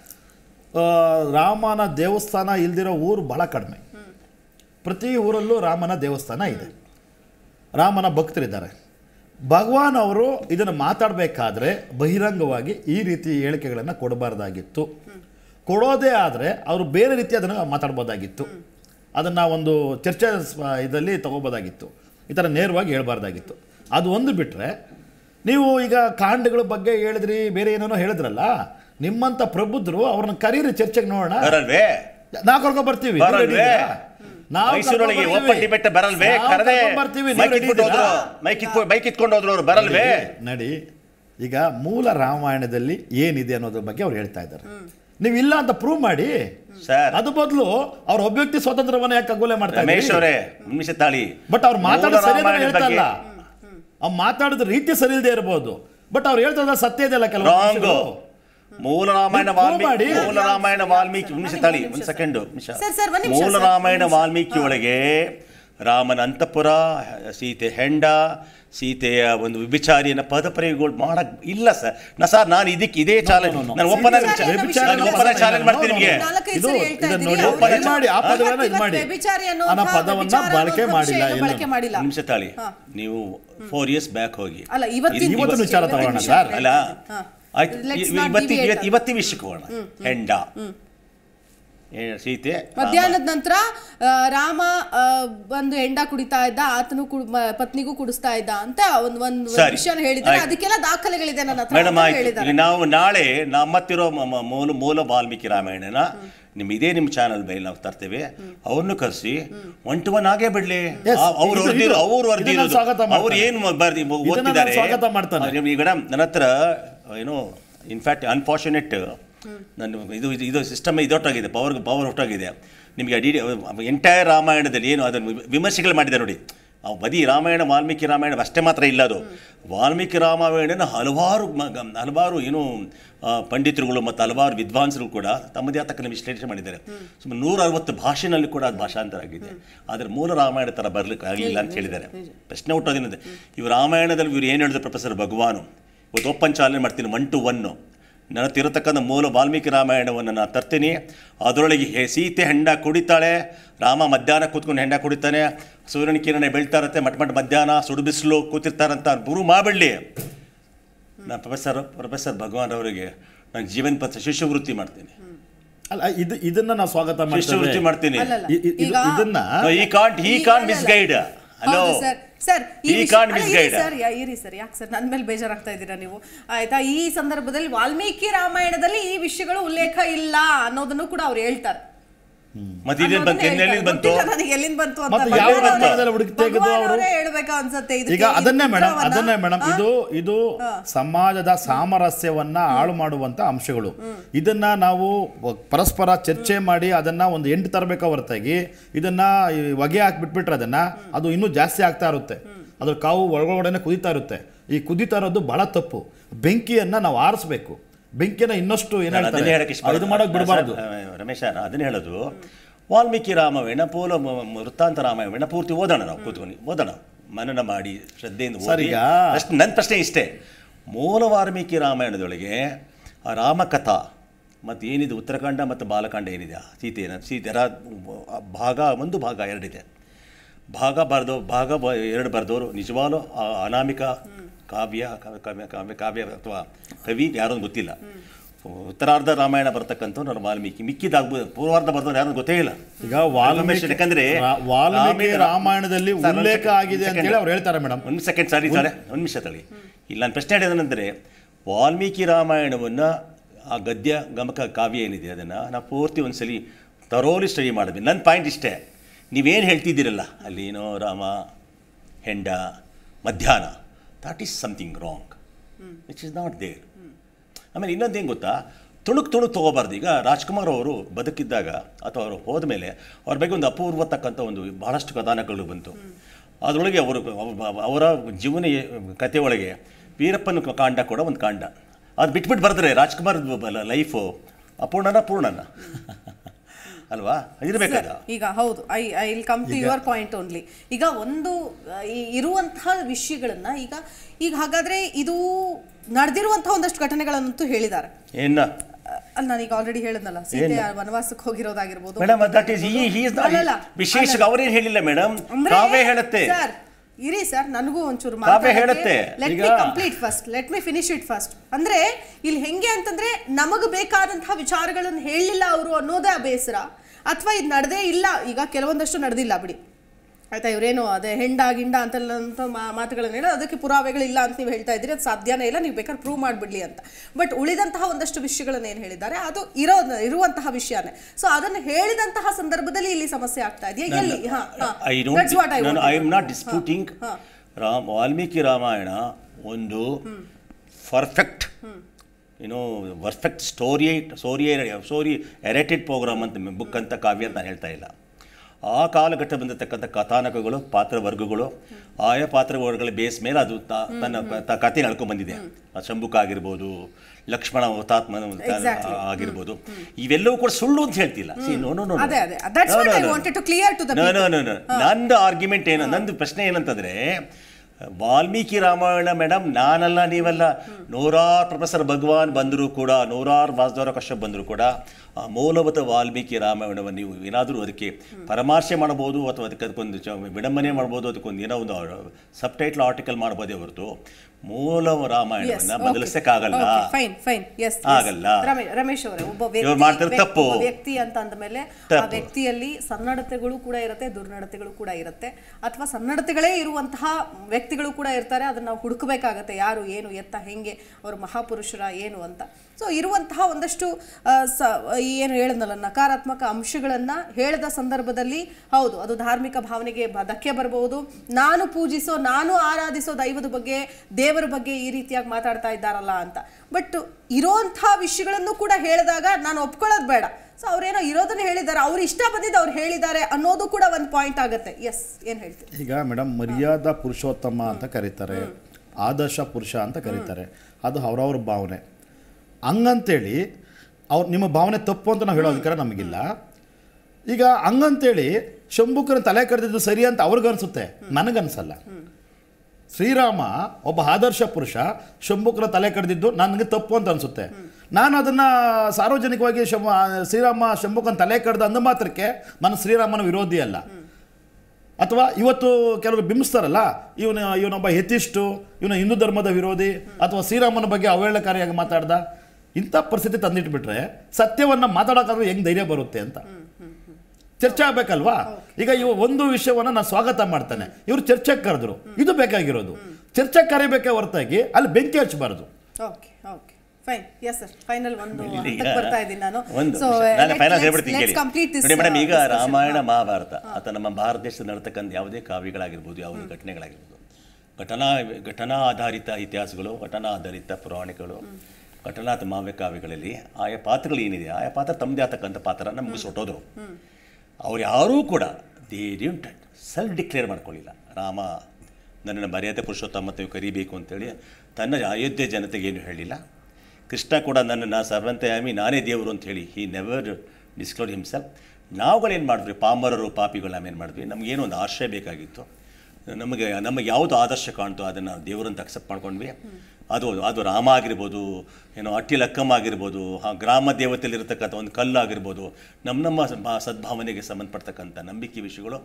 ರಾಮನ ದೇವಸ್ಥಾನ ಇಲ್ದಿರೋ ಊರು ಬಹಳ ಕಡಿಮೆ ಪ್ರತಿ ಊರಲ್ಲೂ ರಾಮನ ದೇವಸ್ಥಾನ ಇದೆ ರಾಮನ ಭಕ್ತರಿದ್ದಾರೆ ಭಗವಾನ್ ಅವರು ಇದನ್ನು ಮಾತಾಡಬೇಕಾದ್ರೆ ಬಹಿರಂಗವಾಗಿ ಈ ರೀತಿ ಹೇಳಿಕೆಗಳನ್ನು ಕೊಡಬಾರ್ದಾಗಿತ್ತು ಕೊಡೋದೇ ಆದರೆ ಅವರು ಬೇರೆ ರೀತಿ ಅದನ್ನು ಮಾತಾಡ್ಬೋದಾಗಿತ್ತು ಅದನ್ನು ಒಂದು ಚರ್ಚೆ ಇದರಲ್ಲಿ ತಗೋಬೋದಾಗಿತ್ತು ಈ ಥರ ನೇರವಾಗಿ ಹೇಳ್ಬಾರ್ದಾಗಿತ್ತು ಅದು ಒಂದು ಬಿಟ್ಟರೆ ನೀವು ಈಗ ಕಾಂಡಗಳ ಬಗ್ಗೆ ಹೇಳಿದ್ರಿ ಬೇರೆ ಏನೇನೋ ಹೇಳಿದ್ರಲ್ಲ ನಿಮ್ಮಂತ ಪ್ರಬುದ್ಧರು ಅವ್ರನ್ನ ಕರೀರಿ ಚರ್ಚೆಗೆ ನೋಡೋಣ ನಾ ಬರ್ತೀವಿ ನಡಿ ಈಗ ಮೂಲ ರಾಮಾಯಣದಲ್ಲಿ ಏನಿದೆ ಅನ್ನೋದ್ರ ಬಗ್ಗೆ ಅವ್ರು ಹೇಳ್ತಾ ಇದ್ದಾರೆ ನೀವು ಇಲ್ಲ ಅಂತ ಪ್ರೂವ್ ಮಾಡಿ ಅದು ಬದಲು ಅವ್ರ ಅಭ್ಯಕ್ತಿ ಸ್ವತಂತ್ರವನ್ನ ಯಾಕೆ ಗೋಲೆ ಮಾಡ್ತಾರೆ ನಿಮಿಷ ಬಟ್ ಅವ್ರು ಮಾತಾಡೋ ಸರಿ ಹೇಳ್ತಾ ಇಲ್ಲ ಅವ್ರು ಮಾತಾಡಿದ ರೀತಿ ಸರಿ ಇರಬಹುದು ಬಟ್ ಅವ್ರು ಹೇಳ್ತಾ ಸತ್ಯ ಇದೆಯಲ್ಲ ಕೆಲವು ಮೂಲ ರಾಮಾಯಣ ವಾಲ್ಮೀಕಿ ಮೂಲ ರಾಮಾಯಣ ವಾಲ್ಮೀಕಿ ನಿಮಿಷ ತಳಿ ಒಂದು ಸೆಕೆಂಡ್ ನಿಮಿಷ ಮೂಲ ರಾಮಾಯಣ ವಾಲ್ಮೀಕಿ ಒಳಗೆ ರಾಮನ ಅಂತಪುರ ಸೀತೆ ಹೆಂಡ ಸೀತೆಯ ಒಂದು ವಿಭಿಚಾರಿಯನ್ನ ಪದ ಪ್ರಯೋಗಗಳು ಮಾಡಕ್ ಇಲ್ಲ ಸರ್ ನಾ ಸರ್ ನಾನು ಇದಕ್ಕೆ ಇದೇ ಚಾಲೆಂಜ್ ನಾನು ಒಪ್ಪನ ಒಪ್ಪನ ಚಾಲೆಂಜ್ ಮಾಡ್ತೀನಿ ನಿಮಗೆ ಇದು ಇದನ್ನ ನೋಡಿ ಮಾಡಿ ಆ ಪದವನ್ನ ಇದು ಮಾಡಿ ಆ ಪದವನ್ನ ಬಳಕೆ ಮಾಡಿಲ್ಲ ನಿಮಿಷ ತಾಳಿ ನೀವು ಫೋರ್ ಇಯರ್ಸ್ ಬ್ಯಾಕ್ ಹೋಗಿ ಅಲ್ಲ ಇವತ್ತಿನ ವಿಚಾರ ತಗೊಳ್ಳೋಣ ಸರ್ ಅಲ್ಲ ಇವತ್ತಿ ಇವತ್ತಿನ ವಿಷಯಕ್ಕೆ ಹೋಗೋಣ ಹೆಂಡ ಸೀತೆ ಮಧ್ಯಾಹ್ನದ ನಂತರ ರಾಮ ಒಂದು ಹೆಂಡ ಕುಡಿತಾ ಇದ್ದ ಆತನು ಪತ್ನಿಗೂ ಕುಡಿಸ್ತಾ ಇದ್ದ ಅಂತ ಒಂದು ಒಂದು ವಿಷಯ ಹೇಳಿದ್ರೆ ಅದಕ್ಕೆಲ್ಲ ದಾಖಲೆಗಳಿದೆ ನನ್ನ ಹತ್ರ ನಾವು ನಾಳೆ ನಮ್ಮತ್ತಿರೋ ಮೂಲ ಮೂಲ ವಾಲ್ಮೀಕಿ ರಾಮಾಯಣನ ನಿಮ್ ಇದೇ ನಿಮ್ ಚಾನಲ್ ಮೇಲೆ ನಾವು ತರ್ತೇವೆ ಅವ್ರನ್ನು ಕರೆಸಿ ಒನ್ ಟು ಒನ್ ಆಗೇ ಬಿಡ್ಲಿ ಅವ್ರು ಅವ್ರು ಅವ್ರು ಏನ್ ಬರ್ದಿ ಓದ್ತಿದ್ದಾರೆ ಮೇಡಮ್ ನನ್ನ ಹತ್ರ ಏನೋ ಇನ್ಫ್ಯಾಕ್ಟ್ ಅನ್ಫಾರ್ಚುನೇಟ್ ನಾನು ಇದು ಇದು ಸಿಸ್ಟಮ್ ಇದೊಟ್ಟಾಗಿದೆ ಪವರ್ ಪವರ್ ಒಟ್ಟಾಗಿದೆ ನಿಮಗೆ ಅಡಿ ಎಂಟೈರ್ ರಾಮಾಯಣದಲ್ಲಿ ಏನು ಅದನ್ನು ವಿಮರ್ಶೆಗಳು ಮಾಡಿದೆ ನೋಡಿ ಆ ಬದಿ ರಾಮಾಯಣ ವಾಲ್ಮೀಕಿ ರಾಮಾಯಣ ಅಷ್ಟೇ ಮಾತ್ರ ಇಲ್ಲ ಅದು ವಾಲ್ಮೀಕಿ ರಾಮಾಯಣನ ಹಲವಾರು ಹಲವಾರು ಏನು ಪಂಡಿತರುಗಳು ಮತ್ತು ಹಲವಾರು ವಿದ್ವಾಂಸರು ಕೂಡ ತಮ್ಮದೇ ಆತಕ್ಕಂಥ ವಿಶ್ಲೇಷಣೆ ಮಾಡಿದ್ದಾರೆ ಸುಮಾರು ನೂರ ಅರವತ್ತು ಭಾಷೆನಲ್ಲಿ ಕೂಡ ಅದು ಭಾಷಾಂತರ ಆಗಿದೆ ಆದರೆ ಮೂಲ ರಾಮಾಯಣ ಥರ ಬರಲಿಕ್ಕೆ ಆಗಲಿಲ್ಲ ಅಂತ ಹೇಳಿದ್ದಾರೆ ಪ್ರಶ್ನೆ ಹುಟ್ಟೋದೇನಿದೆ ಇವು ರಾಮಾಯಣದಲ್ಲಿ ಇವ್ರು ಏನು ಹೇಳಿದ್ರು ಪ್ರೊಫೆಸರ್ ಭಗವಾನು ಒಂದು ಓಪನ್ ಚಾಲನೆ ಮಾಡ್ತೀನಿ ಒನ್ ಟು ಒನ್ನು ನನ್ನ ತಿರತಕ್ಕಂಥ ಮೂಲ ವಾಲ್ಮೀಕಿ ರಾಮಾಯಣವನ್ನು ನಾನು ತರ್ತೀನಿ ಅದರೊಳಗೆ ಹೇ ಸೀತೆ ಹೆಂಡ ಕುಡಿತಾಳೆ ರಾಮ ಮಧ್ಯಾಹ್ನ ಕೂತ್ಕೊಂಡು ಹೆಂಡ ಕುಡಿತಾನೆ ಸೂರ್ಯನ ಕಿರಣ ಬೆಳೀತಾರಂತೆ ಇರುತ್ತೆ ಮಟ್ ಮಟ್ ಮಧ್ಯಾಹ್ನ ಸುಡು ಬಿಸಿಲು ಕೂತಿರ್ತಾರಂತ ಗುರು ಮಾಬಳ್ಳಿ ನಾನು ಪ್ರೊಫೆಸರ್ ಪ್ರೊಫೆಸರ್ ಭಗವಾನ್ ಅವರಿಗೆ ನಾನು ಜೀವನ ಪತ್ರ ಶಿಷ್ಯವೃತ್ತಿ ಮಾಡ್ತೀನಿ ಅಲ್ಲ ಇದು ಇದನ್ನ ನಾವು ಸ್ವಾಗತ ಶಿಷ್ಯವೃತ್ತಿ ಮಾಡ್ತೀನಿ ಇದನ್ನ ಈ can't can't misguide hello sir ಈ ಸರ್ ಇರಿ ಸರ್ ಯಾಕೆ ಸರ್ ನನ್ನ ಮೇಲೆ ಬೇಜಾರಾಗ್ತಾ ಇದ್ದೀರಾ ನೀವು ಆಯ್ತಾ ಈ ಸಂದರ್ಭದಲ್ಲಿ ವಾಲ್ಮೀಕಿ ರಾಮಾಯಣದಲ್ಲಿ ಈ ವಿಷಯಗಳು ಉಲ್ಲೇಖ ಇಲ್ಲ ಅನ್ನೋದನ್ನು ಕೂಡ ಅವ್ರು ಹೇಳ್ತಾರೆ ಯಾವ ಹುಡುಕಿ ಅವರು ಈಗ ಅದನ್ನೇ ಮೇಡಮ್ ಅದನ್ನೇ ಮೇಡಮ್ ಇದು ಇದು ಸಮಾಜದ ಸಾಮರಸ್ಯವನ್ನ ಹಾಳು ಮಾಡುವಂತ ಅಂಶಗಳು ಇದನ್ನ ನಾವು ಪರಸ್ಪರ ಚರ್ಚೆ ಮಾಡಿ ಅದನ್ನ ಒಂದು ಎಂಟು ತರಬೇಕ ಹೊರತಾಗಿ ಇದನ್ನ ಹೊಗೆ ಹಾಕಿ ಬಿಟ್ಬಿಟ್ರೆ ಅದನ್ನ ಅದು ಇನ್ನೂ ಜಾಸ್ತಿ ಆಗ್ತಾ ಇರುತ್ತೆ ಅದ್ರ ಕಾವು ಒಳಗಡೆನೆ ಕುದಿತಾ ಇರುತ್ತೆ ಈ ಕುದಿತಾ ಇರೋದು ಬಹಳ ತಪ್ಪು ಬೆಂಕಿಯನ್ನ ನಾವು ಆರಿಸ್ಬೇಕು ಬೆಂಕಿನ ಇನ್ನಷ್ಟು ಇದು ಮಾಡೋಕೆ ಬಿಡಬಾರ್ದು ರಮೇಶ ಅದನ್ನ ಹೇಳೋದು ವಾಲ್ಮೀಕಿ ರಾಮ ಪೋಲ ವೃತ್ತಾಂತ ರಾಮಾಯಣ ಪೂರ್ತಿ ಓದೋಣ ನಾವು ಕೂತ್ಕೊಂಡು ಓದೋಣ ಮನನ ಮಾಡಿ ಶ್ರದ್ಧೆಯಿಂದ ಓದಿ ಅಷ್ಟು ನನ್ನ ಪ್ರಶ್ನೆ ಇಷ್ಟೇ ಮೂಲ ವಾಲ್ಮೀಕಿ ರಾಮಾಯಣದೊಳಗೆ ರಾಮಕಥಾ ಮತ್ತು ಏನಿದೆ ಉತ್ತರಕಾಂಡ ಮತ್ತು ಬಾಲಕಾಂಡ ಏನಿದೆ ಸೀತೆ ರಾ ಭಾಗ ಒಂದು ಭಾಗ ಎರಡಿದೆ ಭಾಗ ಬರೆದೋ ಭಾಗ ಬ ಎರಡು ಬರೆದವರು ನಿಜವಾಲು ಅನಾಮಿಕ ಕಾವ್ಯ ಕಾವ್ಯ ಕಾವ್ಯ ಕಾವ್ಯ ಅಥವಾ ಕವಿ ಯಾರೊಂದು ಗೊತ್ತಿಲ್ಲ ಉತ್ತರಾರ್ಧ ರಾಮಾಯಣ ಬರ್ತಕ್ಕಂಥವ್ರು ನಾನು ವಾಲ್ಮೀಕಿ ಮಿಕ್ಕಿದಾಗ್ಬೋದು ಪೂರ್ವಾರ್ಧ ಬರ್ತವ್ರು ಯಾರು ಗೊತ್ತೇ ಇಲ್ಲ ಈಗ ವಾಲ್ಮೀಕಿ ಯಾಕಂದ್ರೆ ವಾಲ್ಮೀಕಿ ರಾಮಾಯಣದಲ್ಲಿ ಉಲ್ಲೇಖ ಆಗಿದೆ ಅಂತ ಹೇಳಿ ಅವ್ರು ಹೇಳ್ತಾರೆ ಮೇಡಮ್ ಒಂದು ಸೆಕೆಂಡ್ ಸಾರಿ ಸಾರಿ ಒಂದು ನಿಮಿಷ ತಳಿ ಇಲ್ಲಿ ನಾನು ಪ್ರಶ್ನೆ ಹೇಳಿದಂದ್ರೆ ವಾಲ್ಮೀಕಿ ರಾಮಾಯಣವನ್ನು ಆ ಗದ್ಯ ಗಮಕ ಕಾವ್ಯ ಏನಿದೆ ಅದನ್ನು ನಾವು ಪೂರ್ತಿ ಒಂದು ಸಲ ತರೋಲಿ ಸ್ಟಡಿ ಮಾಡಿದ್ವಿ ನನ್ನ ಪಾಯಿಂಟ್ ಇಷ್ಟೇ ನೀವೇನು ಹೇಳ್ತಿದ್ದೀರಲ್ಲ ಅಲ್ಲಿ ಏನೋ ರಾಮ ಹೆಂಡ ಮಧ್ಯಾಹ್ನ that is something wrong which is not there ಆಮೇಲೆ ಇನ್ನೊಂದು ಏನು ಗೊತ್ತಾ ತುಣುಕ್ ತುಣುಕ್ ತೊಗೋಬಾರ್ದು ಈಗ ರಾಜ್ಕುಮಾರ್ ಅವರು ಬದುಕಿದ್ದಾಗ ಅಥವಾ ಅವರು ಹೋದ ಮೇಲೆ ಅವ್ರ ಬಗ್ಗೆ ಒಂದು ಅಪೂರ್ವತಕ್ಕಂಥ ಒಂದು ಭಾಳಷ್ಟು ಕಥಾನಕಗಳು ಬಂತು ಅದರೊಳಗೆ ಅವರು ಅವರ ಜೀವನ ಕಥೆಯೊಳಗೆ ವೀರಪ್ಪನ ಕಾಂಡ ಕೂಡ ಒಂದು ಕಾಂಡ ಅದು ಬಿಟ್ಬಿಟ್ಟು ಬರೆದ್ರೆ ರಾಜ್ಕುಮಾರ್ ಲೈಫು ಅಪೂರ್ಣನ ಪೂರ್ಣನ ಅಲ್ವಾ ಈಗ ಹೌದು I I will come to your point only ಈಗ ಒಂದು ಇರುವಂತಹ ವಿಷಯಗಳನ್ನ ಈಗ ಈಗ ಹಾಗಾದ್ರೆ ಇದು ನಡೆದಿರುವಂತಹ ಒಂದಷ್ಟು ಘಟನೆಗಳನ್ನಂತೂ ಹೇಳಿದ್ದಾರೆ ಏನ ಅಲ್ಲ ನಾನೀಗ ಆಲ್ರೆಡಿ ಹೇಳಿದ್ನಲ್ಲ ಸೀತೆ ವನವಾಸಕ್ಕೆ ಹೋಗಿರೋದಾಗಿರ್ಬೋದು ದಟ್ ಇಸ್ ಅವರೇನು ಹೇಳಿಲ್ಲ ಮೇಡಮ್ ಕಾವೇ ಹೇಳುತ್ತೆ ಸರ್ ಇರಿ ಸರ್ ನನಗೂ ಒಂಚೂರು ಹೇಳುತ್ತೆ let complete first let me finish it first ಅಂದ್ರೆ ಇಲ್ಲಿ ಹೆಂಗೆ ಅಂತಂದ್ರೆ ನಮಗೆ ಬೇಕಾದಂತಹ ವಿಚಾರಗಳನ್ನು ಹೇಳಲಿಲ್ಲ ಅವರು ಅನ್ನೋದೇ ಬೇಸರ ಅಥವಾ ಇದು ನಡೆದೇ ಇಲ್ಲ ಈಗ ಕೆಲವೊಂದಷ್ಟು ನಡೆದಿಲ್ಲ ಬಿಡಿ ಆಯ್ತಾ ಇವರೇನು ಅದೇ ಹೆಂಡ ಗಿಂಡ ಅಂತೆಲ್ಲ ಅಂತ ಅದಕ್ಕೆ ಪುರಾವೆಗಳಿಲ್ಲ ಅಂತ ನೀವು ಹೇಳ್ತಾ ಇದ್ದೀರಿ ಅದು ಸಾಧ್ಯನೇ ಇಲ್ಲ ನೀವು ಬೇಕಾದ್ರೆ ಪ್ರೂವ್ ಮಾಡಿಬಿಡ್ಲಿ ಅಂತ ಬಟ್ ಉಳಿದಂತಹ ಒಂದಷ್ಟು ವಿಷಯಗಳನ್ನು ಏನು ಹೇಳಿದ್ದಾರೆ ಅದು ಇರೋ ಇರುವಂತಹ ವಿಷಯನೇ ಸೊ ಅದನ್ನು ಹೇಳಿದಂತಹ ಸಂದರ್ಭದಲ್ಲಿ ಇಲ್ಲಿ ಸಮಸ್ಯೆ ಆಗ್ತಾ ಇದೆಯಾ ಎಲ್ಲಿ ಹಾಂ ವಾಲ್ಮೀಕಿ ರಾಮಾಯಣ ಒಂದು ಪರ್ಫೆಕ್ಟ್ ಏನೋ ಪರ್ಫೆಕ್ಟ್ ಸ್ಟೋರಿ ಸ್ಟೋರಿಯೇ ಸ್ಟೋರಿ ಎರೇಟೆಡ್ ಪ್ರೋಗ್ರಾಮ್ ಅಂತ ಬುಕ್ ಅಂತ ಕಾವ್ಯ ಅಂತ ನಾನು ಹೇಳ್ತಾ ಇಲ್ಲ ಆ ಕಾಲಘಟ್ಟ ಬಂದಿರತಕ್ಕಂಥ ಕಥಾನಕಗಳು ಪಾತ್ರವರ್ಗಗಳು ಆಯಾ ಪಾತ್ರವರ್ಗಗಳ ಬೇಸ್ ಮೇಲೆ ಅದು ತನ್ನ ಕಥೆ ನಡ್ಕೊಂಡು ಬಂದಿದೆ ಶಂಭುಕ ಆಗಿರ್ಬೋದು ಲಕ್ಷ್ಮಣ ಹುತಾತ್ಮ ಆಗಿರ್ಬೋದು ಇವೆಲ್ಲವೂ ಕೂಡ ಸುಳ್ಳು ಅಂತ ಹೇಳ್ತಿಲ್ಲ ನಂದು ಆರ್ಗ್ಯುಮೆಂಟ್ ಏನು ನಂದು ಪ್ರಶ್ನೆ ಏನಂತಂದ್ರೆ ವಾಲ್ಮೀಕಿ ರಾಮಾಯಣ ಮೇಡಮ್ ನಾನಲ್ಲ ನೀವಲ್ಲ ನೂರಾರು ಪ್ರೊಫೆಸರ್ ಭಗವಾನ್ ಬಂದರೂ ಕೂಡ ನೂರಾರು ವಾಸುದೇವರ ಕಶ್ಯಪ್ ಬಂದರೂ ಕೂಡ ಆ ಮೂಲಭೂತ ವಾಲ್ಮೀಕಿ ರಾಮಾಯಣವನ್ನು ನೀವು ಏನಾದರೂ ಅದಕ್ಕೆ ಪರಾಮರ್ಶೆ ಮಾಡಬಹುದು ಅಥವಾ ಅದಕ್ಕೆ ಅದಕ್ಕೊಂದು ವಿಡಂಬನೆ ಮಾಡ್ಬೋದು ಅದಕ್ಕೊಂದು ಏನೋ ಒಂದು ಸಬ್ ಟೈಟ್ಲ್ ಆರ್ಟಿಕಲ್ ಮಾಡ್ಬೋದೇ ಹೊರತು ಮೂಲ ರಾಮಾಯಣವನ್ನ ಬದಲಿಸಕ್ಕಾಗಲ್ಲ ಫೈನ್ ಫೈನ್ ಎಸ್ ಆಗಲ್ಲ ರಮೇಶ್ ಅವರೇ ಒಬ್ಬ ವ್ಯಕ್ತಿ ತಪ್ಪು ವ್ಯಕ್ತಿ ಅಂತ ಅಂದಮೇಲೆ ಆ ವ್ಯಕ್ತಿಯಲ್ಲಿ ಸನ್ನಡತೆಗಳು ಕೂಡ ಇರುತ್ತೆ ದುರ್ನಡತೆಗಳು ಕೂಡ ಇರುತ್ತೆ ಅಥವಾ ಸನ್ನಡತೆಗಳೇ ಇರುವಂತಹ ವ್ಯಕ್ತಿಗಳು ಕೂಡ ಇರ್ತಾರೆ ಅದನ್ನ ನಾವು ಹುಡುಕಬೇಕಾಗತ್ತೆ ಯಾರು ಏನು ಎತ್ತ ಹೆಂಗೆ ಅವರು ಮಹಾಪುರುಷರ ಏನು ಅಂತ ಸೊ ಇರುವಂತಹ ಒಂದಷ್ಟು ಏನು ಹೇಳಿದ್ನಲ್ಲ ನಕಾರಾತ್ಮಕ ಅಂಶಗಳನ್ನು ಹೇಳದ ಸಂದರ್ಭದಲ್ಲಿ ಹೌದು ಅದು ಧಾರ್ಮಿಕ ಭಾವನೆಗೆ ಧಕ್ಕೆ ಬರಬಹುದು ನಾನು ಪೂಜಿಸೋ ನಾನು ಆರಾಧಿಸೋ ದೈವದ ಬಗ್ಗೆ ದೇವರ ಬಗ್ಗೆ ಈ ರೀತಿಯಾಗಿ ಮಾತಾಡ್ತಾ ಇದ್ದಾರಲ್ಲ ಅಂತ ಬಟ್ ಇರೋಂಥ ವಿಷಯಗಳನ್ನು ಕೂಡ ಹೇಳಿದಾಗ ನಾನು ಒಪ್ಕೊಳ್ಳೋದು ಬೇಡ ಸೊ ಅವ್ರೇನೋ ಇರೋದನ್ನ ಹೇಳಿದ್ದಾರೆ ಅವ್ರು ಇಷ್ಟ ಬಂದಿದ್ದು ಅವ್ರು ಹೇಳಿದ್ದಾರೆ ಅನ್ನೋದು ಕೂಡ ಒಂದು ಪಾಯಿಂಟ್ ಆಗುತ್ತೆ ಎಸ್ ಏನು ಹೇಳ್ತೀನಿ ಈಗ ಮೇಡಮ್ ಮರ್ಯಾದ ಪುರುಷೋತ್ತಮ ಅಂತ ಕರೀತಾರೆ ಆದರ್ಶ ಪುರುಷ ಅಂತ ಕರೀತಾರೆ ಅದು ಅವರವ್ರ ಭಾವನೆ ಹಂಗಂತೇಳಿ ಅವ್ರು ನಿಮ್ಮ ಭಾವನೆ ತಪ್ಪು ಅಂತ ನಾವು ಹೇಳೋ ನಮಗಿಲ್ಲ ಈಗ ಹಂಗಂತೇಳಿ ಶಂಭುಕರ ತಲೆ ಕರೆದಿದ್ದು ಸರಿ ಅಂತ ಅವ್ರಿಗನ್ಸುತ್ತೆ ನನಗನ್ಸಲ್ಲ ಶ್ರೀರಾಮ ಒಬ್ಬ ಆದರ್ಶ ಪುರುಷ ಶಂಭುಕರ ತಲೆ ಕರೆದಿದ್ದು ನನಗೆ ತಪ್ಪು ಅಂತ ಅನಿಸುತ್ತೆ ನಾನು ಅದನ್ನು ಸಾರ್ವಜನಿಕವಾಗಿ ಶಂ ಶ್ರೀರಾಮ ಶಂಭುಕನ ತಲೆ ಕಡ್ದು ಅಂದ ಮಾತ್ರಕ್ಕೆ ನಾನು ಶ್ರೀರಾಮನ ವಿರೋಧಿ ಅಲ್ಲ ಅಥವಾ ಇವತ್ತು ಕೆಲವರು ಬಿಂಬಿಸ್ತಾರಲ್ಲ ಇವನು ಇವನೊಬ್ಬ ಯಥಿಷ್ಟು ಇವನು ಹಿಂದೂ ಧರ್ಮದ ವಿರೋಧಿ ಅಥವಾ ಶ್ರೀರಾಮನ ಬಗ್ಗೆ ಅವಹೇಳಕಾರಿಯಾಗಿ ಮಾತಾಡ್ದ ಇಂಥ ಪರಿಸ್ಥಿತಿ ತಂದಿಟ್ಬಿಟ್ರೆ ಸತ್ಯವನ್ನು ಮಾತಾಡೋಕ್ಕಾದ್ರೂ ಹೆಂಗೆ ಧೈರ್ಯ ಬರುತ್ತೆ ಅಂತ ಚರ್ಚೆ ಆಗಬೇಕಲ್ವಾ ಈಗ ಇವ ಒಂದು ವಿಷಯವನ್ನು ನಾನು ಸ್ವಾಗತ ಮಾಡ್ತಾನೆ ಇವರು ಚರ್ಚೆಗೆ ಕರೆದ್ರು ಇದು ಬೇಕಾಗಿರೋದು ಚರ್ಚೆ ಕರಿಬೇಕೇ ಹೊರತಾಗಿ ಅಲ್ಲಿ ಬೆಂಕಿ ಹಚ್ಚಬಾರ್ದು ಈಗ ರಾಮಾಯಣ ಮಹಾಭಾರತ ಅಥವಾ ನಮ್ಮ ಭಾರತ ದೇಶದಲ್ಲಿ ನಡತಕ್ಕಂಥ ಯಾವುದೇ ಕಾವ್ಯಗಳಾಗಿರ್ಬೋದು ಯಾವುದೇ ಘಟನೆಗಳಾಗಿರ್ಬೋದು ಘಟನಾ ಘಟನಾ ಆಧಾರಿತ ಇತಿಹಾಸಗಳು ಘಟನಾ ಆಧಾರಿತ ಪುರಾಣಿಕಗಳು ಕಟಲಾತ ಮಾವ್ಯ ಕಾವ್ಯಗಳಲ್ಲಿ ಆಯಾ ಪಾತ್ರಗಳು ಏನಿದೆ ಆಯಾ ಪಾತ್ರ ತಮ್ಮದೇ ಆಗ್ತಕ್ಕಂಥ ಪಾತ್ರನ ಮುಗಿಸೊಟ್ಟೋದ್ರು ಅವ್ರು ಯಾರೂ ಕೂಡ ದೇ ಡಿಂಟ್ ಸೆಲ್ಫ್ ಡಿಕ್ಲೇರ್ ಮಾಡ್ಕೊಳ್ಳಿಲ್ಲ ರಾಮ ನನ್ನನ್ನು ಮರ್ಯಾದೆ ಪುರುಷೋತ್ತಮ ನೀವು ಕರಿಬೇಕು ಅಂತೇಳಿ ತನ್ನ ಅಯೋಧ್ಯೆ ಜನತೆಗೆ ಏನು ಹೇಳಿಲ್ಲ ಕೃಷ್ಣ ಕೂಡ ನನ್ನನ್ನು ಸರ್ವಂತಯಾಮಿ ನಾನೇ ದೇವರು ಅಂತ ಹೇಳಿ ಹಿ ನೆವರ್ ಡಿಸ್ಕ್ಲೋರ್ ಹಿಮ್ಸೆಲ್ಫ್ ನಾವುಗಳೇನು ಮಾಡಿದ್ವಿ ಪಾಮರರು ಪಾಪಿಗಳು ನಾವೇನು ಮಾಡಿದ್ವಿ ನಮಗೇನು ಒಂದು ಆಶ್ರಯ ಬೇಕಾಗಿತ್ತು ನಮಗೆ ನಮಗೆ ಯಾವುದು ಆದರ್ಶ ಕಾಣ್ತೋ ಅದನ್ನು ದೇವರಂತ ಅಕ್ಸೆಪ್ಟ್ ಮಾಡ್ಕೊಂಡ್ವಿ ಅದು ಅದು ರಾಮ ಆಗಿರ್ಬೋದು ಏನೋ ಅಟ್ಟಿಲಕ್ಕಮ್ಮ ಆಗಿರ್ಬೋದು ಆ ಗ್ರಾಮ ದೇವತೆಯಲ್ಲಿರತಕ್ಕಂಥ ಒಂದು ಕಲ್ಲು ಆಗಿರ್ಬೋದು ನಮ್ಮ ನಮ್ಮ ಸದ್ಭಾವನೆಗೆ ಸಂಬಂಧಪಡ್ತಕ್ಕಂಥ ನಂಬಿಕೆ ವಿಷಯಗಳು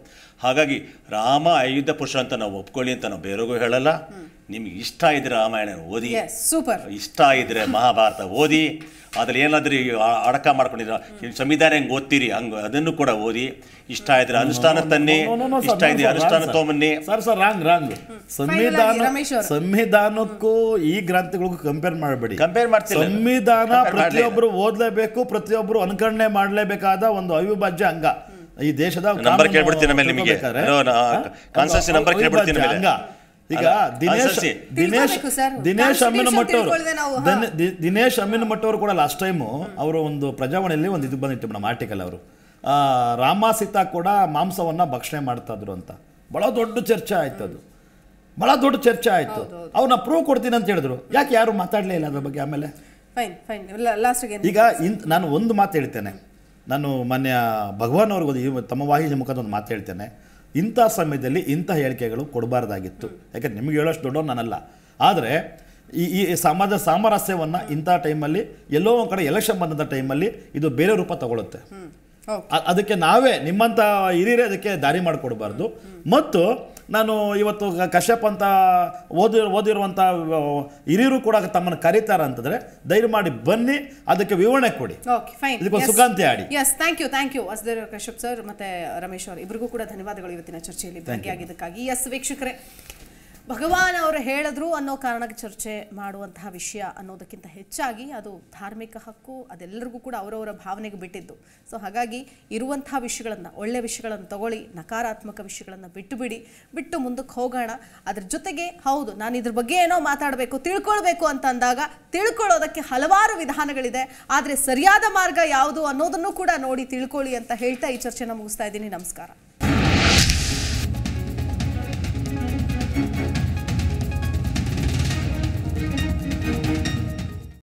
ಹಾಗಾಗಿ ರಾಮ ಆಯುಧ ಪುರುಷ ಅಂತ ನಾವು ಒಪ್ಕೊಳ್ಳಿ ಅಂತ ನಾವು ಬೇರೆಗೂ ಹೇಳಲ್ಲ ನಿಮ್ಗೆ ಇಷ್ಟ ಇದ್ರೆ ರಾಮಾಯಣ ಓದಿ ಸೂಪರ್ ಇಷ್ಟ ಇದ್ರೆ ಮಹಾಭಾರತ ಓದಿ ಅದ್ರಲ್ಲಿ ಏನಾದ್ರೂ ಅಡಕ ಮಾಡ್ಕೊಂಡಿದ್ರ ಸಂವಿಧಾನ ಹೆಂಗ್ ಓದ್ತೀರಿ ಹಂಗ ಅದನ್ನು ಕೂಡ ಓದಿ ಇಷ್ಟ ಇದ್ರೆ ಅನುಷ್ಠಾನ ತನ್ನಿ ಇಷ್ಟ ಇದ್ರೆ ಅನುಷ್ಠಾನ ತಗೊಂಬನ್ನಿ ಸರ್ ಸರ್ ರಾಂಗ್ ರಾಂಗ್ ಸಂವಿಧಾನ ಸಂವಿಧಾನಕ್ಕೂ ಈ ಗ್ರಂಥಗಳಿಗೂ ಕಂಪೇರ್ ಮಾಡಬೇಡಿ ಕಂಪೇರ್ ಮಾಡ್ತೀವಿ ಸಂವಿಧಾನ ಪ್ರತಿಯೊಬ್ಬರು ಓದಲೇಬೇಕು ಪ್ರತಿಯೊಬ್ಬರು ಅನುಕರಣೆ ಮಾಡಲೇಬೇಕಾದ ಒಂದು ಅವಿಭಾಜ್ಯ ಅಂಗ ಈ ದೇಶದ ನಂಬರ್ ಕೇಳ್ಬಿಡ್ತೀನಿ ನಿಮಗೆ ಕಾನ್ಸ್ಟೆನ್ಸಿ ನಂಬರ್ ಕೇಳ್ಬಿಡ್ತೀನಿ ಮೇಲೆ ಈಗ ದಿನೇಶ್ ದಿನೇಶ್ ದಿನೇಶ್ ಅಮ್ಮಿನಮಟ್ಟವರು ದಿನೇಶ್ ಅಮ್ಮಿನಮಟ್ಟವರು ಕೂಡ ಲಾಸ್ಟ್ ಟೈಮು ಅವರು ಒಂದು ಪ್ರಜಾವಾಣಿಯಲ್ಲಿ ಒಂದು ಇದು ಬಂದಿತ್ತು ಮೇಡಮ್ ಆರ್ಟಿಕಲ್ ಅವರು ರಾಮ ಸೀತಾ ಕೂಡ ಮಾಂಸವನ್ನ ಭಕ್ಷಣೆ ಮಾಡ್ತಾ ಇದ್ರು ಅಂತ ಬಹಳ ದೊಡ್ಡ ಚರ್ಚೆ ಆಯ್ತು ಅದು ಬಹಳ ದೊಡ್ಡ ಚರ್ಚೆ ಆಯ್ತು ಅವ್ರನ್ನ ಪ್ರೂವ್ ಕೊಡ್ತೀನಿ ಅಂತ ಹೇಳಿದ್ರು ಯಾಕೆ ಯಾರು ಮಾತಾಡಲೇ ಇಲ್ಲ ಅದ್ರ ಬಗ್ಗೆ ಆಮೇಲೆ ಈಗ ನಾನು ಒಂದು ಮಾತು ಹೇಳ್ತೇನೆ ನಾನು ಮಾನ್ಯ ಭಗವಾನ್ ಅವ್ರಿಗೆ ತಮ್ಮ ವಾಹಿನಿ ಮುಖದ ಒಂದು ಮಾತು ಹೇಳ್ತೇನೆ ಇಂಥ ಸಮಯದಲ್ಲಿ ಇಂಥ ಹೇಳಿಕೆಗಳು ಕೊಡಬಾರ್ದಾಗಿತ್ತು ಯಾಕಂದ್ರೆ ನಿಮಗೆ ಹೇಳೋಷ್ಟು ದೊಡ್ಡವ್ರು ನಾನಲ್ಲ ಆದರೆ ಈ ಈ ಸಮಾಜ ಸಾಮರಸ್ಯವನ್ನು ಇಂಥ ಟೈಮಲ್ಲಿ ಎಲ್ಲೋ ಒಂದು ಕಡೆ ಎಲೆಕ್ಷನ್ ಬಂದಂಥ ಟೈಮಲ್ಲಿ ಇದು ಬೇರೆ ರೂಪ ತಗೊಳುತ್ತೆ ಅದಕ್ಕೆ ನಾವೇ ನಿಮ್ಮಂಥ ಹಿರಿಯರೇ ಅದಕ್ಕೆ ದಾರಿ ಮಾಡಿಕೊಡಬಾರ್ದು ಮತ್ತು ನಾನು ಇವತ್ತು ಕಶ್ಯಪ್ ಅಂತ ಓದಿ ಓದಿರುವಂಥ ಹಿರಿಯರು ಕೂಡ ತಮ್ಮನ್ನು ಕರೀತಾರ ಅಂತಂದ್ರೆ ಧೈರ್ಯ ಮಾಡಿ ಬನ್ನಿ ಅದಕ್ಕೆ ವಿವರಣೆ ಕೊಡಿ ಇದಕ್ಕೊಂದು ಸುಖಾಂತಿ ಆಡಿ yes thank you thank you Vasudev Kashyap sir ಮತ್ತೆ ರಮೇಶ್ ಅವರು ಇಬ್ಬರಿಗೂ ಕೂಡ ಧನ್ಯವಾದಗಳು ಇವತ್ತಿನ ಚರ್ಚೆಯಲ್ಲಿ ಭಾಗಿಯಾಗಿದ್ದಕ್ಕಾಗಿ ಎಸ್ ವೀಕ್ಷಕರೇ ಭಗವಾನ್ ಅವರು ಹೇಳಿದ್ರು ಅನ್ನೋ ಕಾರಣಕ್ಕೆ ಚರ್ಚೆ ಮಾಡುವಂತಹ ವಿಷಯ ಅನ್ನೋದಕ್ಕಿಂತ ಹೆಚ್ಚಾಗಿ ಅದು ಧಾರ್ಮಿಕ ಹಕ್ಕು ಅದೆಲ್ಲರಿಗೂ ಕೂಡ ಅವರವರ ಭಾವನೆಗೆ ಬಿಟ್ಟಿದ್ದು ಸೊ ಹಾಗಾಗಿ ಇರುವಂತಹ ವಿಷಯಗಳನ್ನು ಒಳ್ಳೆಯ ವಿಷಯಗಳನ್ನು ತಗೊಳ್ಳಿ ನಕಾರಾತ್ಮಕ ವಿಷಯಗಳನ್ನು ಬಿಟ್ಟು ಬಿಡಿ ಬಿಟ್ಟು ಮುಂದಕ್ಕೆ ಹೋಗೋಣ ಅದ್ರ ಜೊತೆಗೆ ಹೌದು ನಾನು ಇದ್ರ ಬಗ್ಗೆ ಏನೋ ಮಾತಾಡಬೇಕು ತಿಳ್ಕೊಳ್ಬೇಕು ಅಂತ ಅಂದಾಗ ತಿಳ್ಕೊಳ್ಳೋದಕ್ಕೆ ಹಲವಾರು ವಿಧಾನಗಳಿದೆ ಆದರೆ ಸರಿಯಾದ ಮಾರ್ಗ ಯಾವುದು ಅನ್ನೋದನ್ನು ಕೂಡ ನೋಡಿ ತಿಳ್ಕೊಳ್ಳಿ ಅಂತ ಹೇಳ್ತಾ ಈ ಚರ್ಚೆನ ಮುಗಿಸ್ತಾ ಇದ್ದೀನಿ ನಮಸ್ಕಾರ